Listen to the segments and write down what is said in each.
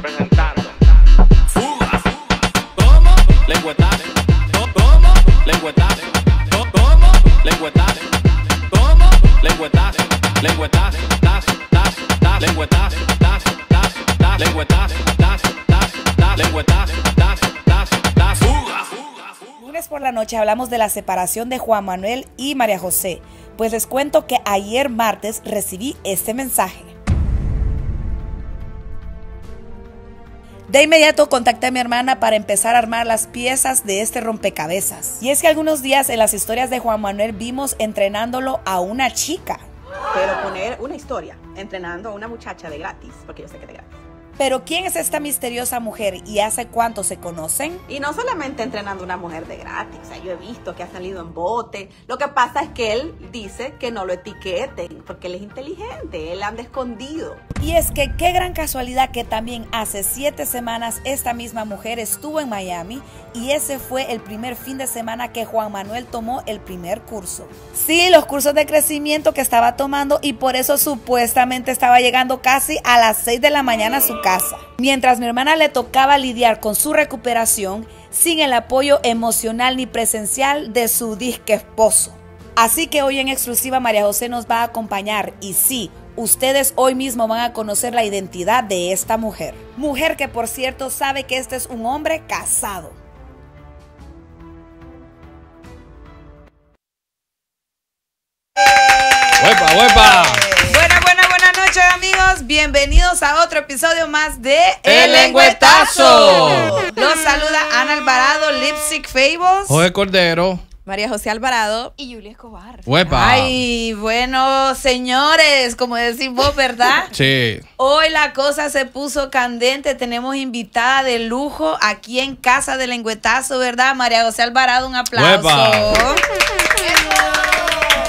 representando. Fuga, ¿cómo? Lengüetazo, ¿cómo? Lengüetazo, ¿cómo? Lengüetazo, ¿cómo? Lengüetazo, lengüetazo, tazo, tazo, tazo, lengüetazo, tazo, tazo, tazo, lengüetazo, tazo, tazo, tazo, lengüetazo, tazo, tazo, tazo. Fuga, fuga, Lunes por la noche hablamos de la separación de Juan Manuel y María José. Pues les cuento que ayer martes recibí este mensaje. De inmediato contacté a mi hermana para empezar a armar las piezas de este rompecabezas. Y es que algunos días en las historias de Juan Manuel vimos entrenándolo a una chica. Pero poner una historia entrenando a una muchacha de gratis, porque yo sé que de gratis. Pero ¿quién es esta misteriosa mujer y hace cuánto se conocen? Y no solamente entrenando a una mujer de gratis, o sea, yo he visto que ha salido en bote. Lo que pasa es que él dice que no lo etiqueten porque él es inteligente, él anda escondido. Y es que qué gran casualidad que también hace siete semanas esta misma mujer estuvo en Miami y ese fue el primer fin de semana que Juan Manuel tomó el primer curso. Sí, los cursos de crecimiento que estaba tomando y por eso supuestamente estaba llegando casi a las 6 de la mañana a su casa. Mientras mi hermana le tocaba lidiar con su recuperación sin el apoyo emocional ni presencial de su disque esposo. Así que hoy en exclusiva María José nos va a acompañar y sí, ustedes hoy mismo van a conocer la identidad de esta mujer. Mujer que por cierto sabe que este es un hombre casado. ¡Huepa, huepa! Buenas, buenas, buenas noches, amigos. Bienvenidos a otro episodio más de El Lengüetazo. Los saluda Ana Alvarado, Lipstick Fables. José Cordero. María José Alvarado y Julia Escobar. ¡Huepa! Ay, bueno, señores, como decimos, vos, ¿verdad? Sí. Hoy la cosa se puso candente. Tenemos invitada de lujo aquí en Casa del Lengüetazo, ¿verdad? María José Alvarado, un aplauso.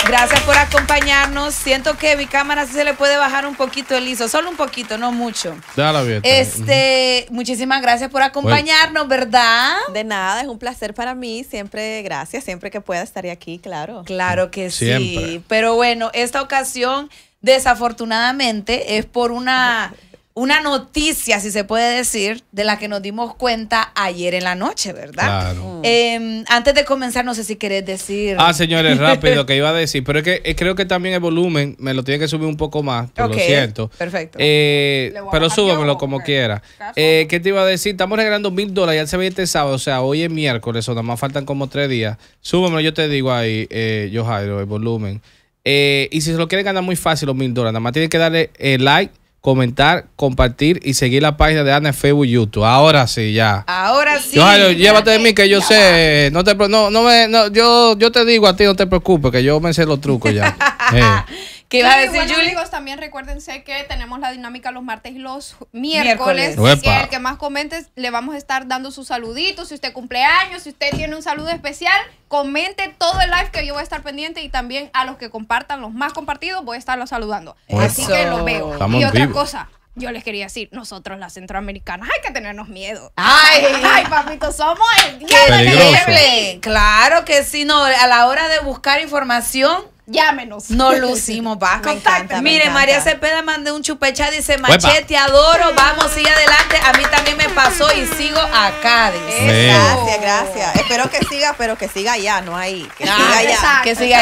Gracias por acompañarnos. Siento que mi cámara sí se le puede bajar un poquito el liso. solo un poquito, no mucho. Dale, bien. Este, muchísimas gracias por acompañarnos, ¿verdad? De nada, es un placer para mí. Siempre, gracias, siempre que pueda estar aquí, claro. Claro que sí. Pero bueno, esta ocasión, desafortunadamente, es por una una noticia, si se puede decir, de la que nos dimos cuenta ayer en la noche, ¿verdad? Mm. Em, antes de comenzar, no sé si querés decir. Ah, señores, rápido, que iba a decir, pero es que eh, creo que también el volumen me lo tiene que subir un poco más, lo siento. Perfecto. Eh, pero súbamelo como quiera. Eh, ¿Qué te iba a decir? Estamos regalando mil dólares, ya se ve este sábado, o sea, hoy es miércoles, o nada más faltan como tres días. Súbamelo, yo te digo ahí, eh, yo, el volumen. y si se lo quieren ganar muy fácil los mil dólares, nada más tienen que darle like comentar, compartir y seguir la página de Ana en Facebook y YouTube. Ahora sí, ya. Ahora sí. llévate de mí que yo sé. No te, no, no me, no, yo, yo te digo a ti, no te preocupes, que yo me sé los trucos ya. Eh. ¿Qué iba a decir, bueno, amigos, también recuérdense que tenemos la dinámica los martes y los miércoles. Y Que el que más comente, le vamos a estar dando sus saluditos. Si usted cumple años, si usted tiene un saludo especial, comente todo el live que yo voy a estar pendiente y también a los que compartan, los más compartidos, voy a estarlos saludando. Así que los veo. y otra cosa, yo les quería decir, nosotros las centroamericanas hay que tenernos miedo. Ay, ay, papito, somos el diablo. Claro que sí, no, a la hora de buscar información Llámenos. No lucimos, bajo contacta Mire, María Cepeda mandé un chupecha dice machete, adoro, vamos, sigue adelante. A mí también me pasó y sigo acá. Eh, gracias, gracias. Espero que siga, pero que siga allá, no hay ah, Que siga allá. Que siga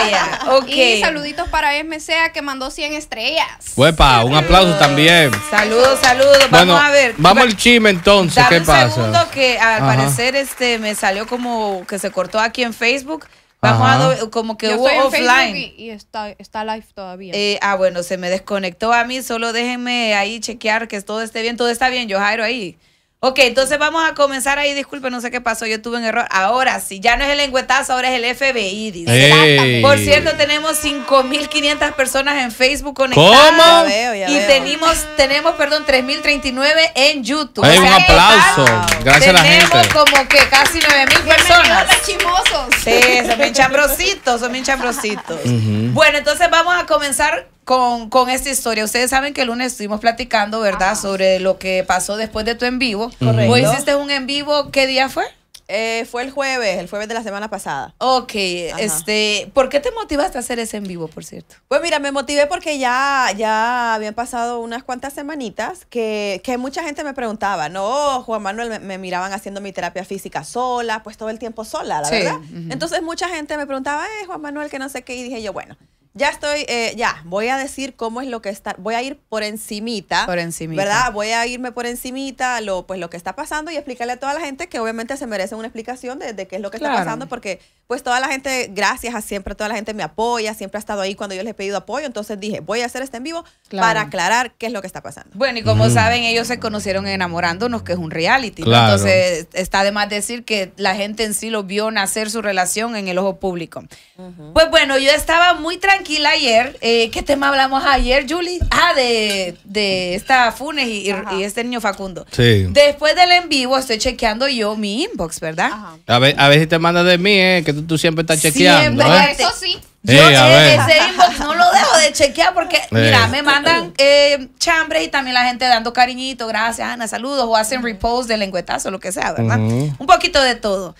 allá. saluditos para MCA que mandó 100 estrellas. Huepa, un aplauso también. Saludos, saludos. Vamos a ver. Vamos al chisme entonces. ¿Qué un pasa? que al parecer este me salió como que se cortó aquí en Facebook como que hubo offline. Y, está, live todavía. Eh, ah, bueno, se me desconectó a mí. Solo déjenme ahí chequear que todo esté bien. Todo está bien, Yo Jairo ahí. Ok, entonces vamos a comenzar ahí. Disculpe, no sé qué pasó, yo tuve un error. Ahora sí, ya no es el lengüetazo, ahora es el FBI. Por cierto, tenemos 5.500 personas en Facebook conectadas. y tenemos, tenemos, perdón, 3.039 en YouTube. un aplauso. Gracias a la Tenemos como que casi 9.000 personas. chimosos. Sí, son bien chambrositos, son bien chambrositos. Bueno, entonces vamos a comenzar con, esta historia. Ustedes saben que el lunes estuvimos platicando, ¿verdad? Sobre lo que pasó después de tu en vivo. Correcto. Vos hiciste un en vivo, ¿qué día fue? Eh, fue el jueves, el jueves de la semana pasada. Ok, este, ¿por qué te motivaste a hacer ese en vivo, por cierto? Pues mira, me motivé porque ya, ya habían pasado unas cuantas semanitas que, mucha gente me preguntaba, no, Juan Manuel, me, miraban haciendo mi terapia física sola, pues todo el tiempo sola, la verdad. Entonces mucha gente me preguntaba, eh, Juan Manuel, que no sé qué, y dije yo, bueno, ya estoy, eh, ya, voy a decir cómo es lo que está, voy a ir por encimita. Por encimita. ¿Verdad? Voy a irme por encimita lo, pues, lo que está pasando y explicarle a toda la gente que obviamente se merece una explicación de, qué es lo que está pasando porque pues toda la gente, gracias a siempre, toda la gente me apoya, siempre ha estado ahí cuando yo les he pedido apoyo, entonces dije, voy a hacer este en vivo para aclarar qué es lo que está pasando. Bueno, y como saben, ellos se conocieron enamorándonos, que es un reality. Entonces, está de más decir que la gente en sí lo vio nacer su relación en el ojo público. Pues bueno, yo estaba muy tranquila ayer. Eh, ¿Qué tema hablamos ayer, Julie? Ah, de, de esta Funes y, este niño Facundo. Sí. Después del en vivo estoy chequeando yo mi inbox, ¿verdad? A ver, a ver si te manda de mí, eh, que tú, siempre estás chequeando. ¿eh? Siempre, este, eso sí. Yo ese inbox no lo dejo de chequear porque, eh. mira, me mandan eh, chambres y también la gente dando cariñito, gracias, Ana, saludos, o hacen repose de lengüetazo, lo que sea, ¿verdad? Un poquito de todo.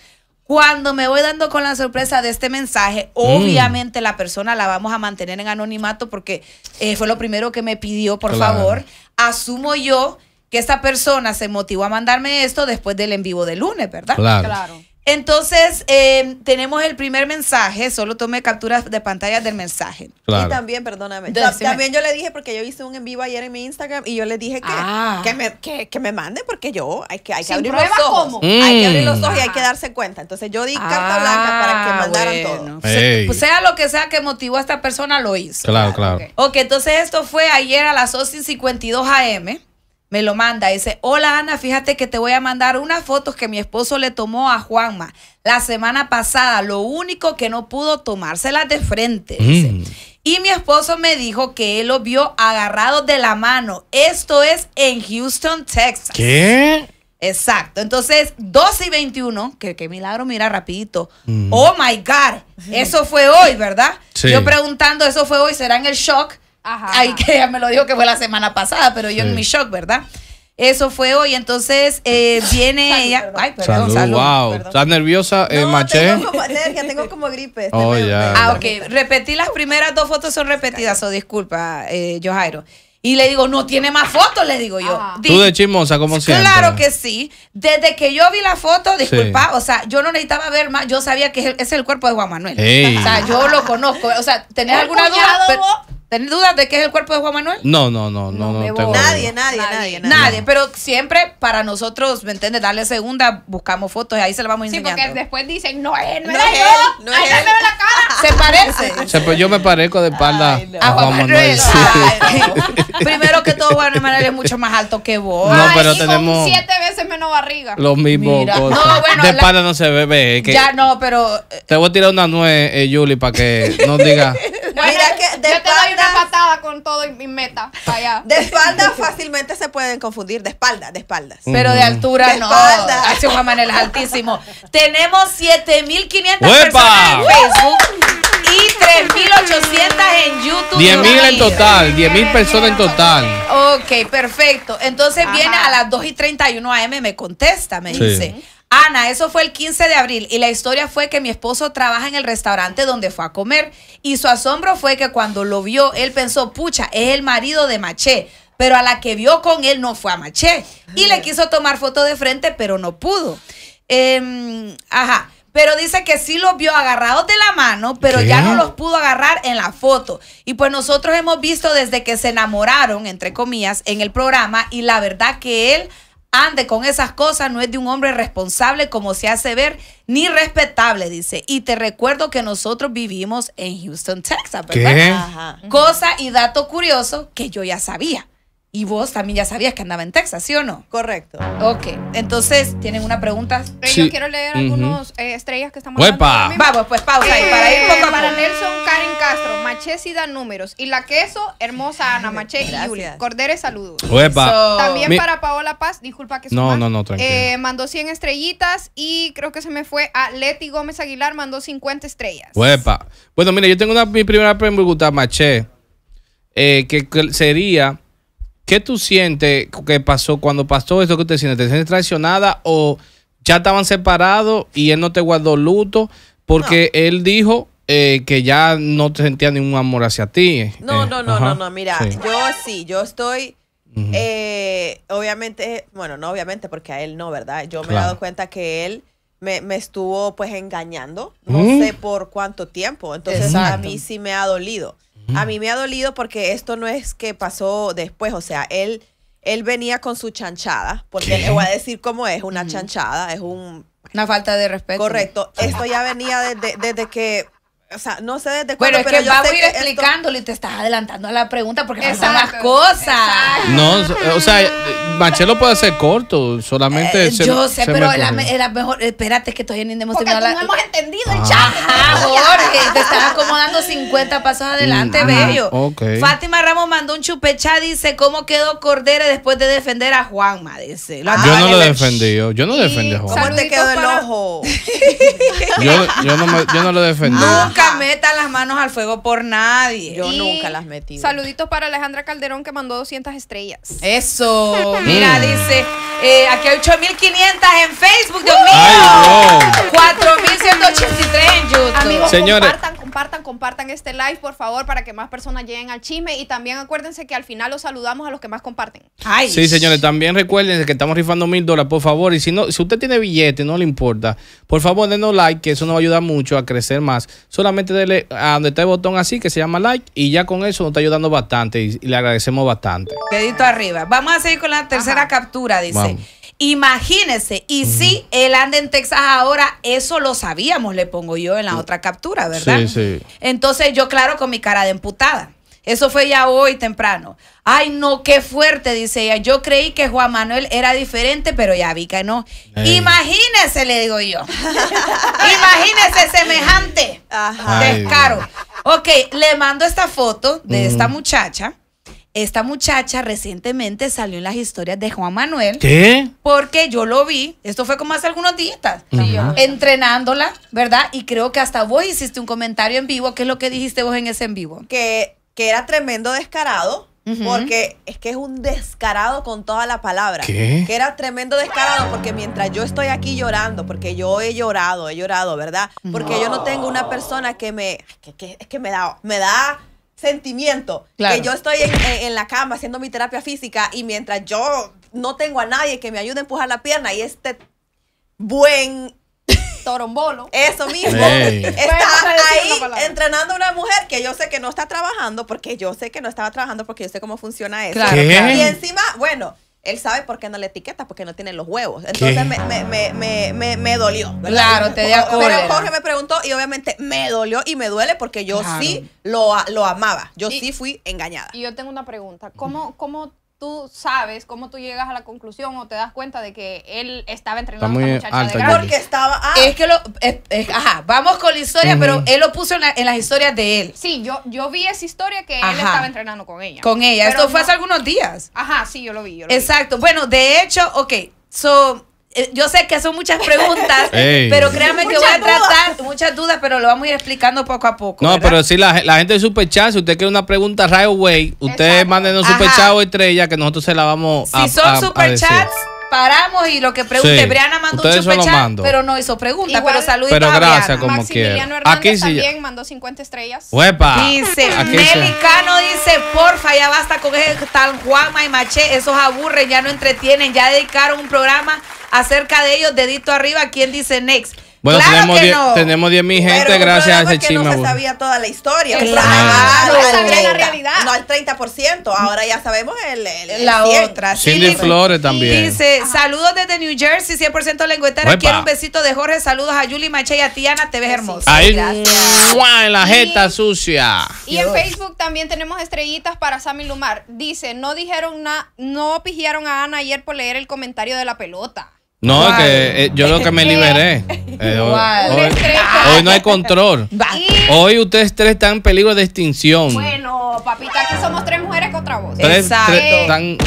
Cuando me voy dando con la sorpresa de este mensaje, mm. obviamente la persona la vamos a mantener en anonimato porque eh, fue lo primero que me pidió, por favor. Asumo yo que esta persona se motivó a mandarme esto después del en vivo del lunes, ¿verdad? claro. Entonces, eh, tenemos el primer mensaje, solo tomé capturas de pantalla del mensaje. Y también, perdóname, también yo le dije, porque yo hice un en vivo ayer en mi Instagram y yo le dije que, ah. que, me, que, porque yo, hay que, hay que abrir los ojos. Mm. Hay que abrir los ojos y hay que ah. darse cuenta. Entonces yo di ah, carta blanca para que mandaran todo. Pues sea lo que sea que motivó a esta persona, lo hizo. Claro, claro. ok, entonces esto fue ayer a las 11.52 am me lo manda. Dice, hola Ana, fíjate que te voy a mandar unas fotos que mi esposo le tomó a Juanma la semana pasada. Lo único que no pudo tomárselas de frente. Mm. Y mi esposo me dijo que él lo vio agarrado de la mano. Esto es en Houston, Texas. ¿Qué? Exacto. Entonces, 12 y 21, que qué milagro, mira rapidito. Mm. Oh my God, eso fue hoy, ¿verdad? Yo preguntando, eso fue hoy, ¿será en el shock? Ajá. Ay, que ella me lo dijo que fue la semana pasada, pero yo en mi shock, ¿verdad? Eso fue hoy, entonces eh, viene ella. Ay, perdón, salud. wow, ¿estás nerviosa, eh, Tengo como tengo como gripe. Este oh, ah, ok. Repetí las primeras dos fotos, son repetidas, o disculpa, eh, Y le digo, no tiene más fotos, le digo yo. Tú de chismosa, como siempre. Claro que sí. Desde que yo vi la foto, disculpa, o sea, yo no necesitaba ver más. Yo sabía que es el, es el cuerpo de Juan Manuel. O sea, yo lo conozco. O sea, ¿tenés alguna duda? vos? ¿Tenés dudas de qué es el cuerpo de Juan Manuel? No, no, no, no, no, tengo nadie, nadie, nadie, nadie, pero siempre para nosotros, ¿me entiendes? Darle segunda, buscamos fotos y ahí se la vamos enseñando. Sí, porque después dicen, no es, no, es él, no es él. Se parece. yo me parezco de espalda a Juan, Manuel. Primero que todo, Juan Manuel es mucho más alto que vos. No, pero tenemos siete veces menos barriga. Los mismos de espalda no se ve, Ya no, pero te voy a tirar una nuez, eh, Yuli, para que no digas. Mira que de espalda patada con todo y mi meta. De espalda fácilmente se pueden confundir. De espalda, de espaldas. Pero de altura no. Hace un amanel altísimo. Tenemos 7500 personas en Facebook. Y 3.800 en YouTube. 10.000 en total, 10.000 personas en total. Ok, perfecto. Entonces viene a las 2 y 31 AM, me contesta, me dice. Ana, eso fue el 15 de abril y la historia fue que mi esposo trabaja en el restaurante donde fue a comer y su asombro fue que cuando lo vio, él pensó, pucha, es el marido de Maché, pero a la que vio con él no fue a Maché y le quiso tomar foto de frente, pero no pudo. Em, ajá. Pero dice que sí los vio agarrados de la mano, pero ya no los pudo agarrar en la foto. Y pues nosotros hemos visto desde que se enamoraron, entre comillas, en el programa y la verdad que él ande con esas cosas no es de un hombre responsable como se hace ver, ni respetable, dice. Y te recuerdo que nosotros vivimos en Houston, Texas, ¿verdad? Cosa y dato curioso que yo ya sabía. Y vos también ya sabías que andaba en Texas, ¿sí o no? Correcto. Ok. Entonces, ¿tienen una pregunta? Yo quiero leer algunas algunos eh, estrellas que estamos ¡Wepa! Vamos, pues pausa ahí. Para ir eh, poco Nelson, Karen Castro, Maché sí dan números. Y la queso, hermosa Ana, Maché y Julia Corderes, saludos. So, también para Paola Paz, disculpa que No, no, no, tranquilo. Eh, mandó 100 estrellitas y creo que se me fue a Leti Gómez Aguilar, mandó 50 estrellas. ¡Wepa! Bueno, mire, yo tengo mi primera pregunta, Maché, que sería... ¿Qué tú sientes que pasó cuando pasó esto? que te sientes? ¿Te sientes traicionada o ya estaban separados y él no te guardó luto? Porque él dijo eh, que ya no te sentía ningún amor hacia ti. No, eh, no, no, no, no, mira, yo sí, yo estoy... Eh, obviamente, bueno, no obviamente porque a él no, ¿verdad? Yo me he dado cuenta que él me, estuvo pues engañando, no sé mm. por cuánto tiempo, entonces a mí sí me ha dolido. A mí me ha dolido porque esto no es que pasó después, o sea, él, él venía con su chanchada, porque le voy a decir cómo es, una chanchada, es un... Una falta de respeto. Correcto, esto ya venía desde, desde que o sea, no sé desde cuándo. Pero es que vamos a ir explicándole explicándolo y te estás adelantando a la pregunta porque pasan las cosas. No, o sea, Machelo puede ser corto, solamente. Eh, yo sé, pero es la mejor. Espérate, que estoy en hemos porque No hemos entendido el chat. te estás acomodando 50 pasos adelante, ah, bello. Fátima Ramos mandó un chupechá, dice: ¿Cómo quedó Cordero después de defender a Juanma? Dice. yo no lo defendí, yo, yo no defendí a Juanma. ¿Cómo te quedó el ojo? yo, no lo defendí nunca metan las manos al fuego por nadie. Yo nunca las metí. Saluditos para Alejandra Calderón que mandó 200 estrellas. Eso. Mira, mm. dice, eh, aquí hay 8500 en Facebook, Dios mío. 4183 en YouTube. Amigos, compartan, compartan, compartan este live, por favor, para que más personas lleguen al chisme y también acuérdense que al final los saludamos a los que más comparten. Ay. Sí, señores, también recuerden que estamos rifando mil dólares, por favor. Y si no, si usted tiene billete, no le importa. Por favor, denos like, que eso nos va a ayudar mucho a crecer más solamente a donde está el botón así que se llama like y ya con eso nos está ayudando bastante y, le agradecemos bastante. Quedito arriba. Vamos a seguir con la tercera captura, dice. Imagínense, y si él anda en Texas ahora, eso lo sabíamos, le pongo yo en la otra captura, ¿verdad? Sí, sí. Entonces yo, claro, con mi cara de emputada. Eso fue ya hoy temprano. Ay, no, qué fuerte, dice ella. Yo creí que Juan Manuel era diferente, pero ya vi que no. Imagínese, le digo yo. Imagínese semejante Ajá. descaro. Ok, le mando esta foto de esta muchacha esta muchacha recientemente salió en las historias de Juan Manuel. ¿Qué? Porque yo lo vi, esto fue como hace algunos días, entrenándola, ¿verdad? Y creo que hasta vos hiciste un comentario en vivo, ¿qué es lo que dijiste vos en ese en vivo? Que que era tremendo descarado. Porque es que es un descarado con toda la palabra. ¿Qué? Que era tremendo descarado porque mientras yo estoy aquí llorando, porque yo he llorado, he llorado, ¿verdad? Porque yo no tengo una persona que me, que, que, me da, me da sentimiento. Que yo estoy en, la cama haciendo mi terapia física y mientras yo no tengo a nadie que me ayude a empujar la pierna y este buen torombolo. Eso mismo. Está ahí entrenando a una mujer que yo sé que no está trabajando porque yo sé que no estaba trabajando porque yo sé cómo funciona eso. Y encima, bueno, él sabe por qué no le etiqueta, porque no tiene los huevos. Entonces me, me, me, me, dolió. Claro, te dio Pero Jorge me preguntó y obviamente me dolió y me duele porque yo sí lo, lo amaba. Yo sí fui engañada. Y yo tengo una pregunta. ¿Cómo, cómo tú sabes cómo tú llegas a la conclusión o te das cuenta de que él estaba entrenando con esta muchacha de Porque estaba. Ah. es que lo. ajá, vamos con la historia, pero él lo puso en, las historias de él. Sí, yo, yo vi esa historia que él estaba entrenando con ella. Con ella. Esto fue hace algunos días. Ajá, sí, yo lo vi. Yo Exacto. Bueno, de hecho, ok. So, eh, yo sé que son muchas preguntas, pero créame que voy a tratar muchas dudas, pero lo vamos a ir explicando poco a poco. No, pero si la, la gente de chat, si usted quiere una pregunta right away, usted un Superchat o estrella que nosotros se la vamos a Si son Superchats paramos y lo que pregunte, Briana mandó un pero no hizo pregunta, pero saluditos gracias, a como Maximiliano Aquí sí también mandó 50 estrellas. ¡Uepa! Dice, Melicano dice, porfa, ya basta con ese tal Juanma y Maché, esos aburren, ya no entretienen, ya dedicaron un programa acerca de ellos, dedito arriba, ¿quién dice next? Bueno, tenemos, mil gente gracias a ese No sabía toda la historia. Claro. No sabía la realidad. No al 30%. Ahora ya sabemos el, la otra. Cindy Flores también. Dice, saludos desde New Jersey, 100% lengüetera. Quiero un besito de Jorge. Saludos a Yuli Mache y a Tiana. Te ves hermosa. Ahí, en la jeta sucia. Y en Facebook también tenemos estrellitas para Sammy Lumar. Dice, no dijeron nada, no pigiaron a Ana ayer por leer el comentario de la pelota. No, que eh, yo lo que me liberé. Eh, hoy, no hay control. Hoy ustedes tres están en peligro de extinción. Bueno, papita, aquí somos tres mujeres contra vos. voz Exacto.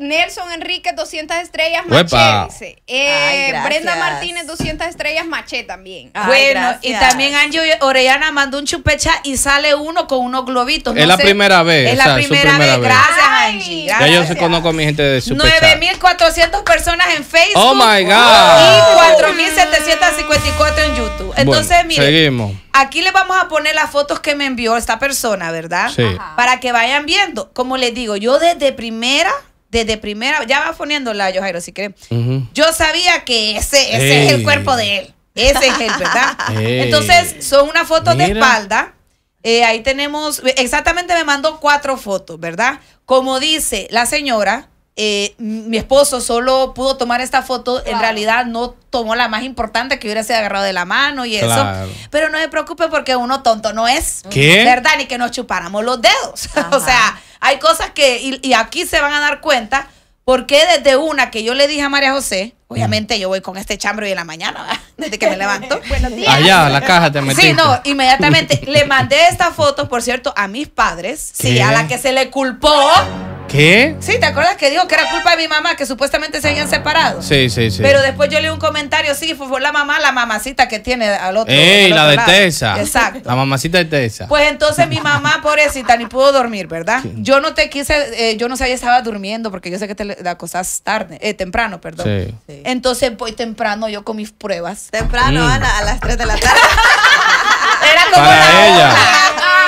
Nelson Enrique, 200 estrellas, maché. Eh, Brenda Martínez, 200 estrellas, maché también. bueno, y también Angie Orellana mandó un chupecha y sale uno con unos globitos. es la primera vez. Es la primera, vez. Gracias, Angie. Ya yo se conozco a mi gente de chupecha. 9.400 personas en Facebook. Oh, my God. Y 4.754 en YouTube. Entonces, miren. Seguimos. Aquí les vamos a poner las fotos que me envió esta persona, ¿verdad? Para que vayan viendo. Como les digo, yo desde primera desde primera, ya va poniéndola yo, Jairo, si que Yo sabía que ese, es el cuerpo de él. Ese es él, ¿verdad? Entonces, son una foto de espalda. Eh, ahí tenemos, exactamente me mandó cuatro fotos, ¿verdad? Como dice la señora, eh, mi esposo solo pudo tomar esta foto, en realidad no tomó la más importante que hubiera sido agarrado de la mano y eso. Pero no se preocupe porque uno tonto no es, ¿verdad? Ni que nos chupáramos los dedos. o sea, hay cosas que, y, aquí se van a dar cuenta, porque desde una que yo le dije a María José, obviamente mm. yo voy con este chambro y en la mañana, desde que me levanto. Buenos días. la caja te Sí, no, inmediatamente le mandé esta foto, por cierto, a mis padres, sí, a la que se le culpó ¿Qué? Sí, ¿te acuerdas que dijo que era culpa de mi mamá, que supuestamente se habían separado? Sí, sí, sí. Pero después yo leí un comentario, sí, fue la mamá, la mamacita que tiene al otro. ¡Ey, la de Exacto. La mamacita de Tessa. Pues entonces mi mamá, pobrecita, ni pudo dormir, ¿verdad? Yo no te quise, eh, yo no sabía, estaba durmiendo, porque yo sé que te la cosas tarde, eh, temprano, perdón. Sí. Entonces voy temprano yo con mis pruebas. Temprano, mm. Ana, a las 3 de la tarde. Para ella.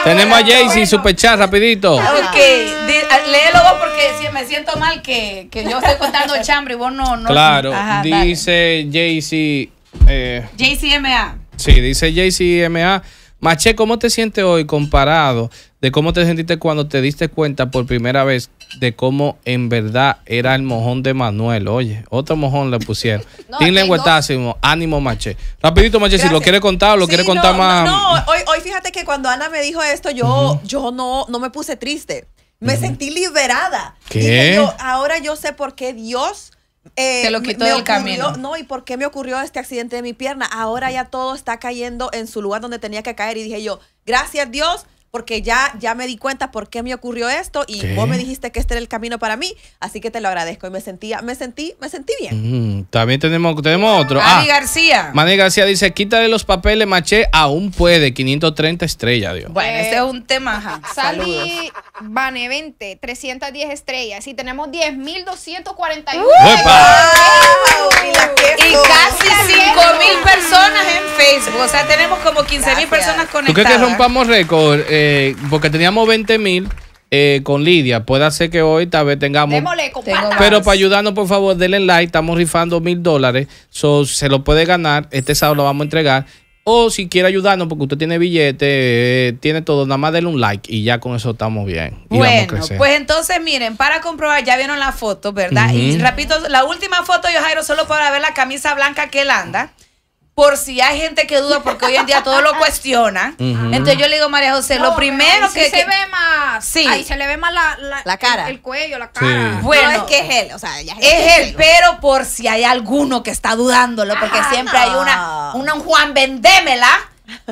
Tenemos a Jaycee, superchat rapidito. Ok, ah, léelo vos porque me siento mal que, yo estoy contando chambre y vos no. no claro, dice Jaycee. Eh, M.A Sí, dice M.A Maché, ¿cómo te sientes hoy comparado de cómo te sentiste cuando te diste cuenta por primera vez de cómo en verdad era el mojón de Manuel? Oye, otro mojón le pusieron. no, Sin no. ánimo Maché. Rapidito Maché, si lo quiere contar o lo quiere contar más. No, Hoy, fíjate que cuando Ana me dijo esto, yo, yo no, no me puse triste. Me sentí liberada. ¿Qué? ahora yo sé por qué Dios eh, Te lo quitó del camino. No, ¿y por qué me ocurrió este accidente de mi pierna? Ahora ya todo está cayendo en su lugar donde tenía que caer. Y dije yo, gracias Dios, porque ya, ya me di cuenta por qué me ocurrió esto y vos me dijiste que este era el camino para mí, así que te lo agradezco y me sentía, me sentí, me sentí bien. Mm, también tenemos, tenemos otro. Manny ah, García. Manny García dice, quítale los papeles, maché, aún puede, 530 estrellas, Dios. Bueno, eh, ese es un tema. Salí, Bane 20 310 estrellas y tenemos 10.241. Y casi 5.000 personas en Facebook, o sea, tenemos como 15.000 personas conectadas. ¿Tú crees que rompamos récord? Eh, eh, porque teníamos 20 mil. Eh, con Lidia. Puede ser que hoy tal vez tengamos. pero para ayudarnos, por favor, denle like. Estamos rifando mil dólares. se lo puede ganar. Este sábado lo vamos a entregar. O si quiere ayudarnos, porque usted tiene billete, eh, tiene todo, nada más denle un like y ya con eso estamos bien. bueno, pues entonces miren, para comprobar, ya vieron la foto, ¿verdad? Y repito, la última foto yo Jairo solo para ver la camisa blanca que él anda por si hay gente que duda, porque hoy en día todo lo cuestiona. Entonces yo le digo, María José, lo primero que, se ve más. Sí. Ahí se le ve más la, cara. El, cuello, la cara. Bueno, es que es él. O sea, ya es, es él, pero por si hay alguno que está dudándolo, porque siempre hay una, una un Juan Vendémela.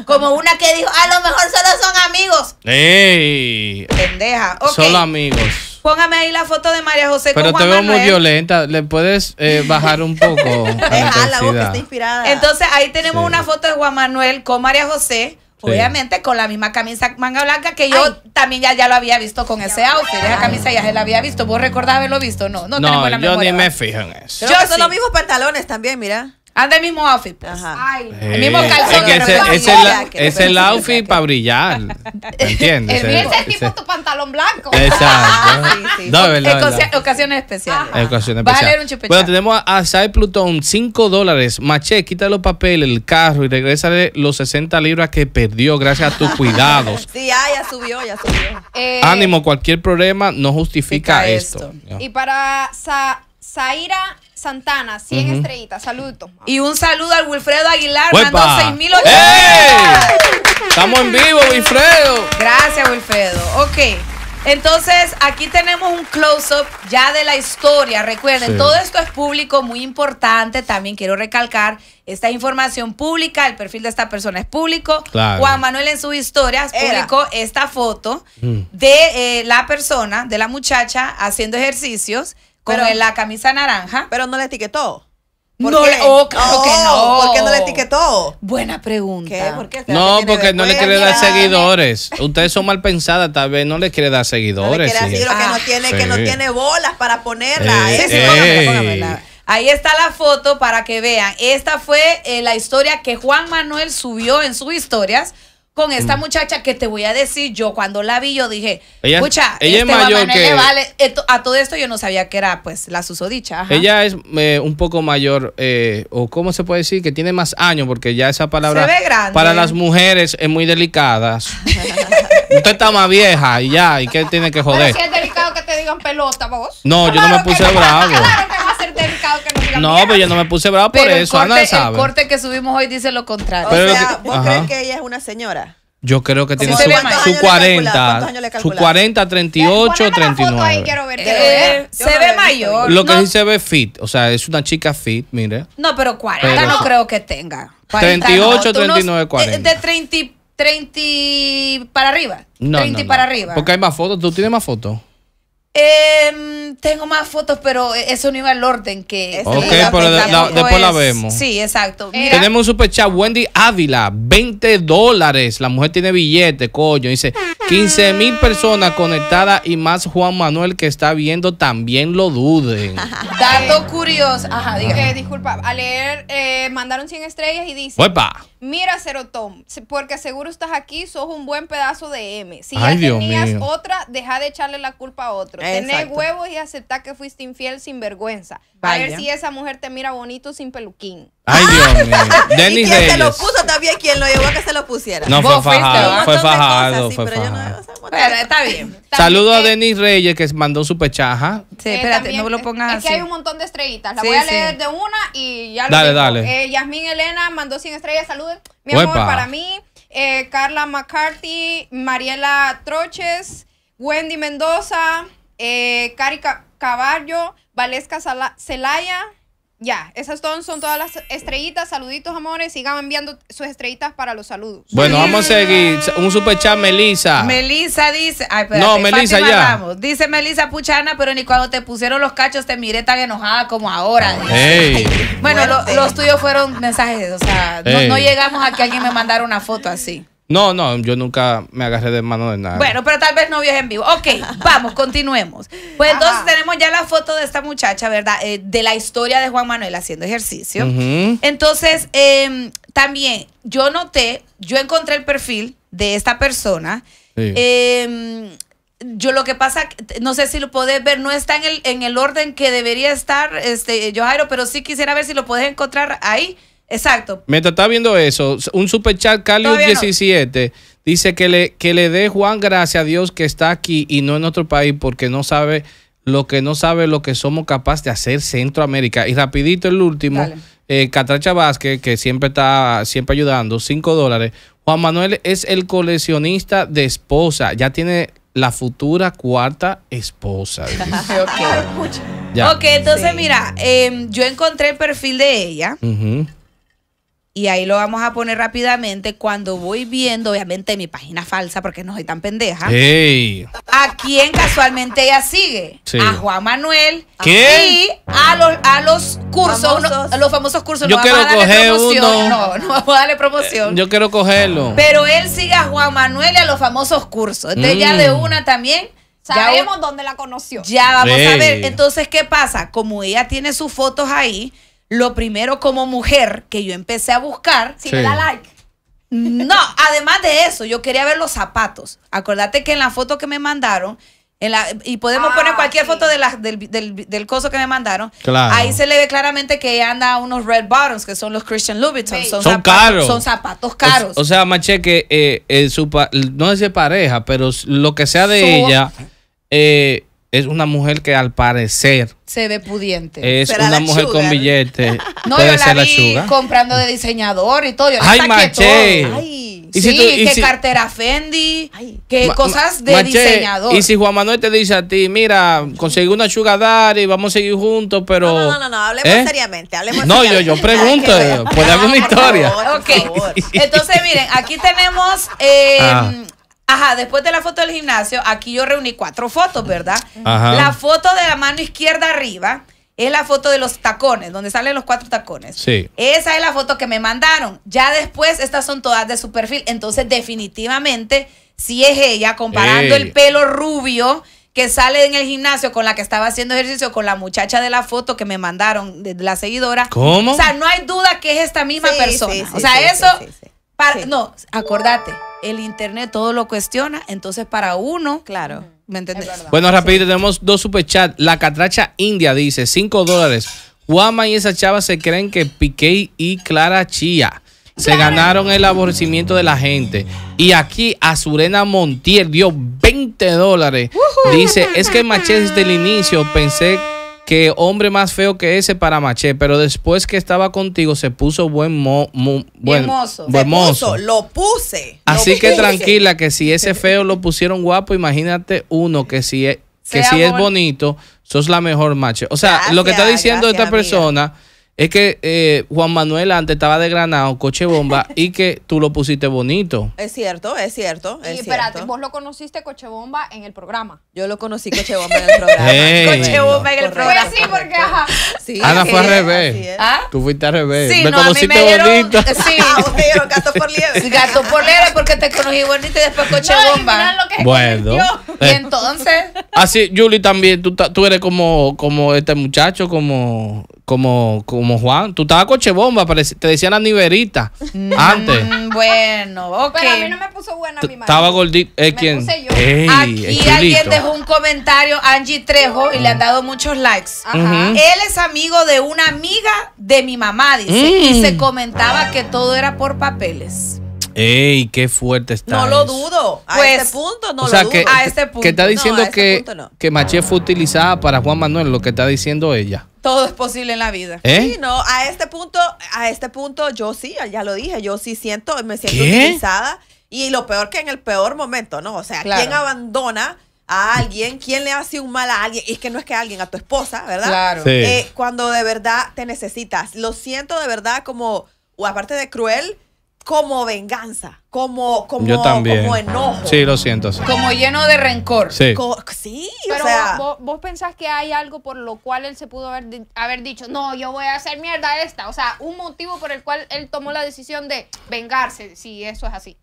Como una que dijo, a lo mejor solo son amigos. ¡Ey! Pendeja. Solo amigos. Póngame ahí la foto de María José con Juan te veo muy violenta. Le puedes eh, bajar un poco. la voz que está inspirada. Entonces ahí tenemos una foto de Juan Manuel con María José. Obviamente con la misma camisa manga blanca que yo también ya, ya lo había visto con ese outfit. Esa camisa ya se la había visto. ¿Vos recordás haberlo visto? No, no, tenemos la yo ni me fijo en eso. son los mismos pantalones también, mira. Anda ah, pues. eh, el mismo outfit. el mismo calzón. Es es el outfit para brillar. ¿Entiendes? el, ese tipo tu pantalón blanco. Exacto. Ah, sí, Ocasiones especiales. Ocasiones Va a leer un bueno, tenemos a Sai Plutón, 5 dólares. Maché, quita los papeles, el carro y regrésale los 60 libras que perdió gracias a tus cuidados. sí, ah, ya subió, ya subió. Eh, Ánimo, cualquier problema no justifica esto. Y para Zaira Santana, 100 estrellitas. Saludos. Y un saludo al Wilfredo Aguilar, ¡Wepa! 6800. Estamos en vivo, Wilfredo. Gracias, Wilfredo. Ok. Entonces, aquí tenemos un close-up ya de la historia. Recuerden, todo esto es público, muy importante. También quiero recalcar esta información pública. El perfil de esta persona es público. Juan Manuel en su historia publicó esta foto mm. de eh, la persona, de la muchacha, haciendo ejercicios pero, en la camisa naranja. Pero no le etiquetó. ¿Por qué? Oh, claro que no. ¿Por qué no le etiquetó? Buena pregunta. No, porque no le quiere dar seguidores. Ustedes son mal pensadas, tal vez no le quiere dar seguidores. quiere que, no tiene, que no tiene bolas para ponerla. Eh, eh. Ahí está la foto para que vean. Esta fue eh, la historia que Juan Manuel subió en sus historias con esta mm. muchacha que te voy a decir, yo cuando la vi, yo dije, escucha, ella es este mayor que... vale. a todo esto yo no sabía que era pues la susodicha. Ella es eh, un poco mayor, eh, o cómo se puede decir, que tiene más años, porque ya esa palabra para las mujeres es muy delicada. Usted está más vieja y ya, ¿y que tiene que joder? es delicado que te digan pelota vos. No, yo no me puse bravo no pero pues yo no me puse bravo por eso, corte, sabe. El corte que subimos hoy dice lo contrario. O ¿vos crees que ella es una señora? Yo creo que tiene su, 40, su 40, 38, 39. se ve mayor. Lo que sí se ve fit, o sea, es una chica fit, mire. No, pero 40 no creo que tenga. 38, 39, 40. De, 30, 30 para arriba. No, 30 para arriba. Porque hay más fotos, tú tienes más fotos. Em, tengo más fotos, pero e, eso no iba al orden que. Ok, pero después la vemos. Sí, exacto. Tenemos un super chat. Wendy Ávila, 20 dólares. La mujer tiene billete, coño. Dice: 15 mil personas conectadas y más Juan Manuel que está viendo también lo duden. Dato curioso. Ajá, disculpa, al leer, eh, mandaron 100 estrellas y dice: Mira, Cerotón, porque seguro estás aquí, sos un buen pedazo de M. Si ya tenías otra, deja de echarle la culpa a otro. Tener huevos y aceptar que fuiste infiel sin vergüenza. A ver si esa mujer te mira bonito sin peluquín. Ay, Dios ah. mío. Dennis y quien se lo puso también, quién lo llevó a que se lo pusiera. No, fue fajado. Fue fajado. fue fajado. pero está bien. Saludo a Denis Reyes que mandó su pechaja. Sí, espérate, no lo pongas así. Es que hay un montón de estrellitas. La voy a leer de una y ya lo Dale, dale. Eh, Yasmín Elena mandó 100 estrellas. Saludos. Mi amor, para mí. Eh, Carla McCarthy, Mariela Troches, Wendy Mendoza, eh, Cari Caballo, Valesca Celaya. Ya, esas son, son todas las estrellitas. Saluditos, amores. Sigan enviando sus estrellitas para los saludos. Bueno, vamos a seguir. Un super chat, Melisa. Melisa dice. Ay, no, Melisa ya. Dice Melisa Puchana, pero ni cuando te pusieron los cachos te miré tan enojada como ahora. Bueno, los tuyos fueron mensajes. O sea, no, no, llegamos a que alguien me mandara una foto así. No, no, yo nunca me agarré de mano de nada. Bueno, pero tal vez no vio en vivo. Ok, vamos, continuemos. Pues entonces tenemos ya la foto de esta muchacha, ¿verdad? Eh, de la historia de Juan Manuel haciendo ejercicio. Entonces, em, también yo noté, yo encontré el perfil de esta persona. Em, yo lo que pasa, no sé si lo podés ver, no está en el, en el orden que debería estar, este, Johairo, pero sí quisiera ver si lo podés encontrar ahí. Exacto. Me está viendo eso, un super chat Calius 17 dice que le, que le dé Juan gracias a Dios que está aquí y no en otro país porque no sabe lo que no sabe lo que somos capaces de hacer Centroamérica. Y rapidito el último, eh, Catracha Vázquez, que siempre está siempre ayudando, 5 dólares. Juan Manuel es el coleccionista de esposa, ya tiene la futura cuarta esposa. okay. ok, entonces mira, em, yo encontré el perfil de ella y ahí lo vamos a poner rápidamente cuando voy viendo, obviamente, mi página falsa porque no soy tan pendeja. ¿A quién casualmente ella sigue? A Juan Manuel. ¿Qué? Y a los, a los cursos, a los famosos cursos. Yo no quiero vamos a darle coger promoción. Uno. No, no vamos a darle promoción. Eh, yo quiero cogerlo. Pero él sigue a Juan Manuel y a los famosos cursos. Entonces ya de mm. una también. Sabemos dónde la conoció. Ya vamos a ver. Entonces, ¿qué pasa? Como ella tiene sus fotos ahí lo primero como mujer que yo empecé a buscar. Si sí. da like. No, además de eso, yo quería ver los zapatos. Acordate que en la foto que me mandaron, y podemos poner ah, cualquier foto de del, coso que me mandaron. Ahí se le ve claramente que anda unos red bottoms, que son los Christian Louboutin. Son, caros. Son zapatos caros. O, sea, Macheque, que eh, eh su, no sé si pareja, pero lo que sea de ella, eh, es una mujer que al parecer se ve pudiente. Es una mujer con billetes. no, Puede yo la, chuga. comprando de diseñador y todo. Ay, maché. sí, si que cartera Fendi, qué que cosas de diseñador. Y si Juan Manuel te dice a ti, mira, conseguí una sugar y vamos a seguir juntos, pero... No, no, no, hablemos ¿Eh? seriamente, hablemos No, yo, yo pregunto, puede haber una historia. ok, entonces miren, aquí tenemos... Eh, ah. Ajá, después de la foto del gimnasio, aquí yo reuní cuatro fotos, ¿verdad? Ajá. La foto de la mano izquierda arriba es la foto de los tacones, donde salen los cuatro tacones. Sí. Esa es la foto que me mandaron. Ya después, estas son todas de su perfil. Entonces, definitivamente, si es ella, comparando el pelo rubio que sale en el gimnasio con la que estaba haciendo ejercicio, con la muchacha de la foto que me mandaron de la seguidora. ¿Cómo? O sea, no hay duda que es esta misma persona. o sea, eso no, acordate, el internet todo lo cuestiona, entonces para uno, claro. ¿Me entendés? Bueno, rapidito, tenemos dos superchats. La catracha india dice 5 dólares. Guama y esa chava se creen que Piqué y Clara Chía se ganaron el aborrecimiento de la gente. Y aquí Azurena Montiel dio 20 dólares. Dice, es que maché desde el inicio pensé que hombre más feo que ese para Maché, pero después que estaba contigo se puso buen mo, buen, mozo. lo puse. Así que tranquila, que si ese feo lo pusieron guapo, imagínate uno que si es, que si es bonito, sos la mejor Maché. O sea, lo que está diciendo esta persona es que eh, Juan Manuel antes estaba de granado, coche bomba, y que tú lo pusiste bonito. Es cierto, es cierto. y espérate, vos lo conociste coche bomba en el programa. Yo lo conocí coche bomba en el programa. coche bomba en el pues programa. sí, porque ah, Ana fue al revés. ¿Ah? Tú fuiste al revés. Sí, me no, conociste a ah, me dieron, bonito. Sí, me gato por liebre. Gato por liebre porque te conocí bonito y después coche bomba. bueno. Eh. Y entonces. Así, Julie también, tú, tú eres como, como este muchacho, como como, como Juan. Tú estabas coche bomba, te decían la niverita mm, antes. Bueno, ok. Pero a mí no me puso buena mi madre. Estaba gordito. Eh, es Aquí alguien dejó un comentario, Angie Trejo, y le han dado muchos likes. Ajá. Él es amigo de una amiga de mi mamá, dice. Y mm. se comentaba que todo era por papeles. ¡Ey, qué fuerte está! No lo dudo. A pues, este punto no lo dudo. Que, a este punto. Que está diciendo este que, que Maché fue utilizada para Juan Manuel, lo que está diciendo ella. Todo es posible en la vida. ¿Eh? Sí, no, a este punto, a este punto yo sí, ya lo dije, yo sí siento, me siento utilizada y lo peor que en el peor momento, ¿no? O sea, ¿quién abandona a alguien? ¿Quién le hace un mal a alguien? Y es que no es que a alguien, a tu esposa, ¿verdad? Claro. Eh, cuando de verdad te necesitas. Lo siento de verdad como, o aparte de cruel, como venganza, como, como, como enojo. Sí, lo siento. Como lleno de rencor. Sí. sí Pero o sea, vos, vos, pensás que hay algo por lo cual él se pudo haber, haber dicho, no, yo voy a hacer mierda esta. O sea, un motivo por el cual él tomó la decisión de vengarse, si eso es así.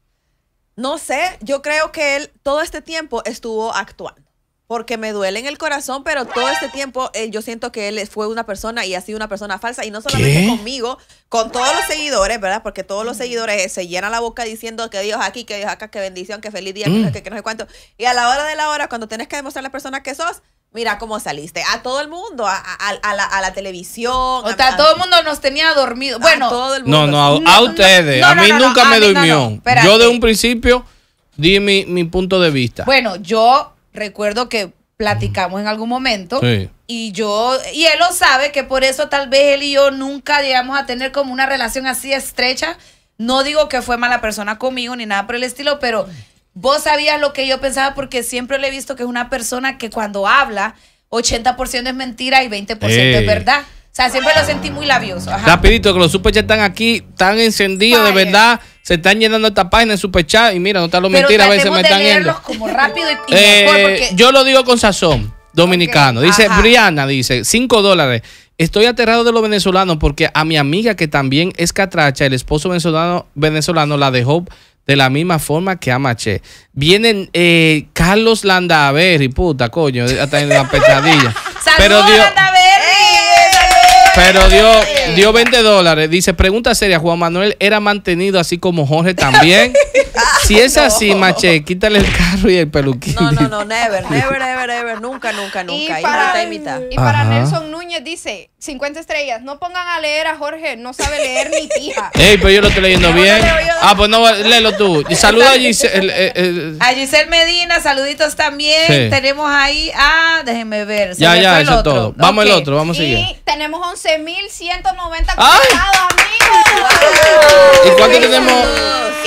No sé, yo creo que él todo este tiempo estuvo actuando porque me duele en el corazón, pero todo este tiempo eh, yo siento que él fue una persona y ha sido una persona falsa, y no solamente conmigo, con todos los seguidores, ¿verdad? Porque todos los seguidores eh, se llenan la boca diciendo que Dios aquí, que Dios acá, que bendición, que feliz día, que, no sé mm. cuánto. Y a la hora de la hora, cuando tienes que demostrar a la persona que sos, mira cómo saliste. A todo el mundo, a, la, televisión. O sea, todo el mundo nos tenía dormido. Bueno, todo el mundo. No, no, a, ustedes. a mí nunca me durmió. yo de un principio di mi punto de vista. Bueno, yo recuerdo que platicamos en algún momento y yo y él lo sabe que por eso tal vez él y yo nunca llegamos a tener como una relación así estrecha. No digo que fue mala persona conmigo ni nada por el estilo, pero vos sabías lo que yo pensaba porque siempre le he visto que es una persona que cuando habla 80% es mentira y 20% es verdad. O sea, siempre lo sentí muy labioso. Rapidito, que los superchats están aquí, están encendidos, de verdad se están llenando esta página en Superchat y mira, no está lo mentira, a veces me están yendo. Como eh, Yo lo digo con sazón dominicano. Dice Briana dice, cinco dólares. Estoy aterrado de los venezolanos porque a mi amiga que también es catracha, el esposo venezolano, venezolano la dejó de la misma forma que a Maché. Vienen eh, Carlos Landaver y puta, coño, hasta en la pesadilla Pero Dios, pero dio, dio 20 dólares. Dice, pregunta seria, Juan Manuel era mantenido así como Jorge también. si es así, Mache, quítale el carro y el peluquín. No, no, no, never, never, ever, ever, nunca, nunca, nunca. Y para, y Y para Nelson Núñez dice, 50 estrellas, no pongan a leer a Jorge, no sabe leer ni pija. Ey, pero yo lo estoy leyendo bien. ah, pues no, léelo tú. Saluda a Giselle. Eh, eh, a Giselle Medina, saluditos también. Tenemos ahí, ah, déjenme ver. ya, ya, eso es todo. Vamos el otro, vamos a seguir. Y tenemos 11.190 conectados, amigos. ¿Y cuánto tenemos?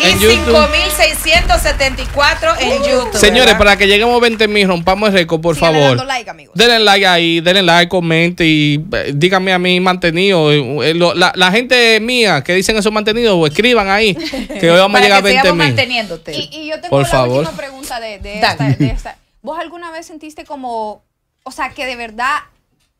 En y 5.674 en YouTube. Uh. Señores, para que lleguemos a 20 mil, rompamos el récord, por favor. favor. Like, amigos. Denle like ahí, denle like, comente y eh, díganme a mí mantenido. Eh, eh, la, gente mía que dicen eso mantenido pues, escriban ahí que hoy vamos a llegar a 20 mil. Y, y, yo tengo por la última pregunta de, de esta. ¿Vos alguna vez sentiste como, o sea, que de verdad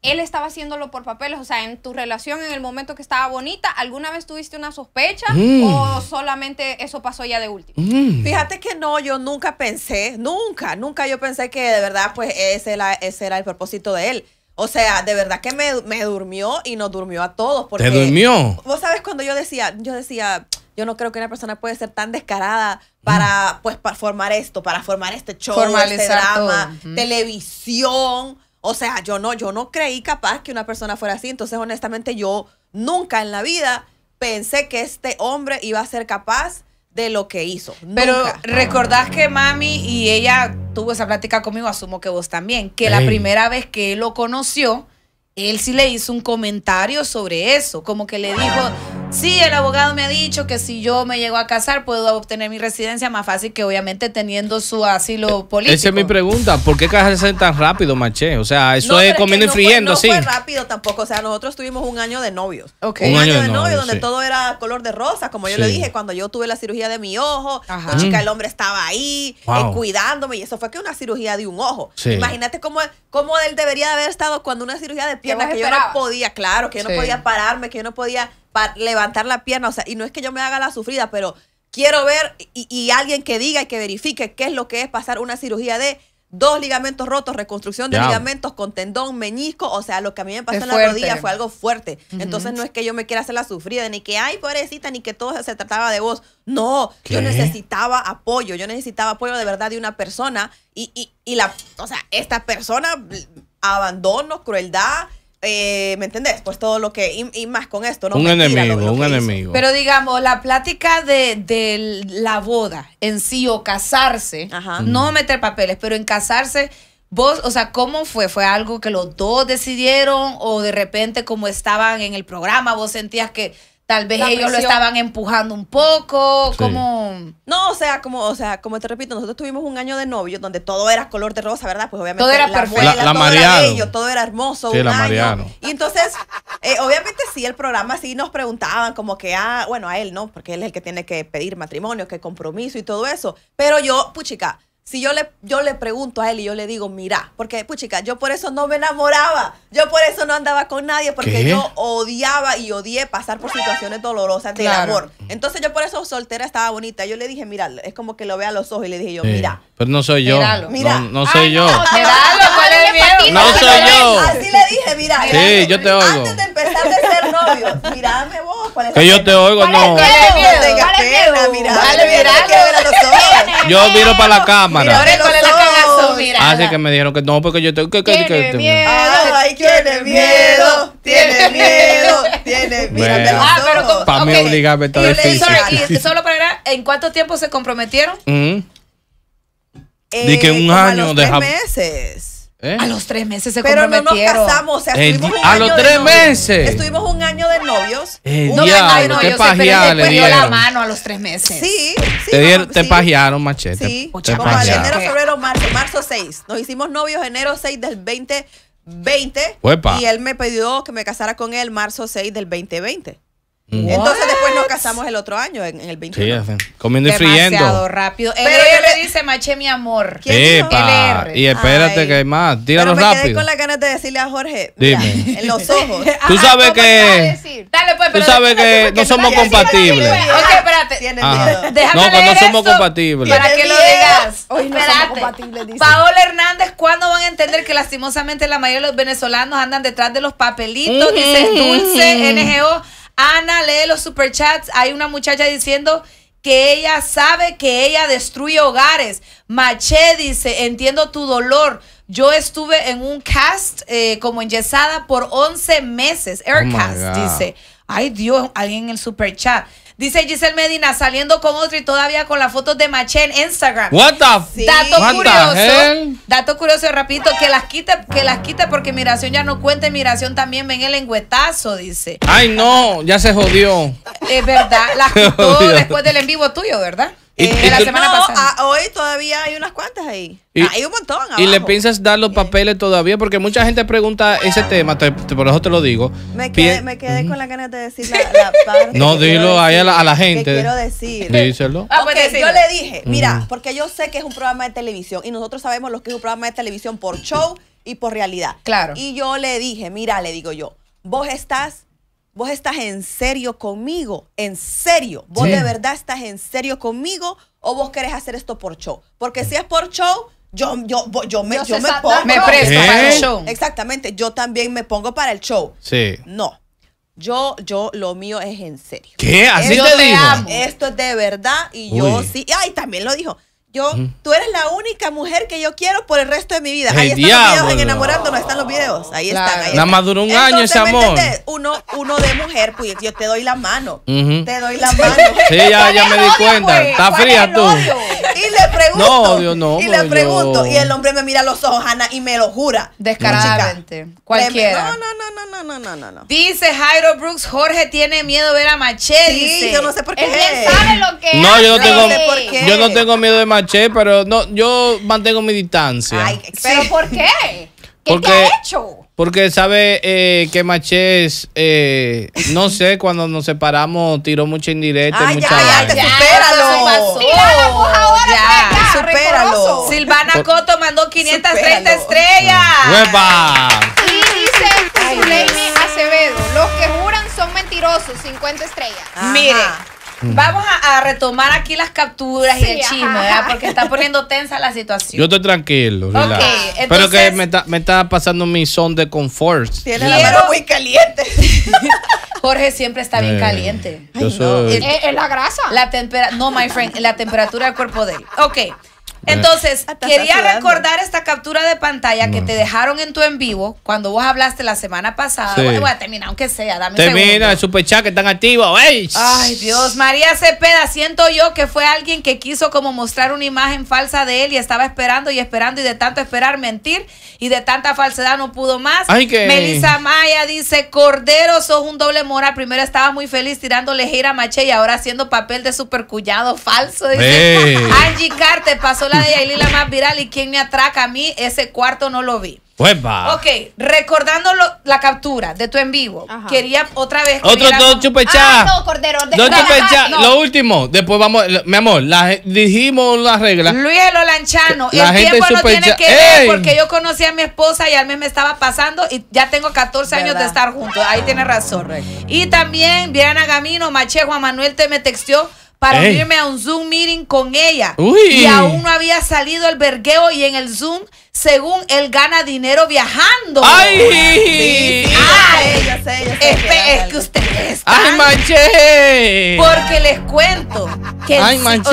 él estaba haciéndolo por papeles, o sea, en tu relación en el momento que estaba bonita, ¿alguna vez tuviste una sospecha mm. o solamente eso pasó ya de último? Mm. Fíjate que no, yo nunca pensé, nunca, nunca yo pensé que de verdad pues ese era, el propósito de él. O sea, de verdad que me, durmió y nos durmió a todos. Porque, ¿Te durmió? Vos sabes cuando yo decía, yo decía, yo no creo que una persona puede ser tan descarada para, mm. pues, formar esto, para formar este show, este drama, televisión o sea, yo no, yo no creí capaz que una persona fuera así. Entonces, honestamente, yo nunca en la vida pensé que este hombre iba a ser capaz de lo que hizo. Pero recordás que mami y ella tuvo esa plática conmigo, asumo que vos también, que la primera vez que él lo conoció, él sí le hizo un comentario sobre eso, como que le dijo, sí, el abogado me ha dicho que si yo me llego a casar puedo obtener mi residencia más fácil que obviamente teniendo su asilo político. Eh, esa es mi pregunta, ¿por qué casarse tan rápido, Maché? O sea, eso es comiendo y no así. No fue rápido tampoco, o sea, nosotros tuvimos un año de novios. Un, año, de novios donde todo era color de rosa, como yo le dije, cuando yo tuve la cirugía de mi ojo, la chica, el mm. hombre estaba ahí, eh, cuidándome, y eso fue que una cirugía de un ojo. Imagínate cómo, cómo él debería haber estado cuando una cirugía de piel que, yo no podía, claro, que yo no podía pararme, que yo no podía levantar la pierna, o sea, y no es que yo me haga la sufrida, pero quiero ver y, alguien que diga y que verifique qué es lo que es pasar una cirugía de dos ligamentos rotos, reconstrucción de ligamentos con tendón, meñisco, o sea, lo que a mí me pasó en la rodilla fue algo fuerte. Entonces no es que yo me quiera hacer la sufrida, ni que, ay, pobrecita, ni que todo se trataba de vos. No, yo necesitaba apoyo, yo necesitaba apoyo de verdad de una persona y, y, y la, o sea, esta persona, abandono, crueldad, eh, ¿Me entendés? Pues todo lo que. Y, más con esto, ¿no? Un enemigo, un enemigo. Pero digamos, la plática de, la boda en sí o casarse, no meter papeles, pero en casarse, vos, o sea, ¿cómo fue? ¿Fue algo que los dos decidieron o de repente, como estaban en el programa, vos sentías que Tal vez ellos lo estaban empujando un poco, como... No, o sea, como o sea, como te repito, nosotros tuvimos un año de novio donde todo era color de rosa, ¿verdad? Pues obviamente todo era perfecto. la, todo era todo era hermoso. año. Y entonces, eh, obviamente sí, el programa sí nos preguntaban como que, a... Ah, bueno, a él no, porque él es el que tiene que pedir matrimonio, que compromiso y todo eso. Pero yo, puchica, si yo le, yo le pregunto a él y yo le digo, mira, porque, puchica, yo por eso no me enamoraba, yo por eso no andaba con nadie, porque yo odiaba y odié pasar por situaciones dolorosas del amor. Entonces yo por eso soltera estaba bonita. Yo le dije, mira, es como que lo vea a los ojos y le dije yo, mira. pero no soy yo. Mira. No, soy yo. No, soy Así le dije, mira. Sí, yo te oigo. Antes de empezar de ser novio, Mirame vos. ¿cuál es que yo te oigo, no. mira. Yo miro para la cama cámara. Así ah, que me dijeron que no, porque yo tengo que. tiene Ay, tiene miedo. Tiene miedo. Tiene miedo. Ah, pero Para mí obligarme a estar solo para ¿en cuánto tiempo se comprometieron? Eh, dije que un año de meses. ¿Eh? A los tres meses se Pero no nos casamos, o sea, un a los tres meses. Estuvimos un año de novios. No, eh, un diablo, novios, te pajearon, le dio la mano a los tres meses. Sí, Te, dieron, te pajearon, machete. Sí, te como enero, febrero, marzo, marzo 6. Nos hicimos novios enero 6 del 2020. Y él me pidió que me casara con él marzo 6 del 2020. Entonces después nos casamos el otro año, en, el 21. Sí, comiendo y friendo. Demasiado rápido. Pero ella le dice, maché mi amor. Epa, LR. y espérate que hay más. Tíralo Pero me rápido. Quedé con la ganas de decirle a Jorge, Dime. en los ojos. Tú sabes que... Dale, pues, tú sabes que no somos compatibles. Oye, espérate. no, que no somos compatibles. Para que lo digas. Hoy no somos compatibles, Paola Hernández, ¿cuándo van a entender que lastimosamente la mayoría de los venezolanos andan detrás de los papelitos? Dice dulce, mm. NGO Ana, lee los superchats. Hay una muchacha diciendo que ella sabe que ella destruye hogares. Maché dice, entiendo tu dolor. Yo estuve en un cast como eh, como enyesada por 11 meses. Aircast oh dice. Ay Dios, alguien en el superchat. Dice Giselle Medina, saliendo con otro y todavía con las fotos de Maché en Instagram. What the Dato curioso. dato curioso, rapidito que las quite, que las quite porque Miración ya no cuenta y también ven el engüetazo, dice. Ay no, ya se jodió. Es verdad, las quitó después del en vivo tuyo, ¿verdad? Eh, semana hoy todavía hay unas cuantas ahí. hay un montón. Y le piensas dar los papeles todavía, porque mucha gente pregunta ese tema, por eso te lo digo. Me quedé, con la ganas de decir la, parte. No, dilo ahí a la, gente. Que quiero decir. Díselo. Ah, pues yo le dije, mira, porque yo sé que es un programa de televisión y nosotros sabemos lo que es un programa de televisión por show y por realidad. Claro. Y yo le dije, mira, le digo yo, vos estás vos estás en serio conmigo, en serio, vos de verdad estás en serio conmigo o vos querés hacer esto por show. Porque si es por show, yo, yo, me, me pongo. ¿Eh? para el show. Exactamente, yo también me pongo para el show. Sí. No. Yo, yo, lo mío es en serio. ¿Qué? Así esto te digo. Esto es de verdad y yo sí. Ay, también lo dijo. Yo, tú eres la única mujer que yo quiero por el resto de mi vida. ahí están los videos en están los videos. Ahí están. Nada más duró un año ese amor. Uno, uno de mujer, pues yo te doy la mano. Te doy la mano. Sí, ya, ya me di cuenta. Pues, Está fría tú. Y le pregunto. No, Dios, no. Y le pregunto. Y el hombre me mira a los ojos, Ana, y me lo jura. Mm, Descaradamente. Cualquiera. No, no, no, no, no, no, no, Dice Jairo Brooks, Jorge tiene miedo ver a Machete. Sí, yo no sé por qué. Él sabe lo que No, yo no tengo, yo no tengo miedo de Machete pero no, yo mantengo mi distancia. ¿pero por qué? ¿Qué porque, te ha hecho? Porque sabe eh, que Machés, eh, no sé, cuando nos separamos tiró mucha indirecta. Ay, mucha ya, ya, supéralo. Silvana Coto mandó 530 estrellas. Y mm. dice Zuleymi Acevedo, los que juran son mentirosos, 50 estrellas. Mire. Vamos a, retomar aquí las capturas y el chisme, ¿verdad? Porque está poniendo tensa la situación. Yo estoy tranquilo. Okay, entonces, Pero que me está, pasando mi son de confort. Tiene la mano muy caliente. Jorge siempre está bien eh, caliente. ¿Es, la grasa. La No, my friend, la temperatura del cuerpo de él. Ok. Entonces, ah, quería recordar esta captura de pantalla que mm. te dejaron en tu en vivo cuando vos hablaste la semana pasada. voy a terminar, aunque sea, dame Termina, el chat que están activos. Ay, Dios, María Cepeda, siento yo que fue alguien que quiso como mostrar una imagen falsa de él y estaba esperando y esperando y de tanto esperar mentir y de tanta falsedad no pudo más. Ay, Melissa Maya dice, Cordero, sos un doble moral. Primero estaba muy feliz tirándole gira maché y ahora haciendo papel de super cuñado falso. Dice, Angie Carter pasó la de Yailin la más viral y quién me atraca a mí, ese cuarto no lo vi. Pues va. Ok, recordando la captura de tu en vivo, quería otra vez. Otro dos no ah, no, Cordero. Lo último, después vamos. mi amor, dijimos las reglas. Luis Lanchano, la el tiempo no tiene que ver porque yo conocí a mi esposa y al mes me estaba pasando y ya tengo 14 años de estar juntos. Ahí tiene razón. Y también Viana Gamino, Machejo, Manuel te me texteó para irme a un Zoom meeting con ella. Y aún no había salido el vergueo y en el Zoom, según él gana dinero viajando. ¡Ay! ¡Ay! Ah, ah, eh, sé, es que ustedes están. ¡Ay, manché! Porque les cuento que. ¡Ay, manché! O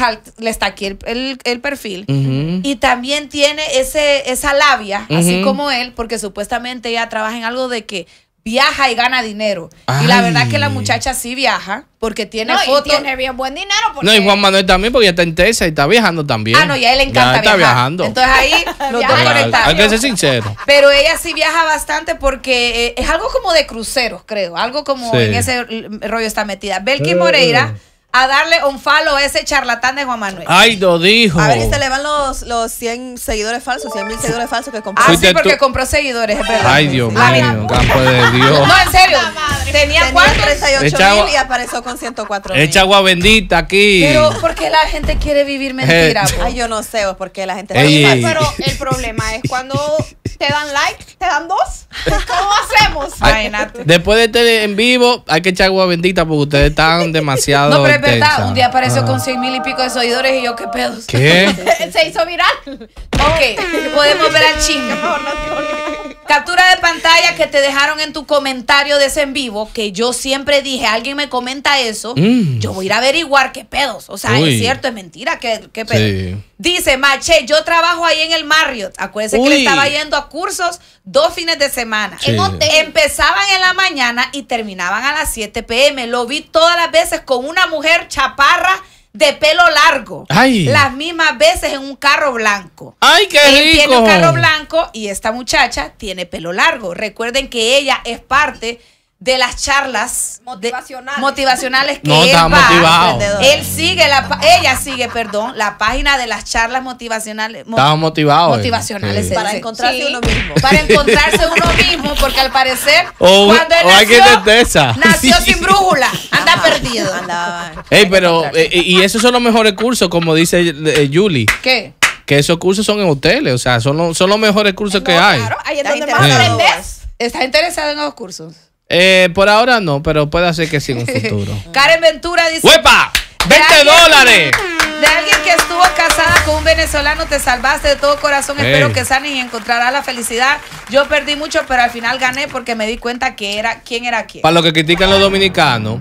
sea, le está aquí el, perfil. Y también tiene ese, esa labia, así como él, porque supuestamente ella trabaja en algo de que viaja y gana dinero. Y la verdad es que la muchacha sí viaja porque tiene fotos. Y tiene bien buen dinero. Porque... No, y Juan Manuel también porque está en Texas y está viajando también. Ah, no, y a él le encanta está viajando. Entonces ahí lo está conectados. Hay que ser sincero. Pero ella sí viaja bastante porque eh, es algo como de cruceros, creo. Algo como en ese rollo está metida. Belki Moreira. Eh, eh a darle un falo a ese charlatán de Juan Manuel. Ay, lo dijo. A ver si se le van los, los 100 seguidores falsos, 100 mil seguidores falsos que compró. Ah, ah sí, porque compró seguidores, es verdad. Ay, Dios mío, campo de Dios. No, en serio. Tenía, 48 mil y apareció con 104 Echa agua bendita aquí. Pero, ¿por qué la gente quiere vivir eh. mentira? Ay, yo no sé, por qué la gente... Pero el problema es cuando te dan like, te dan dos. ¿Cómo hacemos? Ay, Después de estar en vivo, hay que echar agua bendita porque ustedes están demasiado... No, es verdad, un día apareció con seis mil y pico de seguidores y yo, ¿qué pedos? ¿Qué? Se hizo viral. ok, podemos ver al chingo. Captura de pantalla que te dejaron en tu comentario de ese en vivo, que yo siempre dije, alguien me comenta eso, mm. yo voy a ir a averiguar qué pedos. O sea, es cierto, es mentira, qué, qué pedos. Dice, maché, yo trabajo ahí en el Marriott. Acuérdense que le estaba yendo a cursos dos fines de semana. Empezaban en la mañana y terminaban a las 7 pm. Lo vi todas las veces con una mujer chaparra de pelo largo. Ay. Las mismas veces en un carro blanco. ¡Ay, qué Él tiene un carro blanco y esta muchacha tiene pelo largo. Recuerden que ella es parte de las charlas motivacionales, que él va. Él sigue la ella sigue, perdón, la página de las charlas motivacionales. Estaba motivado. Eh. Motivacionales. Para encontrarse uno mismo. Para encontrarse uno mismo, porque al parecer o, cuando él nació, nació sin brújula. Anda perdido. Ey, pero eh, eh, y esos son los mejores cursos, como dice Julie. ¿Qué? Que esos cursos son en hoteles, o sea, son los, son los mejores cursos que claro, hay. Ahí ¿Estás interesado en los cursos? Eh, por ahora no, pero puede ser que sí en un futuro. Karen Ventura dice: ¡Huepa! ¡20 dólares! De alguien que estuvo casada con un venezolano, te salvaste de todo corazón. Espero que Sani y encontrará la felicidad. Yo perdí mucho, pero al final gané porque me di cuenta que era quién era quién. Para lo que critican los dominicanos,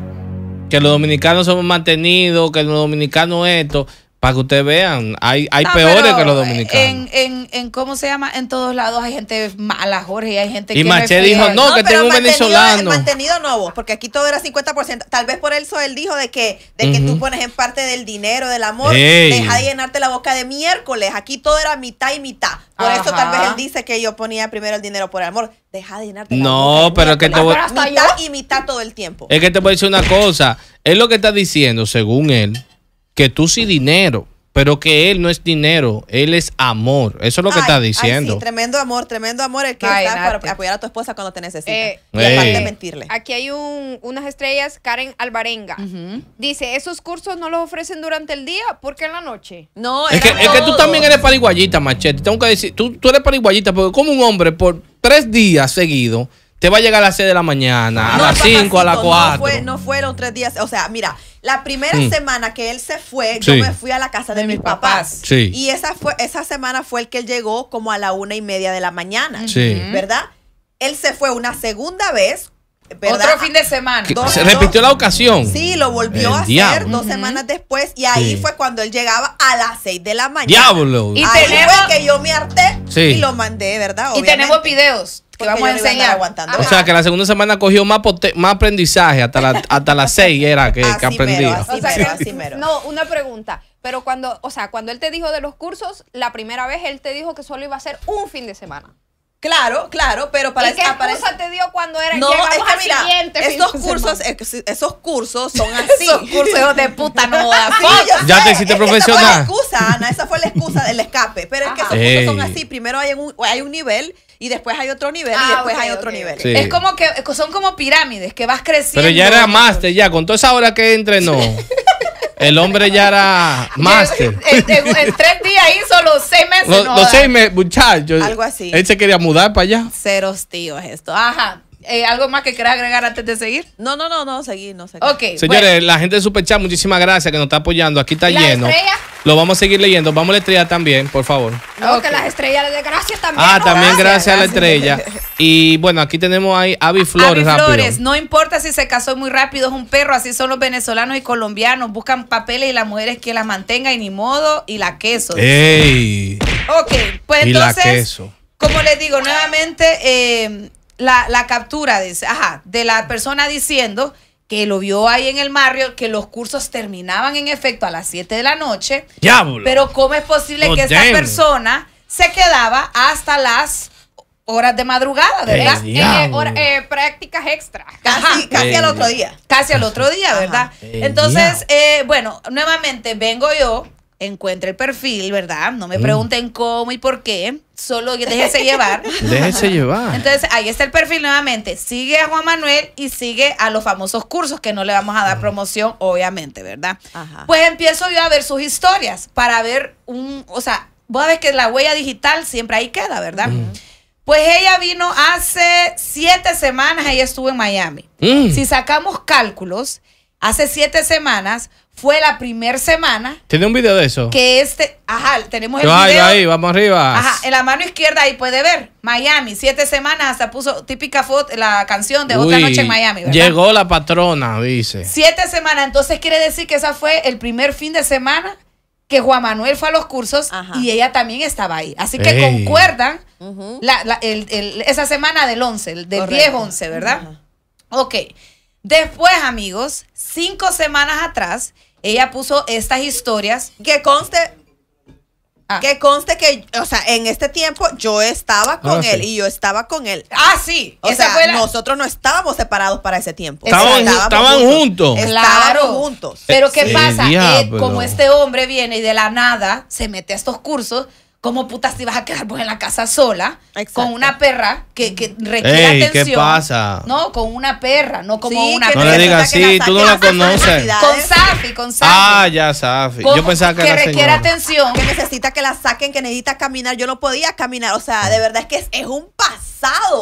que los dominicanos somos mantenidos, que los dominicanos esto. Para que ustedes vean, hay, hay peores que los dominicanos. En, en, en, cómo se llama, en todos lados hay gente mala, Jorge, hay gente y que. Y Maché dijo, no, que tengo un venezolano. Mantenido nuevo, porque aquí todo era 50%. Tal vez por eso él dijo de que, de que tú pones en parte del dinero, del amor, deja de llenarte la boca de miércoles. Aquí todo era mitad y mitad. Por eso tal vez él dice que yo ponía primero el dinero por el amor. Deja de llenarte la no, boca. No, pero que te voy mitad y mitad todo el tiempo. Es que te voy a decir una cosa. Es lo que está diciendo, según él que tú sí dinero, pero que él no es dinero, él es amor. Eso es lo que está diciendo. tremendo amor, tremendo amor el que está para apoyar a tu esposa cuando te necesita. Eh, y de mentirle. Aquí hay un, unas estrellas, Karen Alvarenga. Dice, esos cursos no los ofrecen durante el día, ¿por qué en la noche? No, es que, es que tú también eres pariguayita, machete. Tengo que decir, tú, eres pariguayita, porque como un hombre por tres días seguidos te va a llegar a las 6 de la mañana, a las 5, a las 4. No, fueron tres días. O sea, mira, la primera mm. semana que él se fue, yo me fui a la casa de, mis papás. Y esa, fue, esa semana fue el que él llegó como a la una y media de la mañana. Sí. ¿Verdad? Él se fue una segunda vez. ¿verdad? Otro fin de semana. se repitió la ocasión. Sí, lo volvió a hacer dos semanas después. Y ahí fue cuando él llegaba a las 6 de la mañana. ¡Diablo! Y ahí que yo me harté y lo mandé, ¿verdad? Y tenemos videos vamos a enseñar. aguantando. O sea, que la segunda semana cogió más, más aprendizaje, hasta, la, hasta las seis era que, así No, una pregunta. Pero cuando, o sea, cuando él te dijo de los cursos, la primera vez él te dijo que solo iba a ser un fin de semana. Claro, claro, pero para ¿Y qué te dio cuando era no, llegamos es siguiente Esos cursos, esos cursos son así. esos cursos de puta no da Ya te hiciste profesional. Esa fue la excusa, Ana, esa fue la excusa del escape, pero es que esos cursos son así, primero hay un, hay un nivel y después hay otro nivel y ah, después hay otro nivel. Es como que eh, son como pirámides que vas creciendo. Pero ya era máster, ya, con toda esa hora que entrenó. El hombre ya era máster. En, tres días hizo los seis meses. Los, no, los seis meses, muchachos. Algo así. Él se quería mudar para allá. Ceros tíos esto. Ajá. Eh, ¿Algo más que quieras agregar antes de seguir? No, no, no, no, seguir, no seguir. Señores, la gente de Superchat, muchísimas gracias que nos está apoyando. Aquí está ¿La lleno. Estrella? Lo vamos a seguir leyendo. Vamos a la estrella también, por favor. No, que las estrellas de gracias también. Ah, también gracias, a la estrella. Y bueno, aquí tenemos ahí Avi Flores. Avi Flores, no importa si se casó muy rápido, es un perro, así son los venezolanos y colombianos. Buscan papeles y las mujeres que las mantenga, y ni modo, y la queso. ¡Ey! Ok, pues entonces. Como les digo, nuevamente. Eh, la, captura de, de la persona diciendo que lo vio ahí en el barrio, que los cursos terminaban en efecto a las 7 de la noche. Pero ¿cómo es posible que esa esta persona se quedaba hasta las horas de madrugada, ¿verdad? Eh, eh, eh, prácticas extra. Casi, al otro día. Casi al otro día, ¿verdad? Entonces, bueno, nuevamente vengo yo, encuentro el perfil, ¿verdad? No me mm. pregunten cómo y por qué solo déjese llevar. Déjese llevar. Entonces, ahí está el perfil nuevamente. Sigue a Juan Manuel y sigue a los famosos cursos que no le vamos a dar promoción, obviamente, ¿verdad? Ajá. Pues empiezo yo a ver sus historias para ver un, o sea, vos sabés que la huella digital siempre ahí queda, ¿verdad? Pues ella vino hace siete semanas, ella estuvo en Miami. Mm. Si sacamos cálculos, hace siete semanas fue la primera semana. ¿Tiene un video de eso? Que este, ajá, tenemos el ahí, video. Ahí, vamos arriba. Ajá, en la mano izquierda ahí puede ver. Miami, siete semanas, hasta puso típica foto, la canción de Otra Noche en Miami. Llegó la patrona, dice. Siete semanas, entonces quiere decir que esa fue el primer fin de semana que Juan Manuel fue a los cursos y ella también estaba ahí. Así que concuerdan la, la, el, esa semana del 11, del 10-11, ¿verdad? Uh Ok. Después, amigos, cinco semanas atrás, ella puso estas historias que conste. Ah. Que conste que, o sea, en este tiempo yo estaba con ah, él y yo estaba con él. Ah, sí. O sea, nosotros no estábamos separados para ese tiempo. Estaban, estábamos, estaban juntos. juntos. Pero ¿qué eh, pasa? Como este hombre viene y de la nada se mete a estos cursos, ¿Cómo putas te vas a quedar pues en la casa sola con una perra que, que requiere atención? ¿qué pasa? No, con una perra, no como una perra. No le digas sí, tú no la conoces. Con Safi, con Safi. Ah, ya Safi. Yo pensaba que, que requiere atención. Que necesita que la saquen, que necesita caminar. Yo no podía caminar. O sea, de verdad es que es, un pase.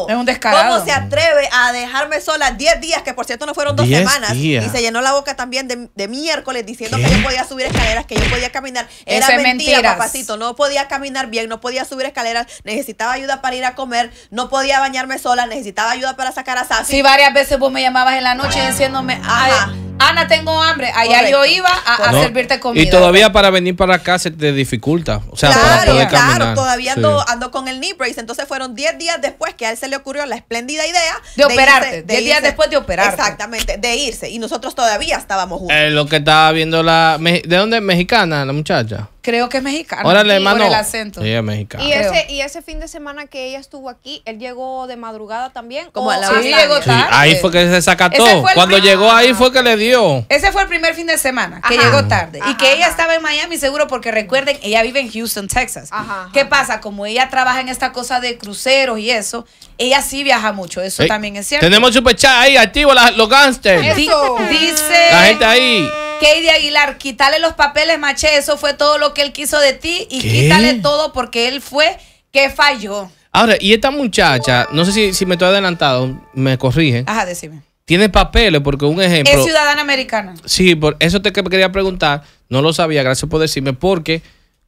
Es un descarado. ¿Cómo se atreve a dejarme sola 10 días, que por cierto no fueron dos semanas? Y se llenó la boca también de, miércoles diciendo que yo podía subir escaleras, que yo podía caminar. Era mentira, papacito. No podía caminar bien, no podía subir escaleras, necesitaba ayuda para ir a comer, no podía bañarme sola, necesitaba ayuda para sacar a Safi. Sí, varias veces vos me llamabas en la noche diciéndome, Ajá. Ana, tengo hambre. Allá yo iba a, servirte comida. Y todavía para venir para acá se te dificulta. O sea, para poder claro, todavía ando, con el knee brace. Entonces fueron 10 días después que a él se le ocurrió la espléndida idea de, operarte. 10 días después de operar. Exactamente, de irse. Y nosotros todavía estábamos juntos. Eh, lo que estaba viendo la. ¿De dónde mexicana la muchacha? Creo que es mexicano. Órale, hermano. Por el acento. Sí, es mexicano. ¿Y ese, y ese, fin de semana que ella estuvo aquí, él llegó de madrugada también. Como a la llegó tarde. ahí fue que se sacató. Cuando llegó ahí fue que le dio. Ese fue el primer fin de semana que llegó tarde. y que ella estaba en Miami, seguro, porque recuerden, ella vive en Houston, Texas. ¿Qué pasa? Como ella trabaja en esta cosa de cruceros y eso, ella sí viaja mucho. Eso también es cierto. Tenemos super chat ahí, activo los gangsters. Dice. La gente ahí. Katie Aguilar, quítale los papeles, maché, eso fue todo lo que él quiso de ti y quítale todo porque él fue que falló. Ahora, y esta muchacha, no sé si, me estoy adelantado, me corrige. Ajá, decime. Tiene papeles, porque un ejemplo. Es ciudadana americana. Sí, por eso te quería preguntar. No lo sabía, gracias por decirme, porque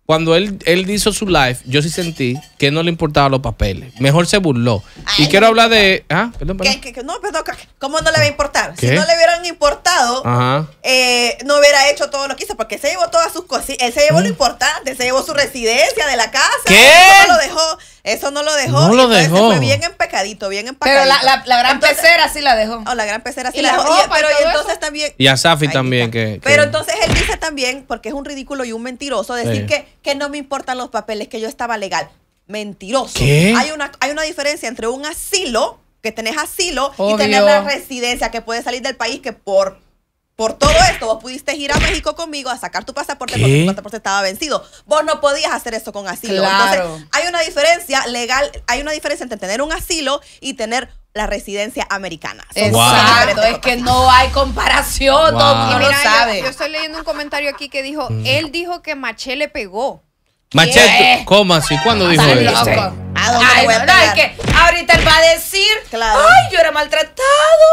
cuando él, él hizo su live, yo sí sentí que no le importaban los papeles. Mejor se burló. y quiero hablar de. Ah, perdón, no, perdón. ¿Cómo no le va a importar? Si no le hubieran importado, eh, no hubiera hecho todo lo que hizo, porque se llevó todas sus cosas. Él se llevó lo mm. importante, se llevó su residencia de la casa. ¿Qué? Eso no lo dejó. Eso no lo dejó. No lo dejó. Fue bien pecadito, bien empacadito. Pero la, oh, la, gran pecera sí la dejó. la gran pecera sí la dejó. Y, pero entonces también. Y a Safi también. Que, Pero entonces él dice también, porque es un ridículo y un mentiroso, decir que que no me importan los papeles, que yo estaba legal. Mentiroso. Hay una, hay una diferencia entre un asilo, que tenés asilo, y tener una residencia, que puede salir del país, que por por todo esto, vos pudiste ir a México conmigo a sacar tu pasaporte porque tu pasaporte estaba vencido. Vos no podías hacer eso con asilo. Entonces, hay una diferencia legal, hay una diferencia entre tener un asilo y tener la residencia americana. Exacto, es que no hay comparación, wow. lo sabe. Yo, estoy leyendo un comentario aquí que dijo, mm. él dijo que Maché le pegó. Maché, ¿cómo así? ¿Cuándo dijo eso? Ah, ¿A es que ahorita él va a decir, ay, yo era maltratado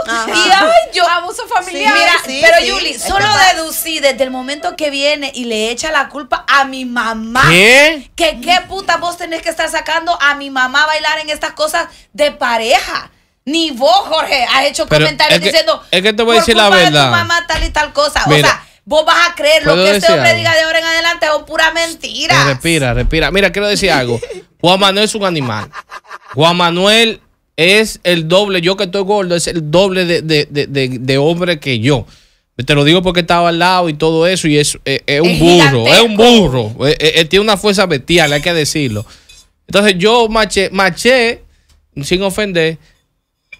y ay, yo abuso familiar. mira, pero Yuli, solo deducí desde el momento que viene y le echa la culpa a mi mamá. ¿Qué? Que qué puta vos tenés que estar sacando a mi mamá a bailar en estas cosas de pareja. Ni vos, Jorge, has hecho comentarios diciendo. Es que te voy a decir la verdad. mamá tal y tal cosa. o sea, vos vas a creer lo que este hombre diga de ahora en adelante o pura mentira. Eh, respira, respira. Mira, quiero decir algo. Juan Manuel es un animal. Juan Manuel es el doble. Yo que estoy gordo, es el doble de, hombre que yo. Te lo digo porque estaba al lado y todo eso, y es, eh, eh, es, un burro, es un burro. tiene una fuerza bestial, hay que decirlo. Entonces yo maché, maché sin ofender,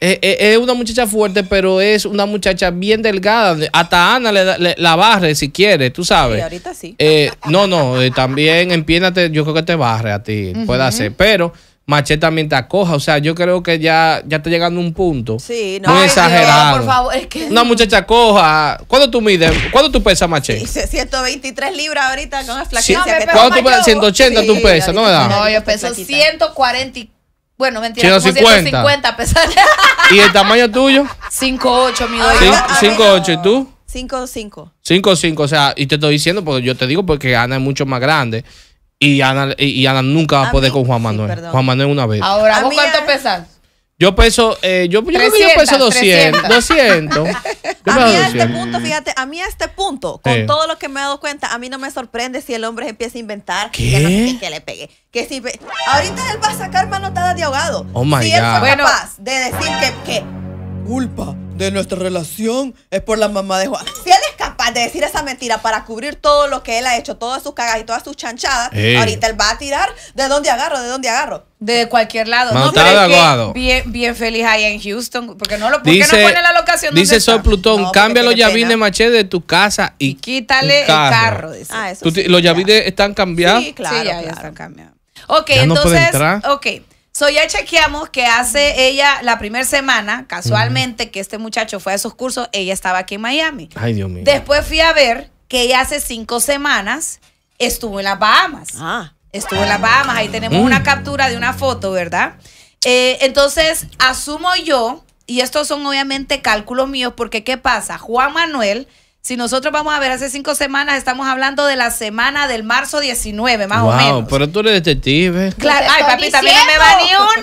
eh, eh, es, una muchacha fuerte, pero es una muchacha bien delgada. Hasta Ana le, la barre si quiere, tú sabes. ahorita sí. Eh, no, no, también empiénate, yo creo que te barre a ti, puede hacer, pero... Maché también te acoja. O sea, yo creo que ya, ya está llegando un punto. Sí, no. Muy exagerado. por favor, es Una muchacha coja. ¿Cuándo tú mides? ¿Cuándo tú pesas, Maché? ciento 123 libras ahorita con la No, ¿Cuándo tú pesas? 180 tú pesas, ¿no da No, yo peso 144. Bueno, mentira, 150. como 150 a ¿Y el tamaño tuyo? 5'8 mi doy. 5'8 y tú? 5'5. 5'5, o sea, y te estoy diciendo, porque yo te digo porque Ana es mucho más grande y Ana, Ana nunca va a poder con Juan Manuel. Juan Manuel una vez. Ahora, ¿vos cuánto pesas? Yo peso, yo, peso 200, 200. a mí a este punto, fíjate, a mí a este punto, con todo lo que me he dado cuenta, a mí no me sorprende si el hombre empieza a inventar que, le pegue. Que si, ahorita él va a sacar manotadas de ahogado. Oh my si él capaz de decir que, que culpa de nuestra relación es por la mamá de Juan de decir esa mentira para cubrir todo lo que él ha hecho, todas sus cagas y todas sus chanchadas, ahorita él va a tirar de dónde agarro, de dónde agarro. De cualquier lado. No, bien, bien feliz ahí en Houston. Porque no lo pone la locación. Dice Sol Plutón, cambia los llavines de maché de tu casa y, quítale el carro. Ah, los llavines están cambiados. Sí, claro, Ok, entonces. ok. So ya chequeamos que hace ella la primera semana, casualmente, que este muchacho fue a esos cursos, ella estaba aquí en Miami. Ay, Dios mío. Después fui a ver que ella hace cinco semanas estuvo en las Bahamas. Ah. Estuvo en las Bahamas. Ahí tenemos mm. una captura de una foto, ¿verdad? Eh, entonces, asumo yo, y estos son obviamente cálculos míos, porque ¿qué pasa? Juan Manuel si nosotros vamos a ver, hace cinco semanas estamos hablando de la semana del marzo 19, más o menos. pero tú eres detective. ay, papi, también no me va ni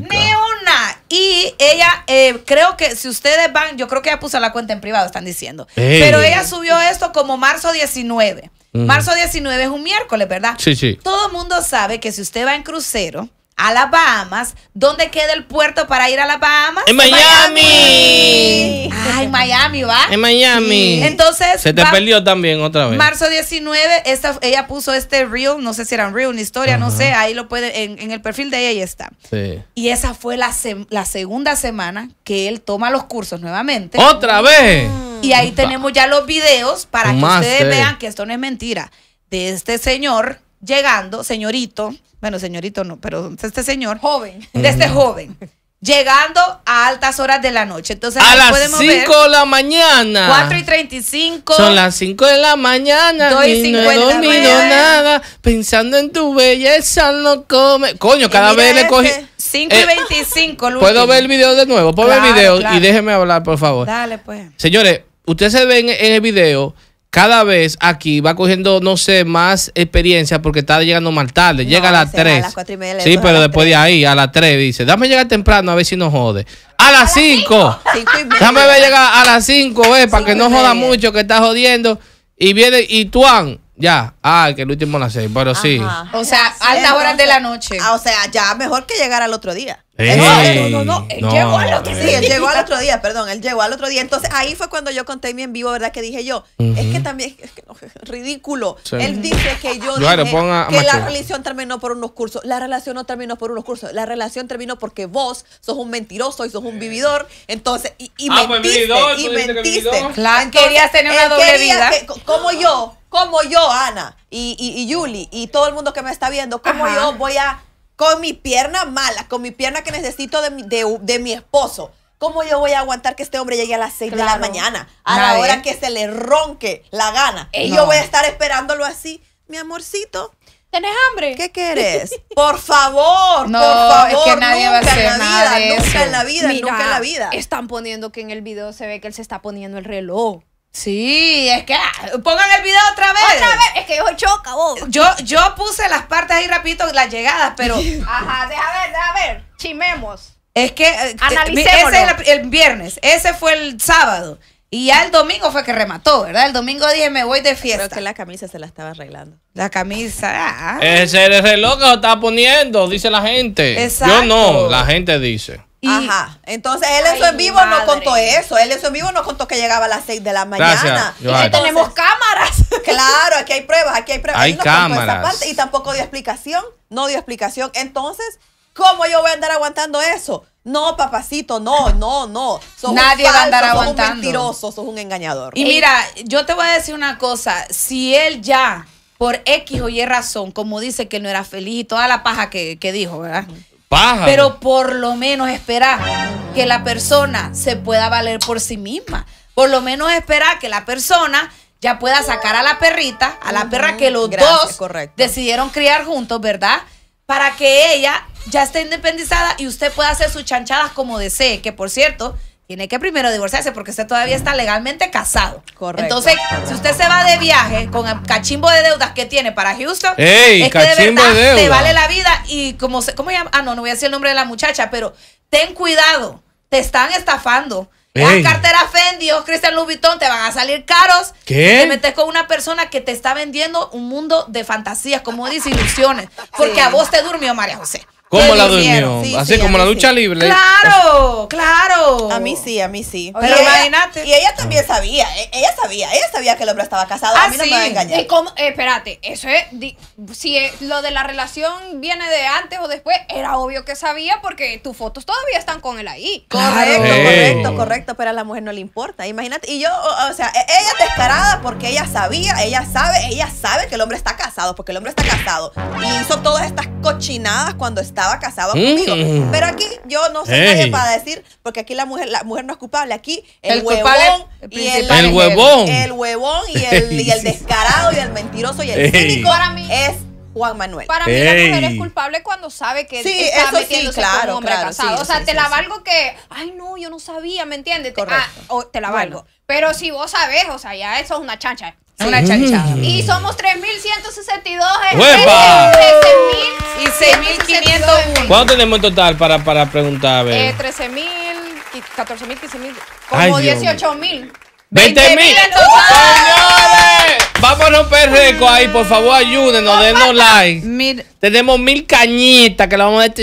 una. Ni una. Y ella, eh, creo que si ustedes van, yo creo que ella puso la cuenta en privado, están diciendo. Pero ella subió esto como marzo 19. Marzo 19 es un miércoles, ¿verdad? Sí, sí. Todo el mundo sabe que si usted va en crucero, a las Bahamas. ¿Dónde queda el puerto para ir a las Bahamas? En Miami. Ay, en Miami, ¿va? En Miami. Entonces. Se te perdió también otra vez. Marzo 19, ella puso este reel, no sé si era un reel, una historia, no sé, ahí lo puede, en, el perfil de ella ahí está. Sí. Y esa fue la, segunda semana que él toma los cursos nuevamente. ¡Otra vez! Y ahí tenemos ya los videos para que ustedes vean que esto no es mentira. De este señor llegando, señorito, bueno, señorito no, pero este señor. Joven. De este mm. joven. Llegando a altas horas de la noche. Entonces, a las 5 de la mañana. 4 y 35. Son las 5 de la mañana. y No he dormido nada. Pensando en tu belleza, no come. Coño, cada vez le este, cogí. 5 eh, y 25, Luis. Puedo ver el video de nuevo. Puedo ver el video y déjeme hablar, por favor. Dale, pues. Señores, ustedes se ven en el video cada vez aquí va cogiendo, no sé, más experiencia porque está llegando más tarde. llega a las 3. sí, pero después de ahí, a las 3, dice, dame llegar temprano a ver si no jode. A las 5. Dame ver llegar a las 5, ve, eh, para que no joda mucho que está jodiendo. Y viene, y Tuan, ya, ah, que el último a las seis, pero sí. O sea, altas horas de la noche. Ah, o sea, ya mejor que llegar al otro día. no, no, no, él llegó al otro día. Sí, él llegó al otro día, perdón, él llegó al otro día. Entonces ahí fue cuando yo conté mi en vivo, ¿verdad? Que dije yo, es que también es, ridículo. Él dice que yo, que la relación terminó por unos cursos, la relación no terminó por unos cursos, la relación terminó porque vos sos un mentiroso y sos un vividor. Entonces, y, y ah, pues mentiste, y mentiste. querías tener una doble vida. como yo ¿Cómo yo, Ana, y, y, y Yuli, y todo el mundo que me está viendo, cómo yo voy a, con mi pierna mala, con mi pierna que necesito de mi, de, mi esposo, ¿Cómo yo voy a aguantar que este hombre llegue a las 6 de la mañana? A la hora que se le ronque la gana. Y yo voy a estar esperándolo así. Mi amorcito, ¿tienes hambre? ¿Qué quieres? Por favor, no, por favor. Es que nadie nunca va a hacer en la nada vida, Nunca en la vida, nunca en la vida. Están poniendo que en el video se ve que él se está poniendo el reloj. Sí, es que ah, pongan el video otra vez. Otra vez, es que yo choca vos. Yo, yo puse las partes ahí rapidito, las llegadas, pero. Ajá, deja ver, deja ver. Chimemos. Es que eh, eh, ese es el, viernes, ese fue el sábado. Y ya el domingo fue que remató, ¿verdad? El domingo dije, me voy de fiesta. Creo que la camisa se la estaba arreglando. La camisa. Ah. Ese es el reloj que está poniendo, dice la gente. Exacto. Yo no, la gente dice. Ajá. Entonces él en en vivo no contó eso. Él en en vivo no contó que llegaba a las 6 de la mañana. y tenemos cámaras. claro, aquí hay pruebas, aquí hay pruebas. Hay cámaras. y tampoco dio explicación. No dio explicación. Entonces, ¿cómo yo voy a andar aguantando eso? No, papacito, no, no, no. Nadie va a andar aguantando. Sos un mentiroso, sos un engañador. Y mira, yo te voy a decir una cosa. Si él ya, por X o Y razón, como dice que no era feliz y toda la paja que, dijo, ¿verdad? Pero por lo menos espera que la persona se pueda valer por sí misma. Por lo menos espera que la persona ya pueda sacar a la perrita, a la perra que los dos decidieron criar juntos, ¿verdad? Para que ella ya esté independizada y usted pueda hacer sus chanchadas como desee. Que por cierto, tiene que primero divorciarse porque usted todavía está legalmente casado. Correcto. Entonces, si usted se va de viaje con el cachimbo de deudas que tiene para Houston, es que de verdad te vale la vida y como se, ¿cómo llama? Ah, no, no voy a decir el nombre de la muchacha, pero ten cuidado, te están estafando. Las cartera Fendi o Cristian Louboutin te van a salir caros. ¿Qué? te metes con una persona que te está vendiendo un mundo de fantasías, como disilusiones. Porque a vos te durmió María José. ¿Cómo la durmió? Así como la ducha libre. Claro, claro. A mí sí, a mí sí. Pero imagínate. Y ella también sabía, e-, ella sabía, ella sabía que el hombre estaba casado. a ah, mí no me va a Y eh, espérate, eso es, si lo de la relación viene de antes o después, era obvio que sabía porque tus fotos todavía están con él ahí. Correcto, correcto, correcto, pero a la mujer no le importa. Imagínate, y yo, o, sea, e-, ella descarada porque ella sabía, ella sabe, ella sabe que el hombre está casado, porque el hombre está casado. Y hizo todas estas cochinadas cuando está estaba casado mm. conmigo. Pero aquí yo no sé nadie para decir, porque aquí la mujer, la mujer no es culpable. Aquí el, huevón y el, huevón. El huevón y el, descarado y el mentiroso y el cínico es Juan Manuel. Para mí la mujer es culpable cuando sabe que está metiéndose con un hombre casado. o sea, te la valgo que, ay no, yo no sabía, ¿me entiendes? te ah, la valgo. Pero si vos sabés, o sea, ya eso es una chancha. Sí. Una chanchada. Mm. Y somos 3.162 y 6.501. Eh. ¿Cuánto tenemos en total para, preguntar? A ver? Eh, 13.000, 14.000, 15.000, como 18.000. ¡20.000! mil. Señores, vamos a romper récord ahí, por favor, ayúdenos, denos like. Tenemos mil cañitas que la vamos a dar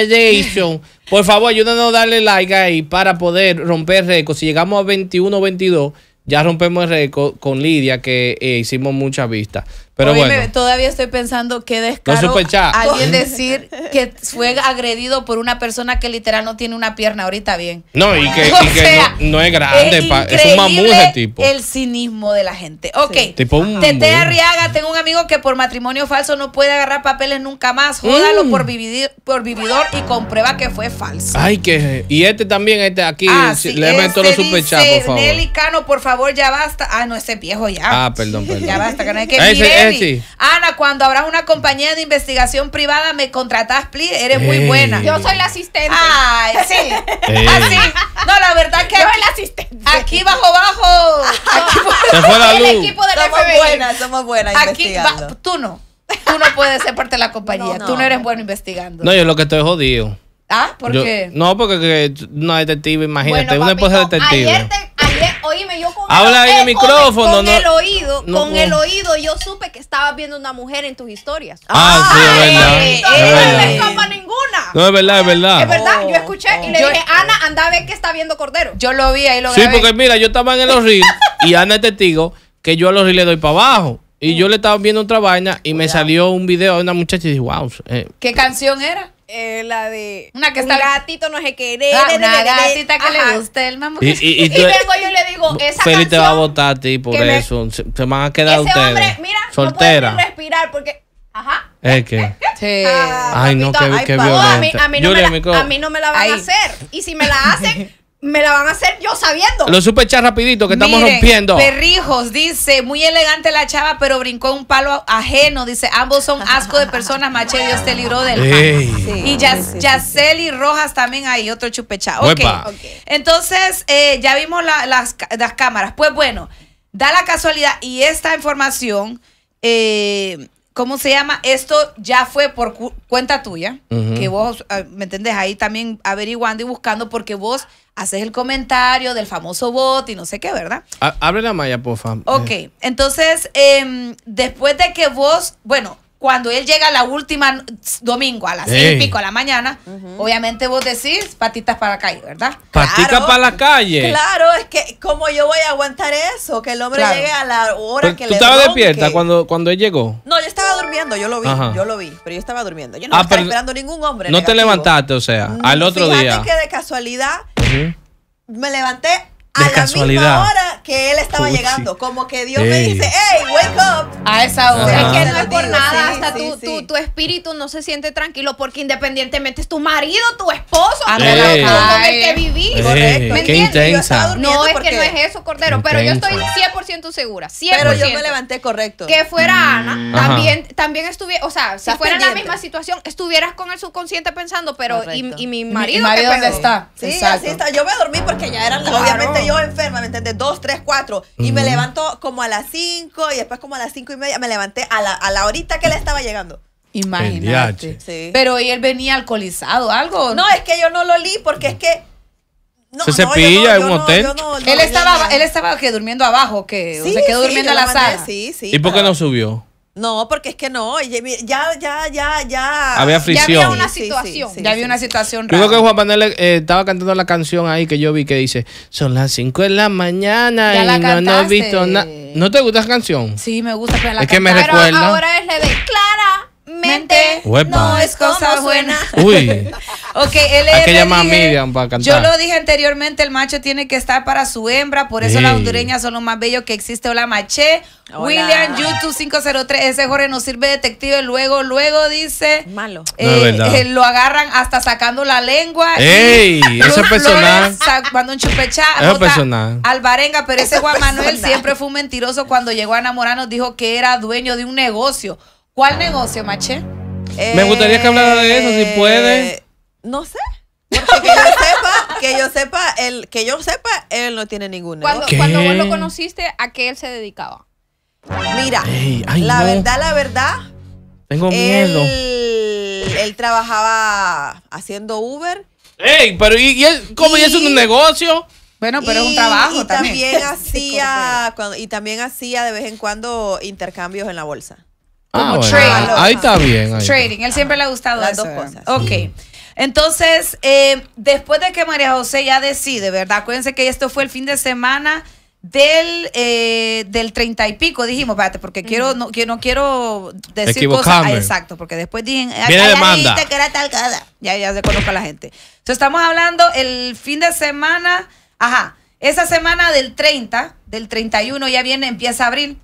este Por favor, ayúdenos a darle like ahí para poder romper récord. Si llegamos a 21 22 ya rompemos el récord con Lidia, que eh, hicimos muchas vistas. Pero bueno. todavía estoy pensando qué descaro alguien decir que fue agredido por una persona que literal no tiene una pierna ahorita bien. No, y que, no, es grande, es, un mamú tipo. El cinismo de la gente. Ok. Tete Arriaga, tengo un amigo que por matrimonio falso no puede agarrar papeles nunca más. Jódalo mm. por, vividor y comprueba que fue falso. Ay, que. Y este también, este aquí, ah, le meto los este sospechados, por favor. Cano, por favor, ya basta. Ah, no, ese viejo ya. Ah, perdón, perdón. Ya basta, que no hay que. Ana, cuando habrás una compañía de investigación privada, me contratás, please. Eres muy buena. Yo soy la asistente. Ay, sí. Así. No, la verdad que. Yo aquí, soy la asistente. Aquí bajo bajo. Aquí, bajo, la luz. El equipo de somos buenas, somos buenas. Aquí, tú no. Tú no puedes ser parte de la compañía. Tú no eres bueno investigando. No, yo lo que estoy jodido. Ah, ¿por qué? No, porque no una detective, imagínate, una esposa pues detective. Ayer te oíme, yo con, Habla el, en el micrófono, con, el oído, con el oído yo supe que estabas viendo una mujer en tus historias. Ah, sí, es verdad. Eh, eh, no ninguna. No, es verdad, es verdad. Es verdad, yo escuché y le dije, Ana, anda a ver qué está viendo Cordero. Yo lo vi ahí lo Sí, porque mira, yo estaba en el ríos y Ana es testigo que yo a los ríos le doy para abajo. Y yo le estaba viendo otra vaina y me salió un video de una muchacha y dije, wow. Eh". ¿Qué canción era? Eh, la de una que un está... gatito no se qué de, de, ah, una gatita que le guste el mamá y, y, y, luego yo le digo esa Feli te va a votar a ti por eso se, me van a quedar ese ustedes hombre, mira, soltera no puede respirar porque ajá es que ah, ay no qué, oh, a mí, no me la, a mí no me la van a hacer y si me la hacen me la van a hacer yo sabiendo. Lo supe rapidito que estamos rompiendo. Perrijos dice, muy elegante la chava, pero brincó un palo ajeno. Dice, ambos son asco de personas, mache Dios te libró del Y Yaceli Rojas también hay otro chupechado. Okay, Entonces, eh, ya vimos las, las cámaras. Pues bueno, da la casualidad y esta información. Eh, ¿cómo se llama? Esto ya fue por cuenta tuya, que vos, ah, ¿me entendés? Ahí también averiguando y buscando porque vos haces el comentario del famoso bot y no sé qué, ¿verdad? abre la malla, por favor. Ok, eh. entonces, em, después de que vos, bueno, cuando él llega la última domingo a las seis y pico de la mañana, obviamente vos decís patitas para la calle, ¿verdad? Patitas para la calle. Claro, es que como yo voy a aguantar eso, que el hombre llegue a la hora le que ¿tú estabas despierta cuando, cuando él llegó? No, yo estaba durmiendo, yo lo vi, yo lo vi, pero yo estaba durmiendo. Yo no ah, estaba esperando ningún hombre. No te levantaste, o sea, al otro Fíjate día. que de casualidad me levanté de a casualidad. la misma hora que él estaba llegando. Como que Dios me dice, hey, wake up. A esa hora. es que no es por nada. hasta tu, espíritu no se siente tranquilo porque independientemente es tu marido, tu esposo, ah, con el que viví ¿Me No, es que no es eso, Cordero. Pero yo estoy 100% segura. 100%. Pero yo me levanté correcto. Que fuera mm. Ana, también, también estuviera, o sea, si fuera en la misma situación, estuvieras con el subconsciente pensando, pero, y, mi marido. ¿dónde está? Sí, así está. Yo me dormí porque ya eran, obviamente yo enferma, ¿me entiendes? Dos, tres, cuatro. Y me levanto como a las cinco y después como a las cinco y media me levanté a la, a la horita que le estaba llegando. Imagínate. Pero él venía alcoholizado algo? No, es que yo no lo li porque es que se cepilla en un hotel. él estaba, él estaba que durmiendo abajo, que se quedó durmiendo a la sala. ¿Y por qué no subió? No, porque es que no, ya, ya, ya, ya. Había fricción. Ya había una situación. ya había una situación rara. Creo que Juan Manuel eh, estaba cantando la canción ahí que yo vi que dice, son las 5 de la mañana y no, he visto nada. ¿No te gusta esa canción? Sí, me gusta, pero la Es que me recuerda. ahora es la de Clara mente no es cosa buena. Uy. ok, él es que para cantar. Yo lo dije anteriormente, el macho tiene que estar para su hembra, por eso las hondureñas son los más bellos que existe. Hola, maché. William YouTube 503, ese Jorge no sirve detective. Luego, luego dice. Malo. Eh, eh, lo agarran hasta sacando la lengua. ¡Ey! Ese personal. Cuando un chupechá. Ese personal. Alvarenga, pero ese Juan Manuel siempre fue un mentiroso cuando llegó a enamorarnos. Dijo que era dueño de un negocio. ¿Cuál negocio, Maché? Me gustaría que hablara de eso, si eh, puede. No sé. que yo sepa, que yo sepa, él, que yo sepa, él no tiene ningún negocio. cuando vos lo conociste, ¿a qué él se dedicaba? Mira, la verdad, la verdad. Tengo miedo. Él, trabajaba haciendo Uber. ¡Ey! Pero ¿y, cómo Y- es un negocio? Bueno, pero es un trabajo y también. hacía cuando- y también hacía de vez en cuando intercambios en la bolsa. Ah, ahí está bien. trading. Él siempre le ha gustado las dos cosas. Ok. Entonces, eh, después de que María José ya decide, ¿verdad? Acuérdense que esto fue el fin de semana del eh, del treinta y pico dijimos espérate porque quiero no que no quiero decir cosas exacto porque después dijeron dijiste que era tal ya ya se coloca la gente entonces estamos hablando el fin de semana ajá esa semana del 30 del 31 ya viene, empieza abril.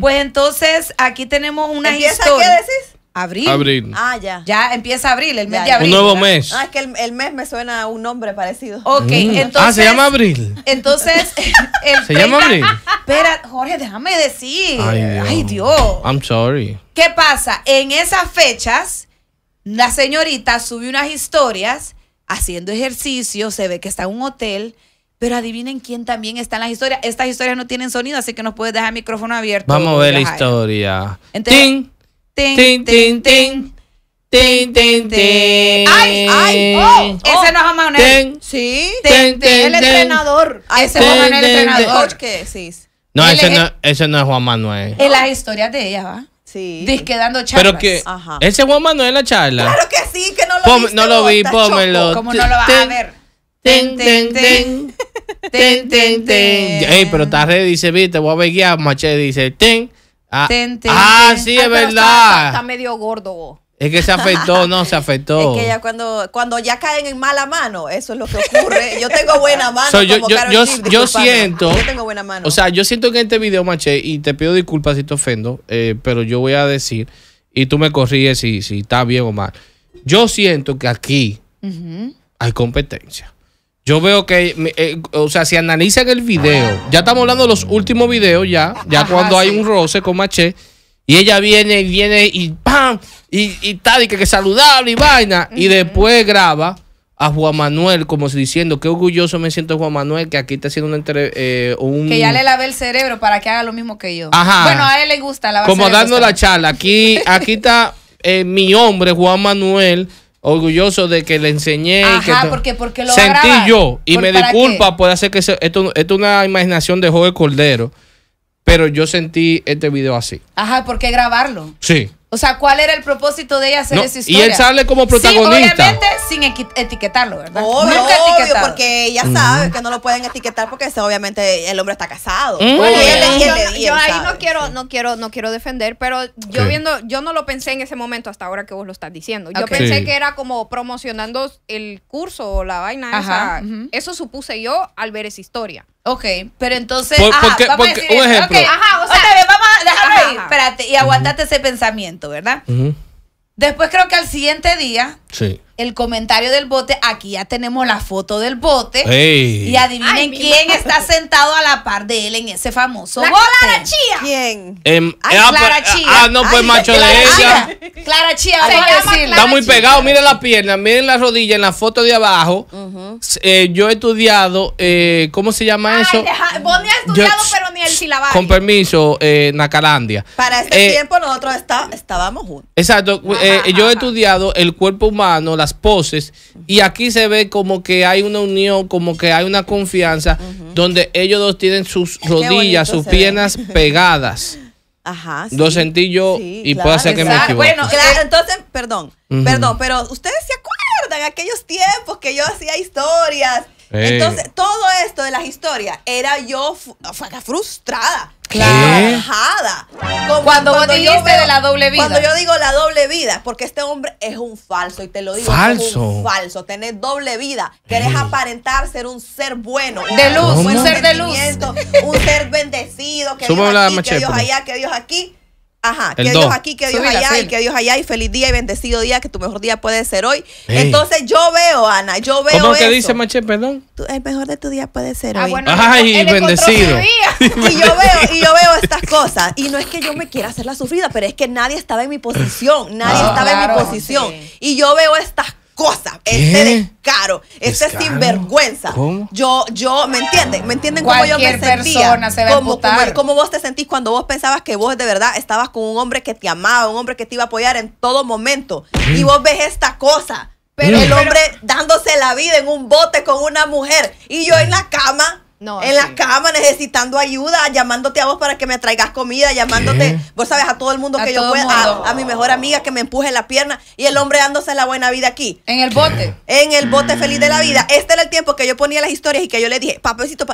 Pues entonces aquí tenemos una historia. ¿Qué decís? Abril. Abril. Ah, ya. Ya empieza abril, el mes de abril. Un nuevo mes. Ah, es que el, mes me suena a un nombre parecido. Ok, mm. ah, entonces. Ah, se llama abril. Entonces. se llama abril. Espera, Jorge, déjame decir. Ay, Dios. I'm sorry. ¿Qué pasa? En esas fechas, la señorita sube unas historias haciendo ejercicio, se ve que está en un hotel pero adivinen quién también está en las historias. Estas historias no tienen sonido, así que nos puedes dejar el micrófono abierto. Vamos a ver la historia. Ting, tin, tin, tin, tin. Tin, tin, tin. ¡Ay, ay! ¡Oh! oh. Ese no es Juan Manuel. Sí. ¡Tin! el entrenador. ese es Manuel el entrenador. ¿Qué decís? No, ese no, ese no es Juan Manuel. En las historias de ella, ¿va? Sí. Disque dando charlas. Pero que Ajá. ese Juan Manuel en la charla. Claro que sí, que no lo vi. No lo vi, pómelo. ¿Cómo no lo vas a ver? Ten, ten, ten. Ten, ten, ten. Ey, pero está ready, dice, viste, voy a guía maché, dice, ten. Ah, ah sí, es verdad. Está, medio gordo. Es que se afectó, no, se afectó. Es que ya cuando, cuando ya caen en mala mano, eso es lo que ocurre. Yo tengo buena mano. yo, yo, yo, siento. Yo tengo buena mano. O sea, yo siento que en este video, maché, y te pido disculpas si te ofendo, eh, pero yo voy a decir, y tú me corriges si, si está bien o mal. Yo siento que aquí hay competencia. Yo veo que, eh, o sea, si analizan el video, ya estamos hablando de los últimos videos ya, ya cuando hay un roce con Maché, y ella viene y viene y ¡pam! Y, y tal, y que, saludable y vaina, y después graba a Juan Manuel como si diciendo qué orgulloso me siento Juan Manuel que aquí está haciendo eh, un, eh, que ya le lavé el cerebro para que haga lo mismo que yo bueno a él le gusta como dando la charla aquí aquí está eh, mi hombre Juan Manuel orgulloso de que le enseñé. porque, Sentí yo, y me disculpa, puede ser que esto, es una imaginación de Joven Cordero, pero yo sentí este video así. Ajá, ¿por qué grabarlo? Sí. O sea, ¿cuál era el propósito de ella hacer esa historia? Y él sale como protagonista. obviamente sin etiquetarlo, ¿verdad? Obvio, porque ella mm. sabe que no lo pueden etiquetar porque obviamente el hombre está casado. Mm. yo, ahí no quiero, no quiero, no quiero defender, pero yo viendo, yo no lo pensé en ese momento hasta ahora que vos lo estás diciendo. Yo pensé que era como promocionando el curso o la vaina esa. Eso supuse yo al ver esa historia. Ok, pero entonces. Por, porque, ejemplo déjame espérate, y aguantate ese pensamiento, ¿verdad? Después creo que al siguiente día, el comentario del bote, aquí ya tenemos la foto del bote. Y adivinen quién está sentado a la par de él en ese famoso Clara Chía. ¿Quién? Em, eh, ah, Clara pues, Chía. Ah, no, pues macho de ella. Clara Chía, Está muy pegado, miren las piernas, miren la rodilla en la foto de abajo. Eh, yo he estudiado, eh, ¿cómo se llama eso? vos has estudiado, pero con permiso, eh, Nacalandia. Para este eh, tiempo nosotros está, estábamos juntos. Exacto. Eh, yo he estudiado el cuerpo humano, las poses, y aquí se ve como que hay una unión, como que hay una confianza, donde ellos dos tienen sus rodillas, sus piernas pegadas. Ajá. lo sentí yo y puede ser que me equivoque. Bueno, eh, entonces, perdón, perdón, pero ustedes se acuerdan aquellos tiempos que yo hacía historias entonces, todo esto de las historias era yo frustrada. Claro. cuando, dijiste de la doble vida. Cuando yo digo la doble vida, porque este hombre es un falso y te lo digo. Falso. un falso. Tener doble vida. Querés aparentar ser un ser bueno. De luz, un ser de luz. Un ser bendecido. Que Dios que Dios allá, que Dios aquí Ajá, que Dios aquí, que Dios allá, y que Dios allá, y feliz día y bendecido día, que tu mejor día puede ser hoy. Entonces yo veo, Ana, yo veo. ¿Cómo que dice Maché, perdón? el mejor de tu día puede ser ah, hoy. Ajá, Ay, bendecido. y yo veo, y yo veo estas cosas. Y no es que yo me quiera hacer la sufrida, pero es que nadie estaba en mi posición. Nadie ah, estaba en mi posición. Y yo veo estas cosas Cosa, Este caro, este es sinvergüenza. Yo, yo, ¿me entienden? ¿Me entienden cómo yo me sentía? ¿Cómo, vos te sentís cuando vos pensabas que vos de verdad estabas con un hombre que te amaba, un hombre que te iba a apoyar en todo momento? Y vos ves esta cosa. Pero el hombre dándose la vida en un bote con una mujer y yo en la cama en la cama necesitando ayuda, llamándote a vos para que me traigas comida, llamándote, vos sabes, a todo el mundo que yo pueda, a, mi mejor amiga que me empuje la pierna y el hombre dándose la buena vida aquí. En el bote. En el bote feliz de la vida. Este era el tiempo que yo ponía las historias y que yo le dije, papacito,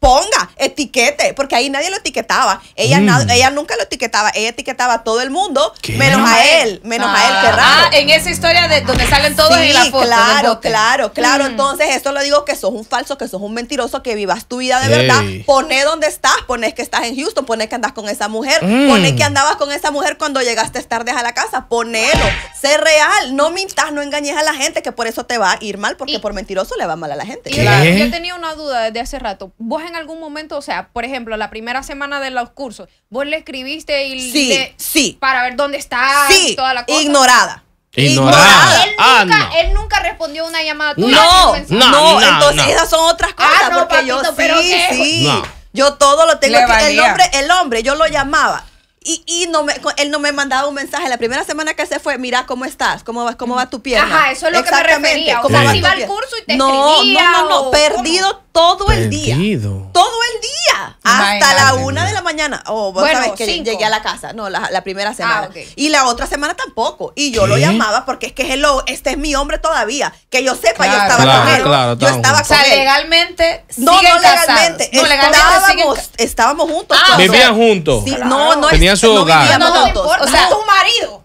ponga, etiquete, porque ahí nadie lo etiquetaba. Ella, mm. ella nunca lo etiquetaba, ella etiquetaba a todo el mundo, menos a él, menos a él, ah, qué raro. Ah, en esa historia de donde salen todos en Claro, claro, claro. Mm. Entonces, esto lo digo que sos un falso, que sos un mentiroso, que vivas tu vida de verdad, poné dónde estás, pones que estás en Houston, pones que andas con esa mujer, mm. pones que andabas con esa mujer cuando llegaste tarde a la casa, ponelo, sé real, no mintas, no engañes a la gente, que por eso te va a ir mal, porque por mentiroso le va mal a la gente. yo tenía una duda desde hace rato, vos en algún momento, o sea, por ejemplo, la primera semana de los cursos, vos le escribiste y sí, sí. para ver dónde está toda la cosa. Ignorada. Ignorada. Ah, él, nunca, respondió una llamada tuya. No, no, no, entonces esas son otras cosas. Ah, porque yo, sí. Yo todo lo tengo. Aquí. El hombre, el hombre, yo lo llamaba. Y, y no me, él no me mandaba un mensaje. La primera semana que se fue, mira cómo estás, cómo va, cómo va tu pierna. Ajá, eso es lo que me refería. ¿Cómo iba al curso y te no, No, no, no, perdido todo el día. Todo el día. Hasta la una de la mañana. o oh, bueno, es que llegué a la casa. No, la, primera ah, semana. Y la otra semana tampoco. Y yo lo llamaba porque es que hello, este es mi hombre todavía. Que yo sepa, yo estaba con él. yo estaba con o sea, él. legalmente. No, no legalmente. No, estábamos, estábamos juntos. Ah, pues. vivían juntos. no, no, Tenían su no hogar. O sea, tu marido.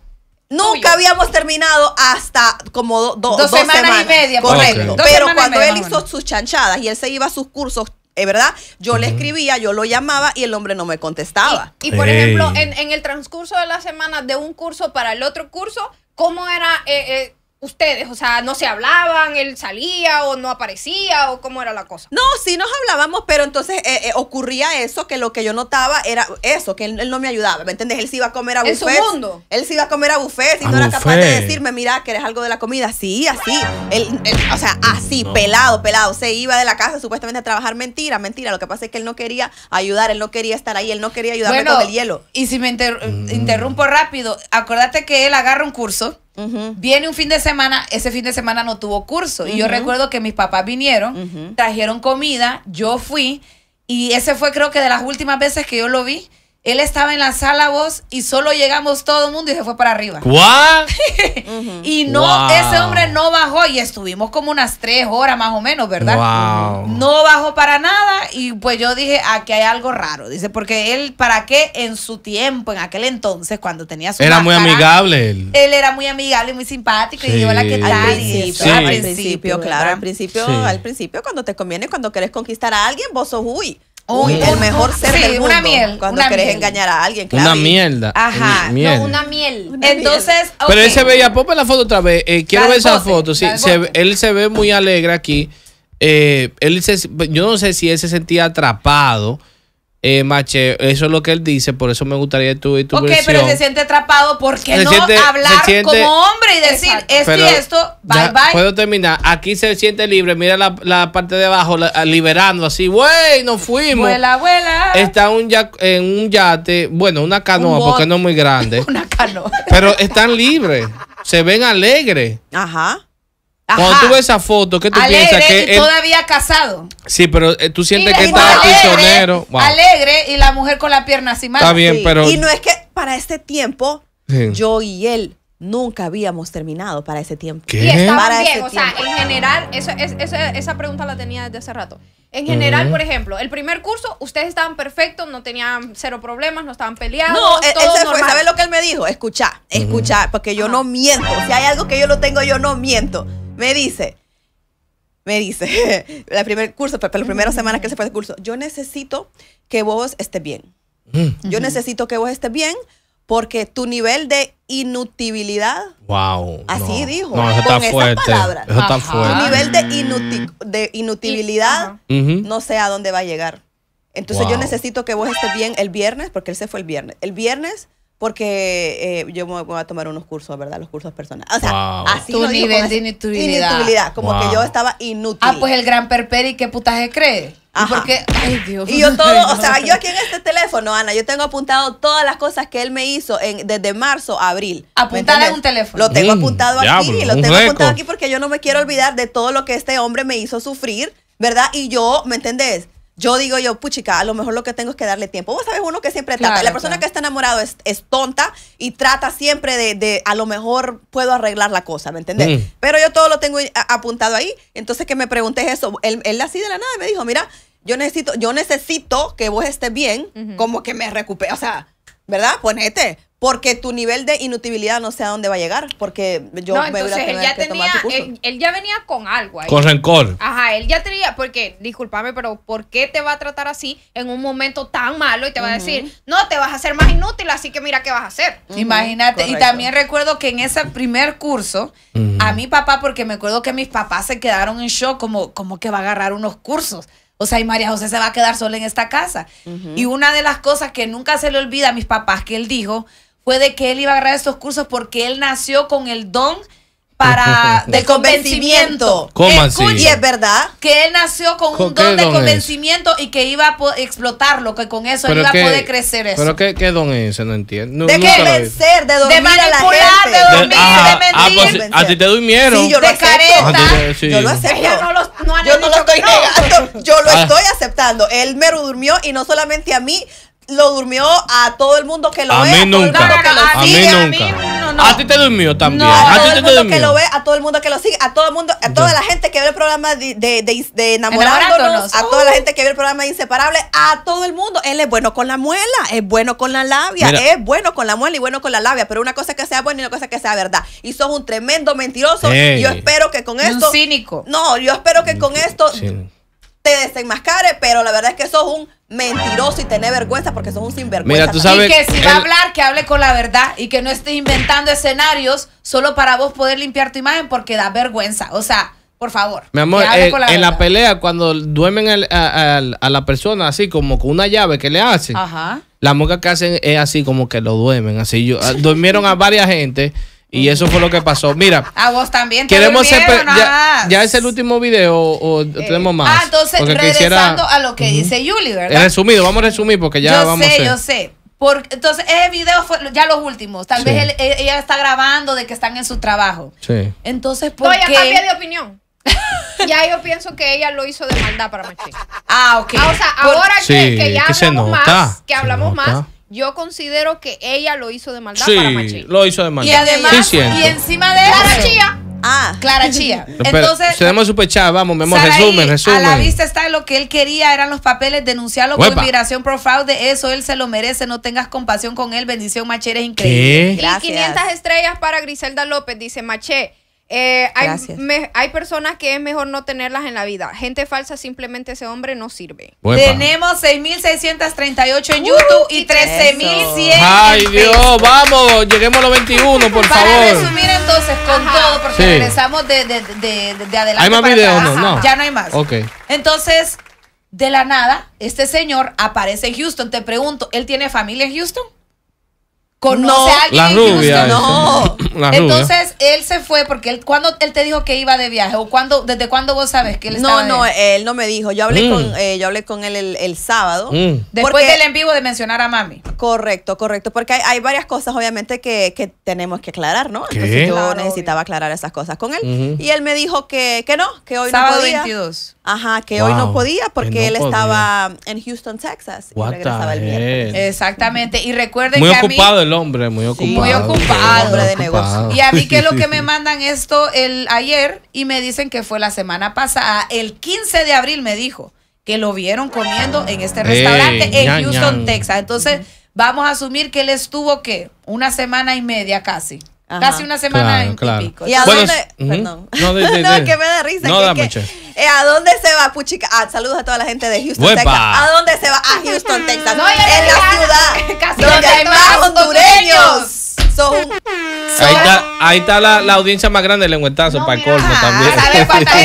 Nunca habíamos terminado hasta como dos, semanas, y media. Correcto. Pero cuando él hizo sus chanchadas y él se iba a sus cursos es eh, verdad, yo le escribía, yo lo llamaba y el hombre no me contestaba. Y, por ejemplo, en, el transcurso de la semana de un curso para el otro curso, ¿cómo era eh, eh, ustedes? O sea, ¿no se hablaban? ¿Él salía o no aparecía? ¿O cómo era la cosa? No, sí nos hablábamos, pero entonces eh, eh, ocurría eso, que lo que yo notaba era eso, que él, no me ayudaba, ¿me entiendes? Él sí iba a comer a buffet. Él sí iba a comer a buffet y no era capaz de decirme, mira, ¿querés algo de la comida? Sí, así. Él, o sea, así, pelado, pelado. Se iba de la casa supuestamente a trabajar. Mentira, mentira. Lo que pasa es que él no quería ayudar, él no quería estar ahí, él no quería ayudarme con el hielo. Y si me mm. interrumpo rápido, acordate que él agarra un curso Viene un fin de semana, ese fin de semana no tuvo curso. Y yo recuerdo que mis papás vinieron, trajeron comida, yo fui, y ese fue creo que de las últimas veces que yo lo vi. Él estaba en la sala vos y solo llegamos todo el mundo y se fue para arriba. ¿What? y no, ese hombre no bajó y estuvimos como unas tres horas más o menos, ¿verdad? No bajó para nada y pues yo dije, aquí ah, hay algo raro. Dice, porque él, ¿para qué? En su tiempo, en aquel entonces, cuando tenía su Era muy amigable él. Él era muy amigable y muy simpático y yo la que tal. Y, Al principio, claro. Al principio, al principio, cuando te conviene, cuando quieres conquistar a alguien, vos sos uy un el mejor ser del mundo una miel, cuando quieres querés engañar a alguien, Una mierda. Ajá. una miel. Entonces, Pero él se veía, ponme la foto otra vez. Eh, quiero ver esa foto. Sí, él se ve muy alegre aquí. Eh, él se, yo no sé si él se sentía atrapado eh, Eso es lo que él dice, por eso me gustaría tu y tu Ok, pero se siente atrapado, ¿por qué no hablar como hombre y decir esto y esto? Bye ya, bye. Puedo terminar. Aquí se siente libre, mira la, parte de abajo, ah, liberando así, güey, nos fuimos. Vuela, abuela. Está un en un yate, bueno, una canoa, porque no es muy grande. una canoa. Pero están libres, se ven alegres. Ajá. Cuando tú ves esa foto, ¿qué tú alegre, piensas? Que todavía casado. Sí, pero eh, tú sientes que está prisionero Alegre y la mujer con la pierna así mal. Está bien, pero. Y no es que para este tiempo, yo y él nunca habíamos terminado para ese tiempo. ¿Qué? Y bien, o sea, en general, es, esa pregunta la tenía desde hace rato. En general, por ejemplo, el primer curso, ustedes estaban perfectos, no tenían cero problemas, no estaban peleados. No, e, todo ¿sabes lo que él me dijo? Escucha, escucha, porque yo no miento. Si hay algo que yo lo tengo, yo no miento me dice, me dice, la primer curso, para las primeras semanas que se fue el curso, yo necesito que vos estés bien. Yo necesito que vos estés bien porque tu nivel de inutilidad, Wow. Así dijo. No, eso está con fuerte. eso está fuerte. Tu nivel de, inutilidad no sé a dónde va a llegar. Entonces yo necesito que vos estés bien el viernes, porque él se fue el viernes. El viernes porque eh, yo me voy a tomar unos cursos, ¿verdad? Los cursos personales. O sea, así tu nivel de inutilidad. inutilidad. Como que yo estaba inútil. Ah, pues el gran perperi, ¿qué putaje cree? Porque, ay Dios. Y yo todo, o sea, yo aquí en este teléfono, Ana, yo tengo apuntado todas las cosas que él me hizo en, desde marzo a abril. Apuntada en un teléfono. Lo tengo mm, apuntado aquí, lo tengo apuntado aquí porque yo no me quiero olvidar de todo lo que este hombre me hizo sufrir, ¿verdad? Y yo, ¿me entendés? yo digo yo, puchica, a lo mejor lo que tengo es que darle tiempo. Vos sabes uno que siempre trata. la persona que está enamorado es, tonta y trata siempre de, a lo mejor puedo arreglar la cosa, ¿me entendés? Mm. Pero yo todo lo tengo apuntado ahí. Entonces que me preguntes eso. Él, él, así de la nada me dijo, mira, yo necesito, yo necesito que vos estés bien, como que me recupere. O sea, ¿verdad? Ponete, porque tu nivel de inutilidad no sé a dónde va a llegar, porque yo no, me entonces, él ya tenía, Él, ya venía con algo ahí. Con rencor. Ajá, él ya tenía, porque, discúlpame, pero ¿por qué te va a tratar así en un momento tan malo y te va a decir, no, te vas a hacer más inútil, así que mira qué vas a hacer? Imagínate, y también recuerdo que en ese primer curso, a mi papá, porque me acuerdo que mis papás se quedaron en shock, como, como que va a agarrar unos cursos. O sea, y María José se va a quedar sola en esta casa. Y una de las cosas que nunca se le olvida a mis papás que él dijo, Puede que él iba a agarrar estos cursos porque él nació con el don para convencimiento. ¿Cómo Escuche, es verdad que él nació con, un don de convencimiento y que iba a explotarlo, que con eso él iba a poder crecer eso. Pero qué, don es ese, no entiendo. No, de vencer, de dormir de manipular, a la gente. de dormir, de, ah, de ah, pues mentir. a ti te durmieron. Sí, yo de careta. Ah, yo lo acepto. Ella no no yo lo estoy negando. Yo lo estoy aceptando. Él me durmió y no solamente a mí, lo durmió a todo el mundo que lo ve. A, a mí nunca. A A ti te durmió también. a, todo el mundo que lo ve, a todo el mundo que lo sigue, a todo el mundo, a toda la gente que ve el programa de, enamorándonos, a toda la uh. gente que ve el programa de Inseparable, a todo el mundo. Él es bueno con la muela, es bueno con la labia, es bueno con la muela y bueno con la labia, pero una cosa es que sea bueno y una cosa es que sea verdad. Y sos un tremendo mentiroso. Yo espero que con esto. No, yo espero que con esto te desenmascare, pero la verdad es que sos un mentiroso y tenés vergüenza porque sos un sinvergüenza. Mira, tú sabes, y que si va a hablar, que hable con la verdad y que no estés inventando escenarios solo para vos poder limpiar tu imagen porque da vergüenza. O sea, por favor. Mi amor, eh, en la pelea, cuando duermen a, la persona así, como con una llave que le hacen, la mosca que hacen es así como que lo duermen. Así yo, ah, durmieron a varias gente. Y eso fue lo que pasó. Mira. A vos también. queremos ser ya, ya, es el último video o, eh, tenemos ah, más. Ah, entonces porque regresando quisiera, a lo que dice Yuli, ¿verdad? Resumido, vamos a resumir porque ya yo vamos. Sé, yo sé. entonces, ese video fue ya los últimos. Tal vez ella está grabando de que están en su trabajo. Sí. Entonces, ¿por no, qué? ya cambié de opinión. ya yo pienso que ella lo hizo de maldad para Machín. Ah, ok. Ah, o sea, ahora que, ya hablamos más, que hablamos más yo considero que ella lo hizo de maldad sí, para Lo hizo de maldad. Y además, y encima de Clara Chía. Ah. Clara Chía. Entonces. Tenemos super chat, vamos, Me resumen, resumen. A la vista está lo que él quería, eran los papeles, denunciarlo por inmigración por Eso él se lo merece, no tengas compasión con él. Bendición, Maché, eres increíble. Y 500 estrellas para Griselda López, dice Maché. Eh, hay, personas que es mejor no tenerlas en la vida. Gente falsa, simplemente ese hombre no sirve. Tenemos 6.638 en YouTube y 13.100. ¡Ay, Dios! ¡Vamos! Lleguemos a los 21, por favor. Para resumir entonces con todo, porque regresamos de, de, de, adelante. ¿Hay más videos no? no? Ya no hay más. Ok. Entonces, de la nada, este señor aparece en Houston. Te pregunto, ¿él tiene familia en Houston? ¿Conoce no. a alguien la en Houston? No. Entonces él se fue porque él cuando él te dijo que iba de viaje o cuando desde cuándo vos sabes que él estaba No, no, él no me dijo. Yo hablé con mm. eh, yo hablé con él el, sábado. Mm. Después del en vivo de mencionar a mami. Correcto, correcto, porque hay, varias cosas obviamente que, tenemos que aclarar, ¿no? Entonces yo necesitaba aclarar esas cosas con él y él me dijo que, no, que hoy no podía. 22. Ajá, que hoy no podía porque él estaba en Houston, Texas regresaba el viernes. Exactamente, y recuerden muy ocupado el hombre, muy ocupado. muy ocupado. de negocio. Y a mí que lo que me mandan esto el ayer y me dicen que fue la semana pasada, el 15 de abril me dijo que lo vieron comiendo en este restaurante en Houston, Texas. Entonces, vamos a asumir que él estuvo que una semana y media casi. Casi una semana Y pico. ¿Y a dónde? No, que me da risa. que, eh, ¿A dónde se va, Puchica? Ah, saludos a toda la gente de Houston, Texas. ¿A dónde se va? A Houston, Texas. en la ciudad. donde hay más hondureños ahí está, la, la audiencia más grande del lenguetazo para el colmo también.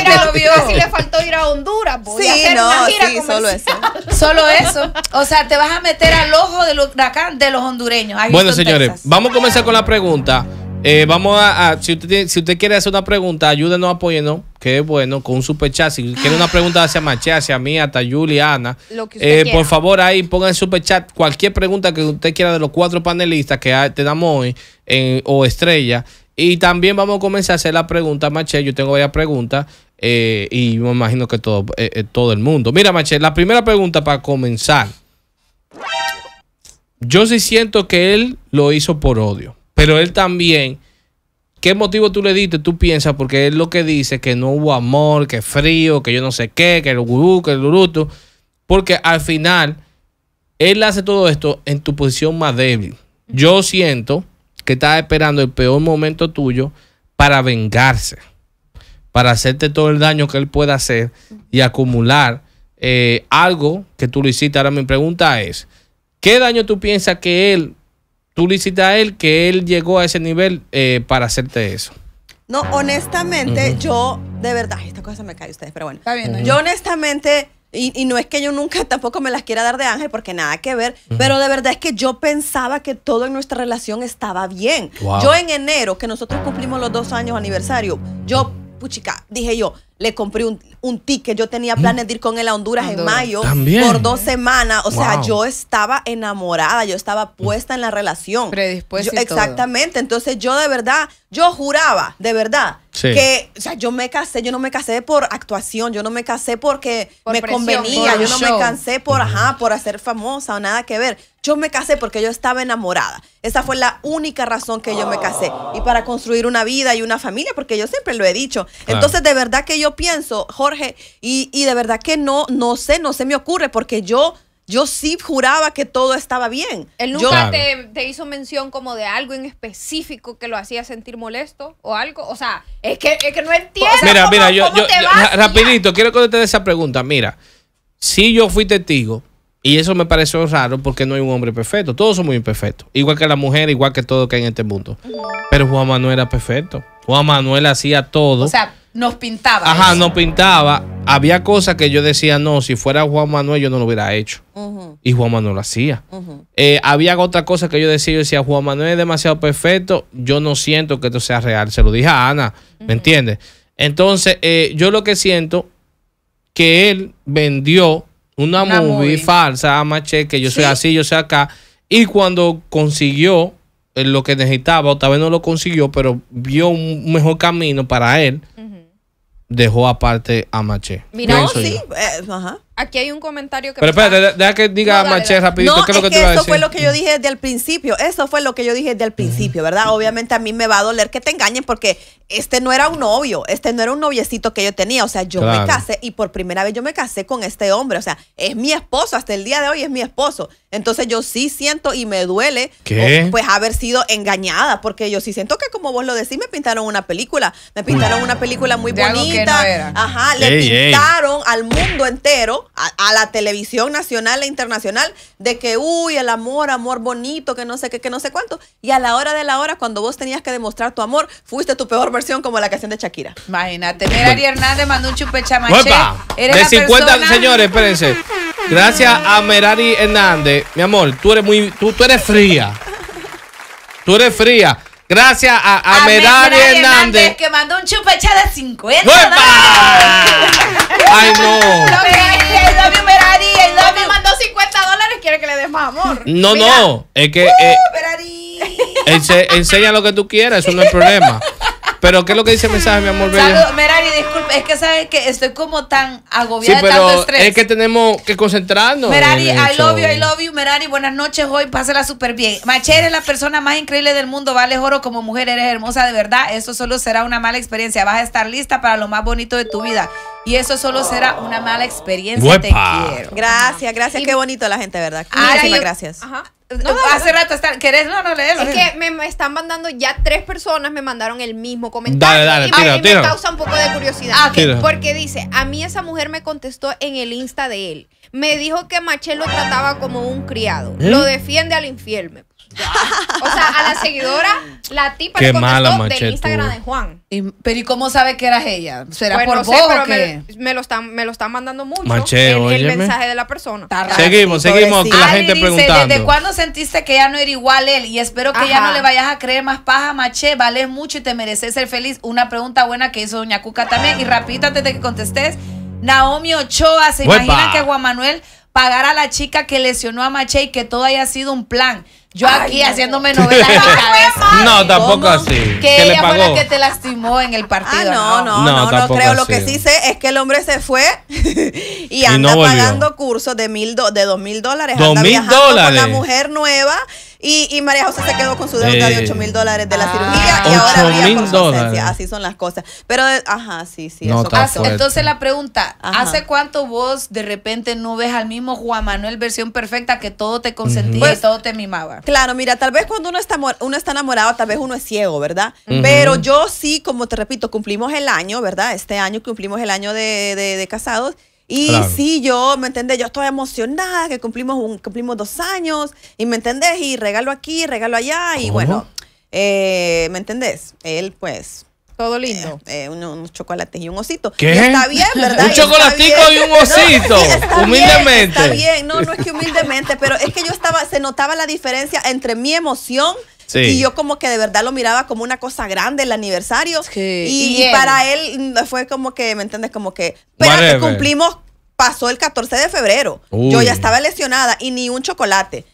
Si le faltó ir a Honduras, pues, voy sí, a hacer no, gira sí, solo eso. solo eso. O sea, te vas a meter al ojo del huracán de los hondureños. Bueno, señores, vamos a comenzar con la pregunta. Eh, vamos a, si, usted, quiere hacer una pregunta, ayúdenos, apóyenos, que es bueno, con un super chat. Si quiere una pregunta hacia Maché, hacia mí, hasta Juliana, eh, por favor ahí pongan en super chat cualquier pregunta que usted quiera de los cuatro panelistas que tenemos hoy o estrella. Y también vamos a comenzar a hacer la pregunta, Maché. Yo tengo varias preguntas eh, y me imagino que todo, todo el mundo. Mira, Maché, la primera pregunta para comenzar. Yo sí siento que él lo hizo por odio. Pero él también, ¿qué motivo tú le diste? Tú piensas, porque él lo que dice que no hubo amor, que frío, que yo no sé qué, que el gurú, que el guruto. Porque al final, él hace todo esto en tu posición más débil. Yo siento que estás esperando el peor momento tuyo para vengarse, para hacerte todo el daño que él pueda hacer y acumular eh, algo que tú lo hiciste. Ahora mi pregunta es, ¿qué daño tú piensas que él tú le a él que él llegó a ese nivel eh, para hacerte eso? No, honestamente, yo, de verdad, esta cosa me cae ustedes, pero bueno. Está bien, Yo honestamente, y, no es que yo nunca tampoco me las quiera dar de ángel, porque nada que ver, pero de verdad es que yo pensaba que todo en nuestra relación estaba bien. Yo en enero, que nosotros cumplimos los dos años aniversario, yo puchica, dije yo, le compré un, ticket, yo tenía planes de ir con él a Honduras en mayo por dos semanas, o sea, yo estaba enamorada, yo estaba puesta en la relación. Predispuesta. Exactamente, entonces yo de verdad, yo juraba, de verdad, que, o sea, yo me casé, yo no me casé por actuación, yo no me casé porque me convenía, yo no me casé por, ajá, por hacer famosa o nada que ver. Yo me casé porque yo estaba enamorada. Esa fue la única razón que yo me casé. Y para construir una vida y una familia, porque yo siempre lo he dicho. Entonces, de verdad que yo pienso, Jorge, y, de verdad que no, no sé, no se me ocurre, porque yo, yo sí juraba que todo estaba bien. ¿Él nunca te, hizo mención como de algo en específico que lo hacía sentir molesto o algo? O sea, es que, no entiendo. mira, mira, yo, rapidito, quiero contestar esa pregunta. Mira, si yo fui testigo y eso me pareció raro porque no hay un hombre perfecto. Todos somos imperfectos. Igual que la mujer, igual que todo que hay en este mundo. Pero Juan Manuel era perfecto. Juan Manuel hacía todo. O sea, nos pintaba. Ajá, nos pintaba. Había cosas que yo decía, no, si fuera Juan Manuel yo no lo hubiera hecho. Y Juan Manuel lo hacía. Eh, había otra cosa que yo decía, yo decía, Juan Manuel es demasiado perfecto, yo no siento que esto sea real. Se lo dije a Ana, ¿me entiendes? Entonces, eh, yo lo que siento que él vendió una, movie, falsa, ah, maché, que yo soy así, yo soy acá. Y cuando consiguió eh, lo que necesitaba, o tal vez no lo consiguió, pero vio un mejor camino para él, dejó aparte a Maché. Mira, sí, eh, ajá. Aquí hay un comentario que. Pero espérate, deja que diga Maché rapidito. No, ¿Qué es que, eso fue lo que yo dije desde el principio. Eso fue lo que yo dije desde el principio, ¿verdad? Obviamente a mí me va a doler que te engañen porque este no era un novio, este no era un noviecito que yo tenía. O sea, yo me casé y por primera vez yo me casé con este hombre. O sea, es mi esposo. Hasta el día de hoy es mi esposo. Entonces yo sí siento y me duele ¿Qué? pues haber sido engañada porque yo sí siento que, como vos lo decís, me pintaron una película. Me pintaron una película muy bonita. Ajá, le pintaron al mundo entero a, la televisión nacional e internacional de que, uy, el amor, amor bonito, que no sé qué, que no sé cuánto. Y a la hora de la hora, cuando vos tenías que demostrar tu amor, fuiste tu peor versión como la canción de Shakira. Imagínate, Merari Hernández mandó un chamaché De 50, señores, espérense. Gracias a Merari Hernández. Mi amor, tú eres muy, tú, tú eres fría. Tú eres fría. Gracias a, a, Merari Hernández, que mandó un chupecha de 50. ¡Ay, no! El love Merari. mandó 50 dólares, quiere que le des más amor. No, no. Es que. Uh, eh, enseña lo que tú quieras, eso no es problema. Pero, ¿qué es lo que dice el mensaje, mi amor? Salud, Merari, disculpe, es que sabes que estoy como tan agobiada tan de tanto estrés. Es que tenemos que concentrarnos. Merari, I love you, I love you. Merari, buenas noches hoy, pásela súper bien. Machere es la persona más increíble del mundo, vale oro como mujer, eres hermosa de verdad. eso solo será una mala experiencia. Vas a estar lista para lo más bonito de tu vida. Y eso solo será una mala experiencia. Te quiero. Gracias, gracias. Qué bonito la gente, ¿verdad? Muchísimas gracias. No, hace rato está, ¿querés? No, no, lees. Es que me, están mandando ya tres personas me mandaron el mismo comentario. A dale, y me, causa un poco de curiosidad. Ah, Porque dice, a mí esa mujer me contestó en el Insta de él. Me dijo que Maché lo trataba como un criado. ¿Eh? Lo defiende al infierno o sea, a la seguidora, la tipa que le contestó del Instagram de Juan. pero ¿y cómo sabe que eras ella? ¿Será por vos qué? Me, lo están, mandando mucho el, mensaje de la persona. seguimos, seguimos, la gente preguntando. ¿Desde cuándo sentiste que ya no era igual él? Y espero que ya no le vayas a creer más paja, Maché. Vales mucho y te mereces ser feliz. Una pregunta buena que hizo Doña Cuca también. Y rapidito, antes de que contestes, Naomi Ochoa, ¿se que Juan Manuel pagara a la chica que lesionó a Maché y que todo haya sido un plan? Yo aquí haciéndome no. novelas No, tampoco así. Que ella pagó? fue la que te lastimó en el partido. Ah, no, no, no, no, creo. Lo que sí sé es que el hombre se fue y anda pagando cursos de mil do, de dos mil dólares. anda viajando Con la mujer nueva y, María José se quedó con su deuda de 8 mil dólares de la ah. cirugía y ahora vía Así son las cosas. Pero, eh, ajá, sí, sí. Entonces la pregunta, ¿hace cuánto vos de repente no ves al mismo Juan Manuel versión perfecta que todo te consentía y todo te mimaba? Claro, mira, tal vez cuando uno está, uno está enamorado, tal vez uno es ciego, ¿verdad? Pero yo sí, como te repito, cumplimos el año, ¿verdad? Este año cumplimos el año de, de casados. Y sí, yo, ¿me entendés? Yo estoy emocionada que cumplimos, un, cumplimos dos años y ¿me entendés? Y regalo aquí, regalo allá y bueno, eh, ¿me entendés? Él pues... Todo eh, lindo. Eh, unos, y un osito. ¿Qué? está bien, ¿verdad? Un chocolatico y un osito. humildemente. está bien, no, no es que humildemente, pero es que yo estaba, se notaba la diferencia entre mi emoción y yo como que de verdad lo miraba como una cosa grande el aniversario. Y, y, para él fue como que, ¿me entiendes? Como que, pero que cumplimos pasó el 14 de febrero. Yo ya estaba lesionada y ni un chocolate.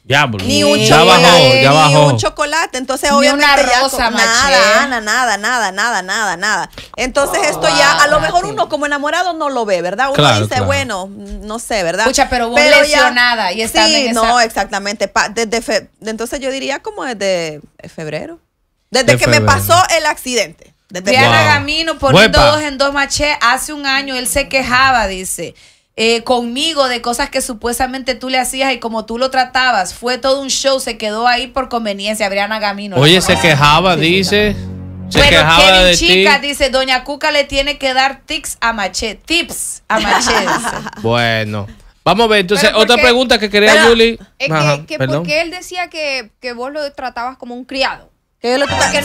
Ni un ya chocolate. Bajó, ya bajó. Ni un chocolate. Entonces, obviamente, una rosa, Nada, nada, nada, nada, nada, nada. Entonces, esto ya, a lo mejor uno como enamorado no lo ve, ¿verdad? Uno dice, bueno, no sé, ¿verdad? Escucha, pero vos lesionada y está. Sí, en esa... no, exactamente. desde entonces, yo diría como desde eh, febrero. Desde que me pasó el accidente. Desde Diana wow. Gamino poniendo dos en dos maché hace un año, él se quejaba, dice. Eh, conmigo de cosas que supuestamente tú le hacías y como tú lo tratabas. Fue todo un show, se quedó ahí por conveniencia. Adriana Gamino. Oye, se quejaba, dice. Se quejaba de Chica dice, Doña Cuca le tiene que dar tics a Machete. Tips a bueno. Vamos a ver, entonces, otra pregunta que quería Julie. Es que, porque él decía que, que vos lo tratabas como un criado. ¿Sabes por qué?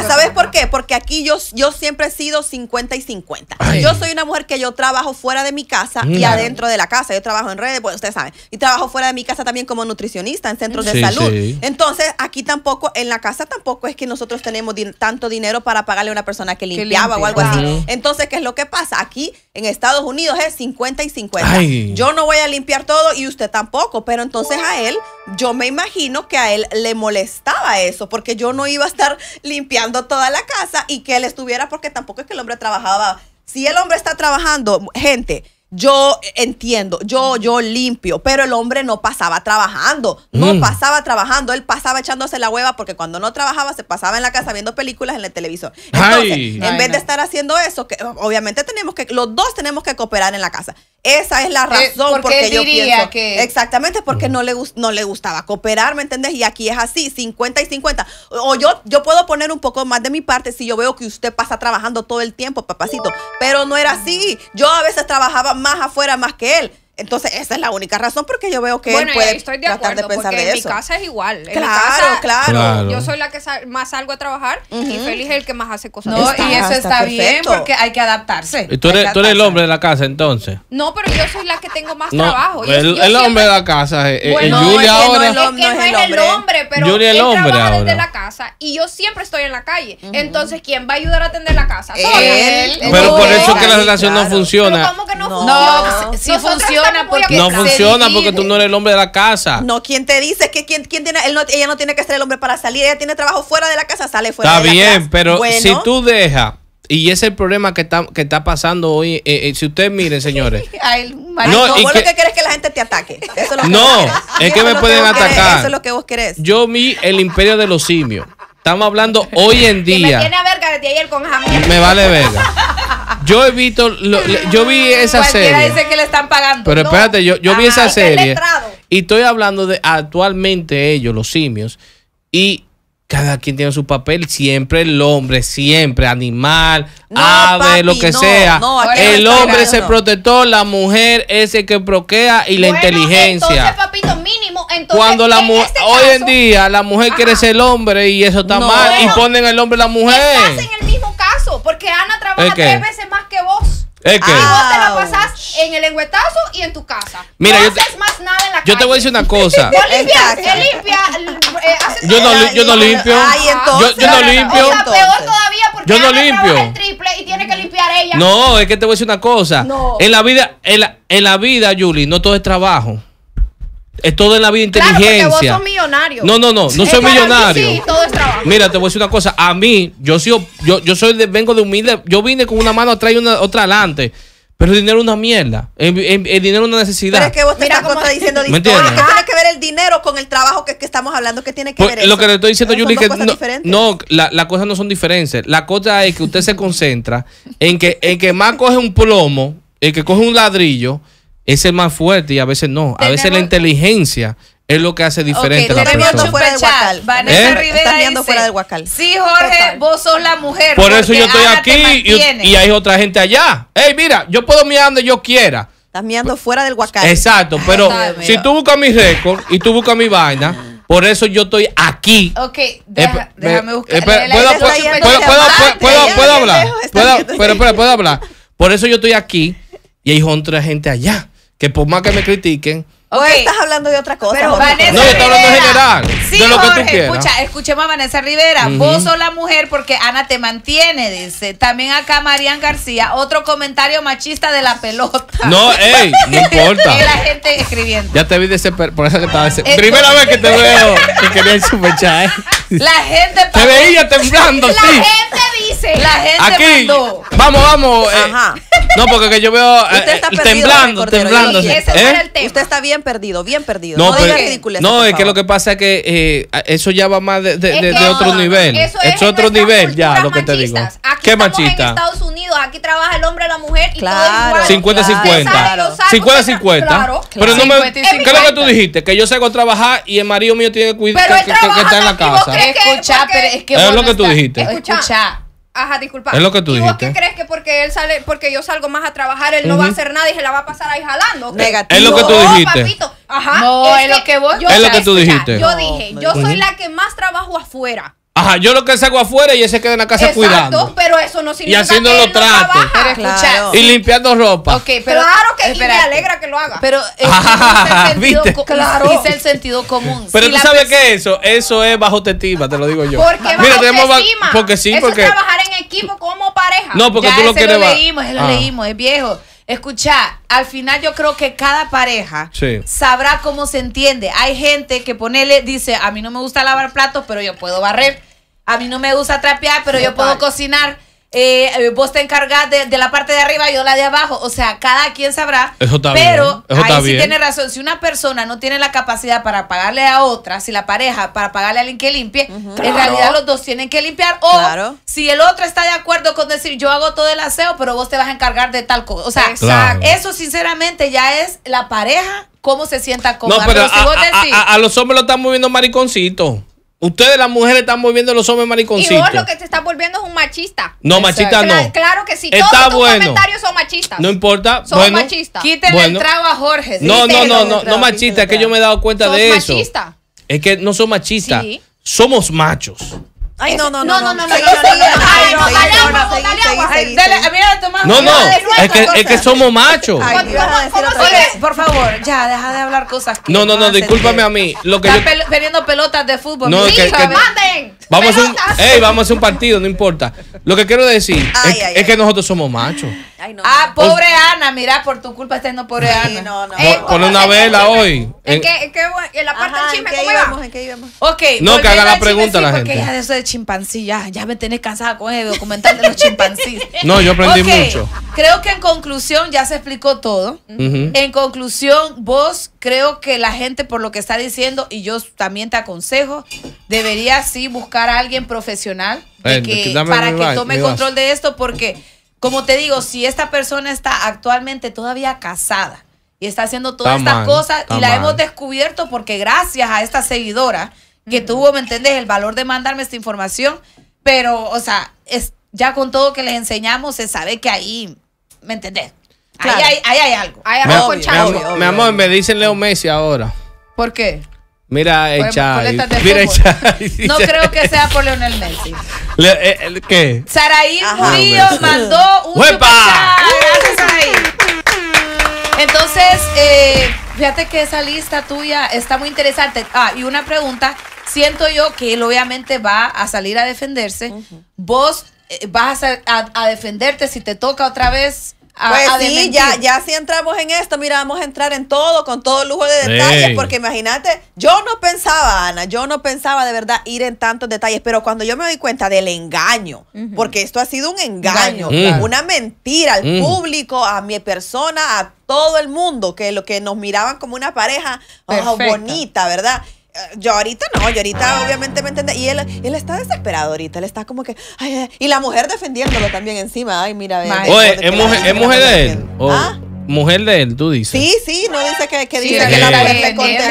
¿sabes por qué? Porque aquí yo, yo siempre he sido 50 y 50. Yo soy una mujer que yo trabajo fuera de mi casa y adentro de la casa. Yo trabajo en redes, bueno, pues, ustedes saben. Y trabajo fuera de mi casa también como nutricionista en centros de salud. Entonces, aquí tampoco, en la casa tampoco es que nosotros tenemos tanto dinero para pagarle a una persona que limpiaba o algo así. Entonces, ¿qué es lo que pasa? Aquí en Estados Unidos es 50 y 50. Yo no voy a limpiar todo y usted tampoco. Pero entonces a él, yo me imagino que a él le molesta estaba eso, porque yo no iba a estar limpiando toda la casa y que él estuviera, porque tampoco es que el hombre trabajaba. Si el hombre está trabajando, gente, yo entiendo, yo, yo limpio, pero el hombre no pasaba trabajando, no mm. pasaba trabajando, él pasaba echándose la hueva porque cuando no trabajaba se pasaba en la casa viendo películas en el televisor. Entonces, en vez de estar haciendo eso, que obviamente tenemos que, los dos tenemos que cooperar en la casa. Esa es la eh, razón Porque que yo pienso. Que... Exactamente, porque no le, no le gustaba cooperar, ¿me entendés? Y aquí es así, 50 y 50. O yo, yo puedo poner un poco más de mi parte si yo veo que usted pasa trabajando todo el tiempo, papacito. Pero no era así. Yo a veces trabajaba más afuera más que él. Entonces, esa es la única razón porque yo veo que él puede estoy de tratar de pensar porque de en mi casa es igual. claro, claro, Yo soy la que más salgo a trabajar y Félix es el que más hace cosas. No, y eso está, bien porque hay que adaptarse. ¿Y tú eres, tú eres, el hombre de la casa entonces? No, pero yo soy la que tengo más trabajo. el, hombre de la casa eh, eh, es, ahora. Es es el hombre, pero Julia el hombre desde la casa y yo siempre estoy en la calle. Entonces, ¿quién va a ayudar a atender la casa? Él. Pero por eso que la relación no funciona. ¿Cómo que no funciona? No, si funciona no funciona porque tú no eres el hombre de la casa. No, quién te dice que quien, tiene, ella no tiene que ser el hombre para salir, ella tiene trabajo fuera de la casa, sale fuera está de bien, la casa. pero si tú dejas y ese es el problema que está, que está pasando hoy. Eh, eh, si ustedes miren, señores. no, vos lo que querés que la gente te ataque. no, es que me pueden atacar. eso es lo que vos querés. Yo vi el imperio de los simios. Estamos hablando hoy en día. Me vale verga. yo he visto, yo vi esa serie. que le están pagando. Pero espérate, yo, vi esa serie. Y estoy hablando de actualmente ellos, los simios. Y cada quien tiene su papel, siempre el hombre, siempre animal, ave, lo que sea. el hombre es el protector, la mujer es el que proquea y la inteligencia. mínimo, Cuando la este hoy en día la mujer quiere ser el hombre y eso está mal y ponen el hombre la mujer. el mismo porque Ana trabaja tres veces más que vos. Es que. Y vos te la pasas en el engüetazo y en tu casa. Mira, no yo haces te, más nada en la Yo te voy a decir una cosa. yo eh, limpia, limpia eh, yo, no, yo no limpio. Ay, entonces, yo, no limpio. yo no limpio. triple y tiene que limpiar ella. No, es que te voy a decir una cosa. En la vida, en la, en la vida, Julie, no todo es trabajo. Es todo en la vida claro, vos sos millonario. No, no, no, no soy millonario. Sí, todo es trabajo. Mira, te voy a decir una cosa. A mí, yo soy, yo, yo soy vengo de humilde. Yo vine con una mano atrás y una, otra adelante. Pero el dinero es una mierda. El, dinero es una necesidad. Pero es que vos estás contradiciendo ¿Me no tiene que ver el dinero con el trabajo que, estamos hablando? que tiene que pues, ver Lo que le estoy diciendo, Yuli, que no, no las cosas no son diferencias. La cosa es que usted se concentra en que el que más coge un plomo, el que coge un ladrillo, ese es más fuerte y a veces no. A veces la inteligencia es lo que hace diferente okay, a la Fuera del Vanessa ¿Eh? Rivera mirando fuera del Huacal. Sí, Jorge, vos sos la mujer. Por eso yo estoy aquí y, hay otra gente allá. Ey, mira, yo puedo mirar donde yo quiera. Estás mirando fuera del Huacal. Exacto, pero si tú buscas mi récord y tú buscas mi vaina, por eso yo estoy aquí. Ok, eh, déjame buscar. Eh, ¿puedo, puedo, hablar. pero, puedo hablar. Por eso yo estoy aquí y hay otra gente allá que por más que me critiquen, Oye, estás hablando de otra cosa. no, yo estoy hablando en general. Sí, de lo que tú escucha, escuchemos a Vanessa Rivera. Vos sos la mujer porque Ana te mantiene, dice. También acá Marían García, otro comentario machista de la pelota. No, ey, no importa. la gente escribiendo. Ya te vi de ese por eso que estaba ese. Primera vez que te veo y quería sospechar, eh. La gente Te veía temblando, La gente dice. La gente Mandó. Vamos, vamos. Eh. Ajá. No, porque que yo veo eh, Usted está eh, temblando, temblando. Usted está bien perdido, bien perdido. No, No, es que lo que pasa es que eh, eso ya va más de, otro nivel. es, otro nivel, ya, lo que te digo. Aquí ¿Qué machista? En Estados Unidos, aquí trabaja el hombre, la mujer y claro, 50-50. 50-50. Pero no me. ¿Qué es lo que tú dijiste? Que yo salgo a trabajar y el marido mío tiene que cuidar que, está en la casa. Escucha, pero es que. Es lo que tú dijiste. Escucha. Ajá, disculpa. Es lo que tú dijiste. vos qué crees que porque él sale, porque yo salgo más a trabajar, él no va a hacer nada y se la va a pasar ahí jalando? Negativo. Es lo que tú dijiste. No, Ajá. No, es, lo que vos. es lo que tú dijiste. Yo dije, yo pues soy la que más trabajo afuera. Ajá, yo lo que hago afuera y ese queda en la casa Exacto, cuidando. pero eso no significa Y haciendo Y limpiando ropa. pero, claro que y me alegra que lo haga. Pero es, el el sentido común. Pero tú sabes que eso, eso es bajo testima te lo digo yo. ¿Por qué Mira, tenemos porque sí, eso es trabajar en equipo como pareja. No, porque tú lo quieres lo leímos, ah. lo leímos, es viejo. Escucha, al final yo creo que cada pareja sabrá cómo se entiende. Hay gente que ponele, dice, a mí no me gusta lavar platos, pero yo puedo barrer. A mí no me gusta trapear, pero yo puedo cocinar. Eh, eh, vos te encargas de, la parte de arriba, y yo la de abajo. O sea, cada quien sabrá. pero ahí sí tiene razón. Si una persona no tiene la capacidad para pagarle a otra, si la pareja para pagarle a alguien que limpie, en realidad los dos tienen que limpiar. O si el otro está de acuerdo con decir yo hago todo el aseo, pero vos te vas a encargar de tal cosa. O sea, eso sinceramente ya es la pareja cómo se sienta cómoda. pero, a, los hombres lo están moviendo mariconcito. Ustedes las mujeres están volviendo los hombres mariconcitos. Y vos lo que te estás volviendo es un machista. No, machista no. Claro que sí. Está Todos bueno. comentarios son machistas. No importa. Son machistas. Quítenle el trago a Jorge. No, no, no, no, no machista. Es que yo me he dado cuenta de eso. machista? Es que no son machistas. Sí. Somos machos. Ay, no, no, no. No, no, no, no. No, no, No, no. es que somos machos. Por favor, ya, deja de hablar cosas que. No, no, no, discúlpame a mí. Lo no Están no pelotas de fútbol. No, no ¡Manden! Vamos a, un, vamos a un partido, no importa. Lo que quiero decir es, que nosotros somos machos. ah, pobre Ana, mira, por tu culpa está no pobre Ana. Eh, una vela hoy. ¿En, eh, qué, la parte del chisme, ¿cómo íbamos? ¿En íbamos? No, que haga la pregunta la gente. ya de eso de ya, me tenés cansada con el documental de los chimpancís. No, yo aprendí mucho. Creo que en conclusión ya se explicó todo. En conclusión, vos creo que la gente por lo que está diciendo, y yo también te aconsejo, debería sí buscar a alguien profesional eh, para que tome control de esto, porque, como te digo, si esta persona está actualmente todavía casada y está haciendo todas estas cosas y la hemos descubierto porque gracias a esta seguidora que tuvo, ¿me entiendes?, el valor de mandarme esta información, pero, o sea, es, ya con todo que les enseñamos, se sabe que ahí, ¿me entendés? Ahí, hay, algo. mi, me dicen Leo Messi ahora. ¿Por qué? Mira hecha. Pues, no creo que sea por Leonel Messi. Eh, ¿Qué? Saraí Murillo mandó un Gracias, Saraí. Entonces, eh, fíjate que esa lista tuya está muy interesante. Ah, y una pregunta. Siento yo que él obviamente va a salir a defenderse. Vos eh, vas a defenderte si te toca otra vez pues sí, ya, ya si entramos en esto, mira, vamos a entrar en todo, con todo lujo de detalles, porque imagínate, yo no pensaba, Ana, yo no pensaba de verdad ir en tantos detalles, pero cuando yo me doy cuenta del engaño, porque esto ha sido un engaño, una mentira al público, a mi persona, a todo el mundo, que lo que nos miraban como una pareja oh, bonita, ¿verdad? Eh, yo ahorita no, yo ahorita obviamente me entiende Y él, está desesperado ahorita, él está como que. y la mujer defendiéndolo también encima. Ay, mira, Oye, ¿es mujer, de él? ¿Ah? Mujer de él, tú dices. Sí, sí, no dice que, que dice que, la mujer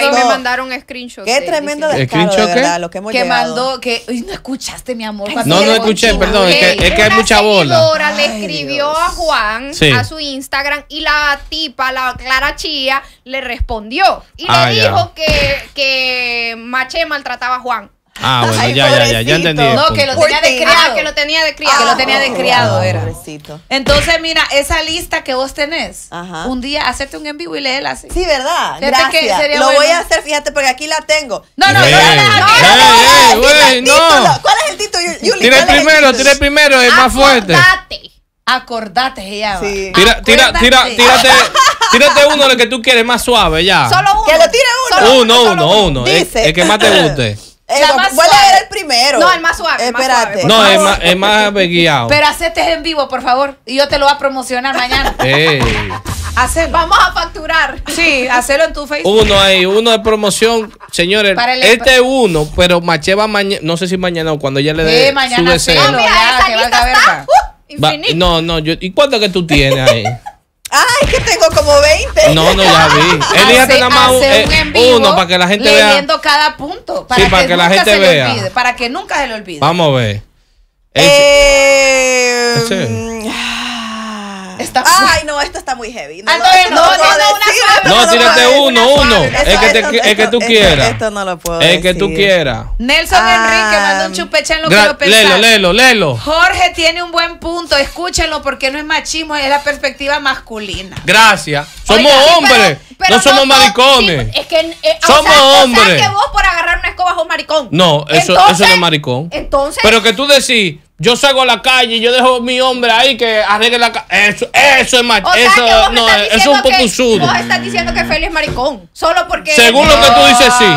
le me mandaron un screenshot. Qué tremendo descaro, de verdad, lo que hemos Que mandó, que... no escuchaste, mi amor. No, no escuché, perdón, es que, hay mucha bola. Una le escribió a Juan a su Instagram y la tipa, la Clara Chía, le respondió. Y le ah, dijo que, que Maché maltrataba a Juan. Ah, bueno, ya, ya, ya, ya entendí. No, ah, que lo tenía de criado. Ah, que lo tenía de criado. que lo tenía de criado, era. Pobrecito. Entonces, mira, esa lista que vos tenés, Ajá. un día hacerte un en vivo y léela así. Sí, ¿verdad? Gracias. Que lo voy a hacer, fíjate, porque aquí la tengo. No, no, no no, no, no, ¿Cuál es el título, Yuli? Tira el primero, tira el primero, es más fuerte. Acordate. Acordate, ya. Sí. Tira, tira, tira, tírate. Tírate uno lo que tú quieres, más suave ya. Solo uno. Que lo tire uno. Uno, uno, uno. El que más te guste. vuela la más suave? el primero? No, el más suave. Espérate. no, es más, es más beguiado. Pero hacete en vivo, por favor. Y yo te lo voy a promocionar mañana. Vamos a facturar. Sí, hacelo en tu Facebook. Uno ahí, uno de promoción. Señores, este es uno, pero Macheva mañana, no sé si mañana o cuando ella le dé sí, mañana su deseo. No, mira, esa lista está, uh, uh, infinito. no, no, yo, ¿y cuánto que tú tienes ahí? Ay, que tengo como 20. No, no, ya vi. Elíjate nada más eh, uno para que la gente vea. Leyendo cada punto. Para sí, que para que, nunca la gente vea. olvide, para que nunca se le olvide. Vamos a ver. Eh, Ah, ay, no, esto está muy heavy. No, no, no, no, tírate uno, uno. Es que, te, que tú quieras. Esto no lo puedo El que tú quieras. Nelson ah. Enrique manda un chupecha en lo que lo pensaba. Lelo, lelo, lelo. Jorge tiene un buen punto. Escúchenlo porque no es machismo, es la perspectiva masculina. Gracias. Somos hombres. no somos maricones. es que, eh, somos hombres. O que vos por agarrar una escoba es un maricón. No, eso, eso no es maricón. Entonces. Pero que tú decís, yo salgo a la calle y yo dejo a mi hombre ahí que arregle la calle. Eso, eso es mal. Eso no, es un poco Vos estás diciendo que Félix es maricón. Solo porque. Según lo que tú dices, sí. se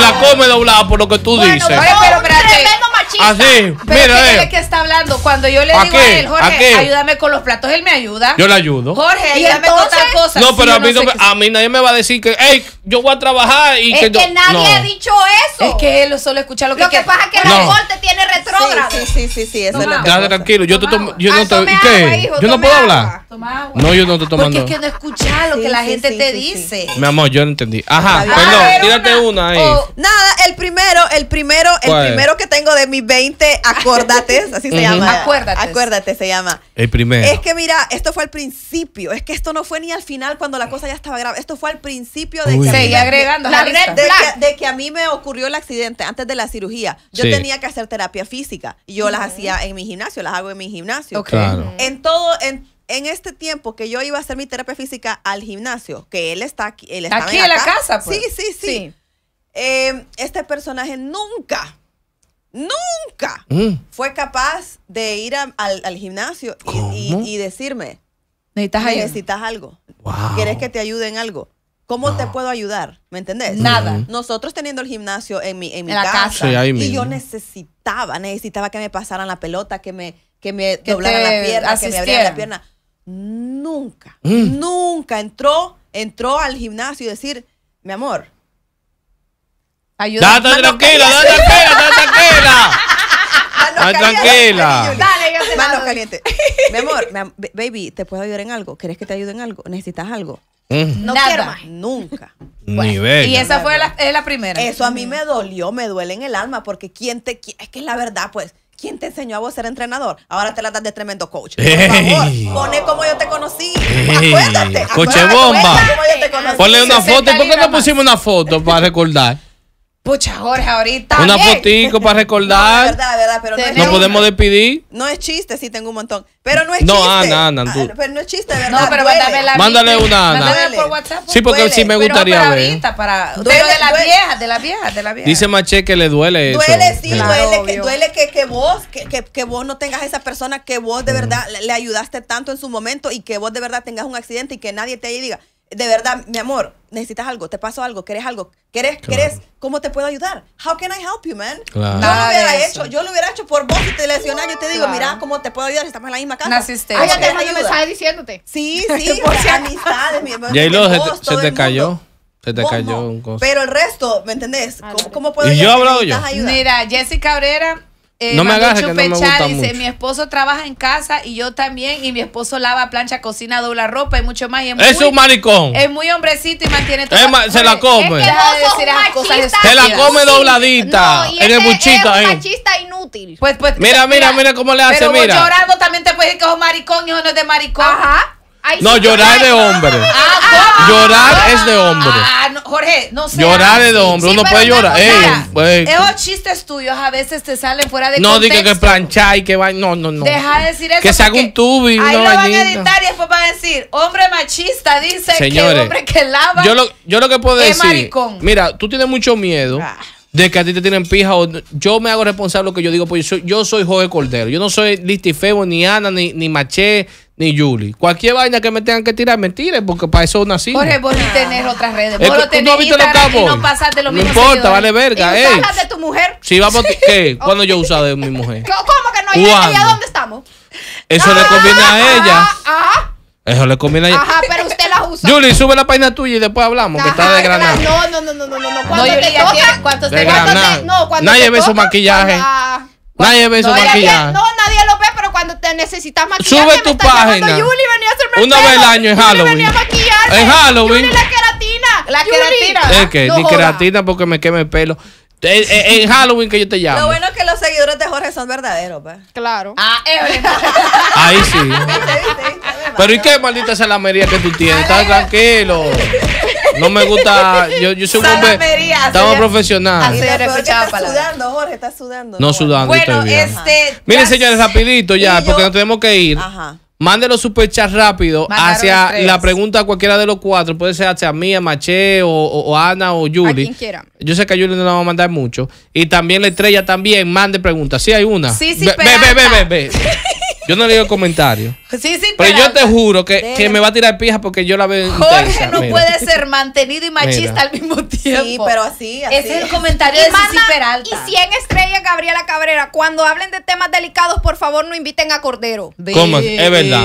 la come doblada por lo que tú dices. pero, espérate. Así, ah, mira, él es que está hablando. Cuando yo le digo a él, Jorge, ayúdame con los platos, él me ayuda. Yo le ayudo. Jorge, ayúdame con cosa. No, pero a, mí no a, mí nadie me va a decir que, hey, yo voy a trabajar y es que, nadie ha dicho eso. Es que él solo escucha lo que Lo que, pasa es que el alcohol te tiene retrógrado. Sí, sí, sí, sí, es la tranquilo, yo te tomo. Yo no te. ¿Qué? Yo no puedo hablar. No, yo no te tomando. Porque es que no escuchas lo que la gente te dice. Mi amor, yo no entendí. Ajá, ah, perdón, tírate una ahí. Nada, el primero, el primero, el primero que tengo de mis 20 acuérdate, así se llama. Acuérdate. Acuérdate se llama. El primero. Es que mira, esto fue al principio, es que esto no fue ni al final cuando la cosa ya estaba grave, esto fue al principio de que, agregando la, de que, a mí me ocurrió el accidente antes de la cirugía. Yo tenía que hacer terapia física y yo las hacía en mi gimnasio, las hago en mi gimnasio. En todo en este tiempo que yo iba a hacer mi terapia física al gimnasio, que él está aquí, aquí en la, casa. Pues. Sí, sí, sí. Em, este personaje nunca nunca mm. fue capaz de ir al, gimnasio y, decirme, necesitas, algo, quieres que te ayude en algo. ¿Cómo te puedo ayudar? ¿Me entendés? Nada. Mm. Nosotros teniendo el gimnasio en mi, casa, y yo necesitaba, necesitaba que me pasaran la pelota, que me, me doblaran la pierna, que me abrieran la pierna. Nunca, mm. nunca entró, entró al gimnasio y decir, mi amor, ayúdame. Date tranquila, date tranquila. Ah, tranquila. Dale, yo te Manos calientes. Mi amor, baby, ¿te puedo ayudar en algo? ¿Quieres que te ayude en algo? ¿Necesitas algo? Mm. No quiero más. Nunca. Y esa fue la, es la primera. Eso a mí me dolió, me duele en el alma, porque quién te. Es que es la verdad, pues. ¿Quién te enseñó a vos ser entrenador? Ahora te la das de tremendo coach. Por favor, pone como yo te conocí. Coche bomba. Ponle una foto. porque por qué no pusimos una foto para recordar? Pucha, Jorge, ahorita. Una ¿eh? para recordar. No, verdad, podemos despedir. No es chiste, sí, tengo un montón. Pero no es chiste. No, Ana, Ana. Tú. Ah, pero no es chiste, ¿verdad? No, pero mándame la Mándale una, Ana. por WhatsApp. sí, porque sí me gustaría pero ver. Ahorita, para... de la vieja, de la vieja, de la vieja. Dice Maché que le duele eso. Duele, sí, duele, que, duele que, vos, que, que, vos no tengas esa persona que vos de verdad le, ayudaste tanto en su momento y que vos de verdad tengas un accidente y que nadie te diga de verdad, mi amor, necesitas algo, te pasó algo, ¿Quieres algo, querés, ¿cómo te puedo ayudar? How can I help you, man? Yo lo hubiera hecho, yo lo hubiera hecho por vos y te lesionas, yo te digo, mira, ¿cómo te puedo ayudar estamos en la misma casa? Naciste. Ah, ya te mando mensaje diciéndote. Sí, sí, por amistades, mi amor. Y se, te, cayó. Se te cayó un costo. Pero el resto, ¿me entendés? Ah, ¿Cómo, cómo puedo ¿Y yo he yo? Mira, Jessica Cabrera eh, no me hagas que no me gusta dice, mucho. mi esposo trabaja en casa y yo también, y mi esposo lava, plancha, cocina, dobla ropa y mucho más. Y es, es un maricón. Es muy hombrecito y mantiene todo. se la come. Es que decir cosas se la come dobladita. No, en el este ahí. Es machista inútil. Pues, pues, mira, mira, mira, cómo le hace, pero mira. llorando también te puedes decir que es un maricón y es de maricón. Ajá no, ah, ah, ah. llorar es de hombre. llorar es de hombre. Jorge, no sé. Llorar es de hombre. Uno puede llorar. esos chistes tuyos a veces te salen fuera de No diga que plancha y que va. No, no, no. Deja de decir eso. Que se haga un tubo y Ahí lo van a editar y después van a decir: hombre machista dice que el hombre que lava. Yo lo, yo lo que puedo decir. Mira, tú tienes mucho miedo de que a ti te tienen pija. yo me hago responsable de lo que yo digo, pues yo soy, yo soy Jorge Cordero. Yo no soy Listifebo, ni Ana, ni, ni Maché, ni Julie. Cualquier vaina que me tengan que tirar, me tire. porque para eso nací. Jorge, vos no ah. tenés otras redes. Vos no tenés Instagram y no pasaste lo mismo. No importa, vale verga. ¿Y eh. de tu mujer? Sí, vamos. ¿Qué? ¿Cuándo yo usado de mi mujer? ¿Cómo que no? ¿Y a dónde estamos? Eso le ah, conviene a ah, ella. Ajá. Eso le combina a ella. Ajá, pero usted la usa. Julie, sube la página tuya y después hablamos, que está de granada. No, no, no, no, no, no. Cuando te tocan, cuando te No, cuando Nadie ve su maquillaje. Nadie ve eso su No, nadie lo ve, pero cuando te necesitas maquillar. Sube tu página. venía a Una vez al año en Halloween. En Halloween. Yuli la queratina. La queratina. Es que ni queratina porque me queme el pelo. Eh, eh, en, Halloween que yo te llamo. Lo bueno es que los seguidores de Jorge son verdaderos, pa. Pues. Claro. Ah, es eh, Ahí sí. pero ¿y qué maldita salamería que tú tienes? Estás tranquilo. No me gusta. Yo, yo soy un hombre. Estamos profesionales. Está sudando, Jorge, está sudando. No sudando. Bueno, este. Miren, señores, rapidito ya, porque nos tenemos que ir. Ajá. los superchats rápido hacia la pregunta a cualquiera de los cuatro. Puede ser hacia mí, a Maché, o, o, Ana o Yuli. Yo sé que a Yuli no la va a mandar mucho. Y también la estrella también mande preguntas. Sí, hay una. Sí, sí, ve, ve, ve, ve, ve. Yo no le digo comentarios. Sí, sí, pero, pero yo te juro que, me va a tirar pija porque yo la veo. Jorge no puede ser mantenido y machista al mismo tiempo. Sí, pero así. así. Ese es el comentario y de Y 100 estrellas, Gabriela Cabrera. Cuando hablen de temas delicados, por favor, no inviten a Cordero. ¿Cómo? Es verdad.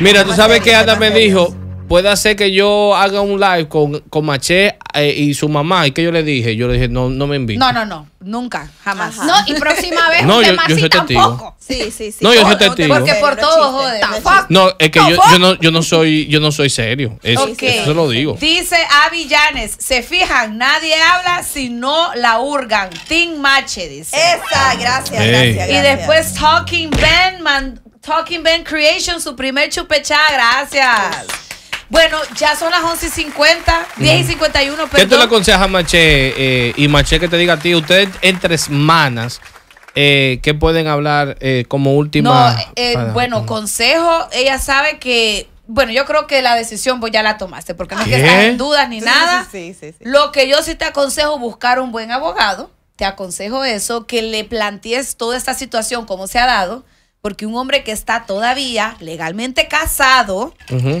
Mira, tú sabes que Ana me dijo puede ser que yo haga un live con, con Maché eh, y su mamá. ¿Y que yo le dije? Yo le dije, no, no me invito. No, no, no. Nunca, jamás. No, y próxima vez no, yo, soy tampoco. Sí, sí, sí. No, yo soy testigo. Porque por todo joder. No, es que yo, yo, no, yo, no soy, yo no soy serio. Eso, se lo digo. Dice Avi Llanes, se fijan, nadie habla si no la hurgan. Team Mache, dice. Esa, gracias, gracias, Y después Talking Ben, Talking Ben Creation, su primer chupecha, gracias. Bueno, ya son las y cincuenta, 10 y 51, perdón. ¿Qué te lo aconseja Maché eh, y Maché que te diga a ti, ustedes entre semanas, eh, ¿qué pueden hablar eh, como última? No, eh, bueno, consejo, ella sabe que bueno, yo creo que la decisión vos pues, ya la tomaste, porque no hay que en dudas ni nada. Lo que yo sí te aconsejo buscar un buen abogado, te aconsejo eso, que le plantees toda esta situación como se ha dado, porque un hombre que está todavía legalmente casado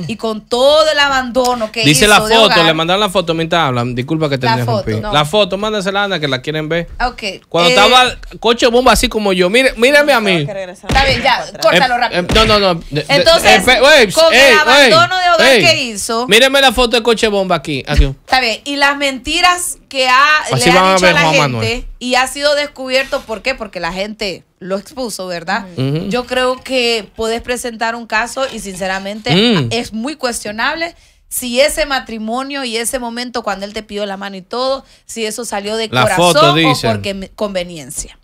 y con todo el abandono que Dice la foto, le mandaron la foto mientras hablan. Disculpa que te la Foto, La foto, mándasela Ana que la quieren ver. Okay. Cuando eh, estaba coche bomba así como yo, mire, a mí. Está bien, ya, córtalo eh, eh, rápido. no, no, no. Entonces, con el abandono de hogar que hizo. Míreme la foto de coche bomba aquí. aquí. Está bien. Y las mentiras que ha, le ha dicho a, la gente y ha sido descubierto, ¿por qué? Porque la gente lo expuso, ¿verdad? Yo creo que puedes presentar un caso y sinceramente mm. es muy cuestionable si ese matrimonio y ese momento cuando él te pidió la mano y todo, si eso salió de corazón o porque conveniencia.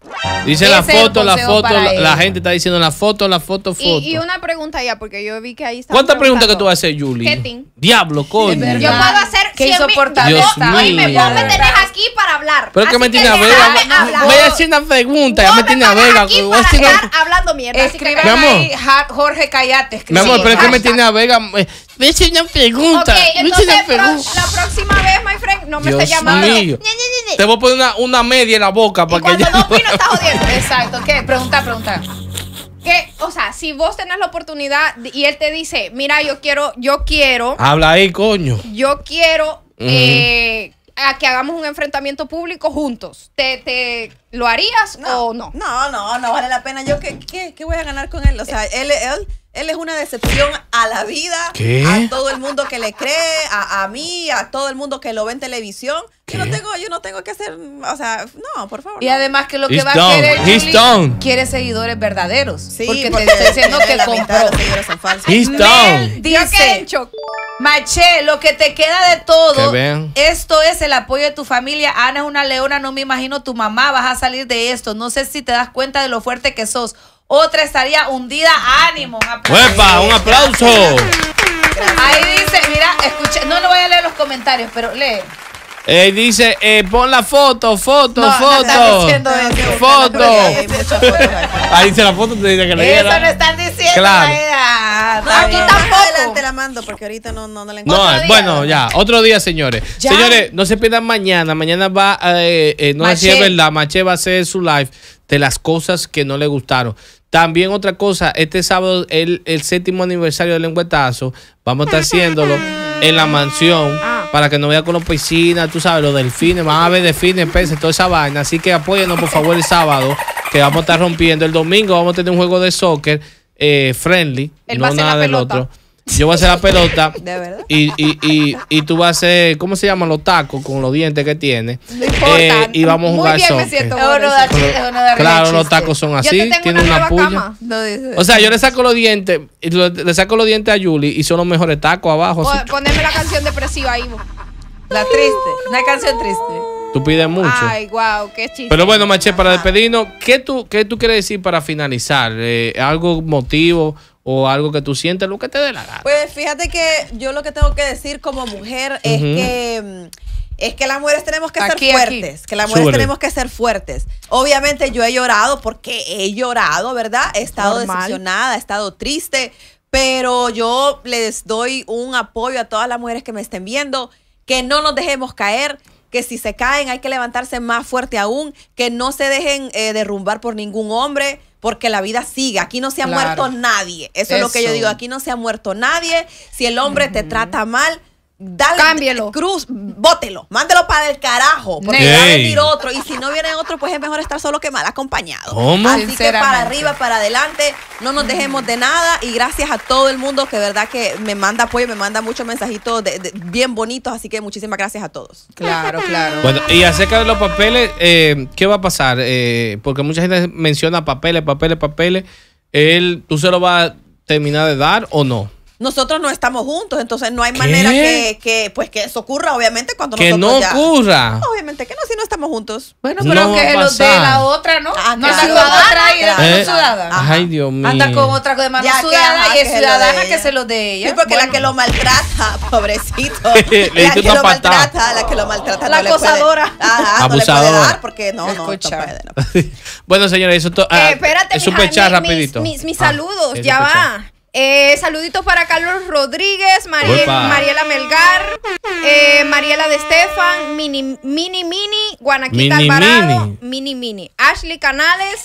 Dice la foto, la foto, la gente está diciendo la foto, la foto, foto. Y, y una pregunta ya, porque yo vi que ahí está. ¿Cuántas preguntas que tú vas a hacer, Julie? Diablo, coño. Yo puedo hacer que Dios Oye, me vos me tenés aquí para hablar. Pero que me tiene a Vega. Voy a hacer una pregunta, ya me tiene a Vega. Voy a estar hablando mierda. Escribe ahí, Jorge, Cayate. Mi amor, pero es que me tiene a Vega. Eh, me hice una pregunta. Ok, entonces la próxima vez, my friend, no me Dios llamando. Te voy a poner una, una media en la boca para y que. Cuando no opino, estás jodiendo. Exacto. ¿Qué? Pregunta, pregunta. ¿Qué? o sea, si vos tenés la oportunidad y él te dice, mira, yo quiero, yo quiero. Habla ahí, coño. Yo quiero eh, que hagamos un enfrentamiento público juntos. Te, te ¿Lo harías o no? No, no, no vale la pena. Yo qué, voy a ganar con él. O sea, él, él, es una decepción a la vida, a todo el mundo que le cree, a, mí, a todo el mundo que lo ve en televisión. Yo no tengo, yo no tengo que hacer, o sea, no, por favor. Y además que lo que va a querer quiere seguidores verdaderos. Sí, porque, te estoy diciendo que compró. seguidores falsos. Dice, Maché, lo que te queda de todo, esto es el apoyo de tu familia. Ana es una leona, no me imagino tu mamá, vas a salir de esto. No sé si te das cuenta de lo fuerte que sos. Otra estaría hundida. Ánimo. Un ¡Un aplauso! Ahí dice, mira, escuché, no lo voy a leer los comentarios, pero lee dice, eh, pon la foto, foto, no, foto. foto. Ahí dice la foto, te dice que le diera. Eso lo están diciendo, claro. aquí tampoco. Adelante la mando porque ahorita no, no, no la encuentro. No, bueno, ya. Otro día, señores. Señores, no se pierdan mañana. Mañana va, eh, no sé si es verdad, Mache va a hacer su live de las cosas que no le gustaron. También otra cosa, este sábado el, el séptimo aniversario del lenguetazo, vamos a estar haciéndolo en la mansión. Ah para que no vea con los piscinas, tú sabes, los delfines, van a ver delfines, peces, toda esa vaina. Así que apóyenos, por favor, el sábado, que vamos a estar rompiendo. El domingo vamos a tener un juego de soccer eh, friendly, no nada del otro. Yo voy a hacer la pelota. ¿De verdad? Y, y, y, tú vas a hacer, ¿cómo se llaman los tacos con los dientes que tiene? No eh, y vamos a jugar Muy me Claro, los tacos son así, tienen una, una O sea, yo le saco los dientes, le saco los dientes a Julie y son los mejores tacos abajo. poneme la canción depresiva ahí, La triste, una canción triste. Tú pides mucho. Ay, wow, qué chiste. Pero bueno, Maché, para despedirnos, ¿qué tú, ¿qué tú quieres decir para finalizar? Eh, ¿Algo motivo? o algo que tú sientes, lo que te dé la gana. Pues fíjate que yo lo que tengo que decir como mujer es que es que las mujeres tenemos que ser fuertes, que las mujeres tenemos que ser fuertes. Obviamente yo he llorado porque he llorado, ¿verdad? He estado decepcionada, he estado triste, pero yo les doy un apoyo a todas las mujeres que me estén viendo, que no nos dejemos caer, que si se caen hay que levantarse más fuerte aún, que no se dejen eh, derrumbar por ningún hombre, porque la vida sigue. Aquí no se ha muerto nadie. Eso, es lo que yo digo. Aquí no se ha muerto nadie. Si el hombre te trata mal, Dale, Cruz, bótelo. Mándelo para el carajo. Porque va a venir otro. Y si no viene otro, pues es mejor estar solo que mal acompañado. Así que para arriba, para adelante. No nos dejemos de nada. Y gracias a todo el mundo que, verdad, que me manda apoyo, me manda muchos mensajitos bien bonitos. Así que muchísimas gracias a todos. Claro, claro. Bueno, y acerca de los papeles, eh, ¿qué va a pasar? Eh, porque mucha gente menciona papeles, papeles, papeles. Él, ¿Tú se lo vas a terminar de dar o no? Nosotros no estamos juntos, entonces no hay manera que, que, pues, que eso ocurra, obviamente, cuando que no ocurra. Obviamente que no, si no estamos juntos. Bueno, pero que los de la otra, ¿no? Ah, no anda otra y la ciudadana. Ay, Dios mío. Anda con otra de mano ya sudada que, y es ciudadana que se lo de ella. porque la que lo maltrata, pobrecito. la que lo maltrata, la que lo maltrata. La acosadora. ajá, no le puede dar porque no, no, puede, bueno, señora, eso eh, ah, espérate, es un pechar rapidito. Mis, ah, saludos, ya va. Eh, saluditos para Carlos Rodríguez, Mariela Melgar, eh, Mariela de Estefan, Mini Mini Mini, Guanaquita mini, mini. mini Ashley Canales,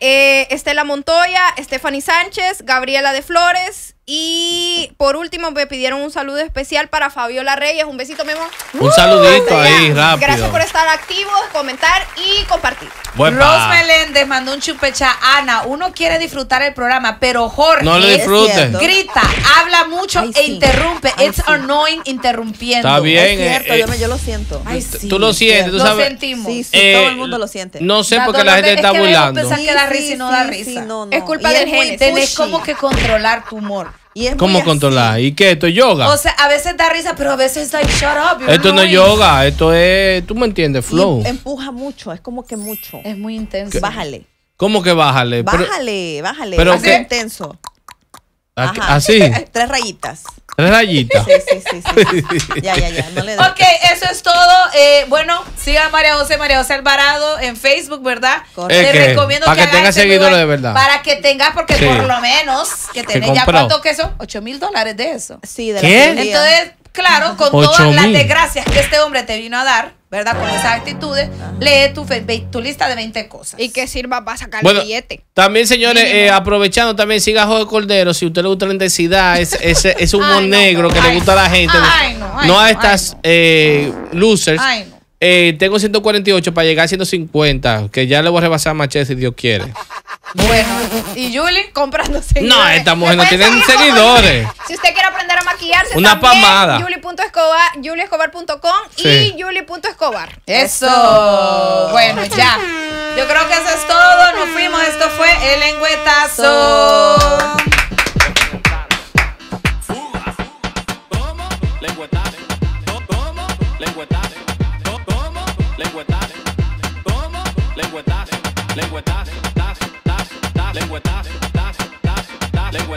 eh, Estela Montoya, Stephanie Sánchez, Gabriela de Flores, y por último, me pidieron un saludo especial para Fabiola Reyes. Un besito, Memo. Un saludito ahí, rápido. Gracias por estar activos, comentar y compartir. Ros Meléndez mandó un chupecha. Ana, uno quiere disfrutar el programa, pero Jorge no lo grita, habla mucho e interrumpe. It's annoying interrumpiendo. Está bien. Es cierto, eh, yo, yo, lo eh, siento. tú lo sientes, tú lo sabes. sentimos. Sí, eh, todo el mundo lo siente. No sé por qué la gente está burlando. Que da risa y no da risa. Es culpa del gente. Tenés como que controlar tu humor. ¿Cómo controlar? ¿Y qué? ¿Esto es yoga? O sea, a veces da risa, pero a veces es like, shut up. Esto no es yoga, esto es, tú me entiendes, flow. empuja mucho, es como que mucho. Es muy intenso. Bájale. ¿Cómo que bájale? Bájale, bájale. Pero es intenso. Así. Tres rayitas. Tres rayitas. Sí, sí, sí. ya, ya, ya. No le Ok, eso es todo. Eh, bueno, siga María José, María José Alvarado en Facebook, ¿verdad? Correcto. recomiendo para que, tengas seguidores de verdad. Para que tengas, porque por lo menos que tenés ya cuánto que son 8 mil dólares de eso. Sí, de ¿Qué? Entonces, claro, con todas las desgracias que este hombre te vino a dar. ¿verdad? Con esas actitudes, lee tu, lista de 20 cosas. Y que sirva para sacar el billete. También, señores, eh, aprovechando, también siga José Cordero. Si a usted le gusta la intensidad, es, es, es negro que le gusta a la gente. no, a estas eh, losers. Eh, tengo 148 para llegar a 150, que ya le voy a rebasar a Machete si Dios quiere. Bueno, y Julie comprándose. No, esta mujer no tiene seguidores. Si usted quiere aprender a maquillarse, una también, pamada. y yuli.escobar Eso. Bueno, ya. Yo creo que eso es todo. Nos fuimos. Esto fue El lenguetazo lenguetazo lengüetazo, tazo,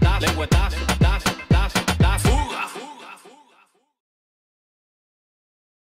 tazo, tazo,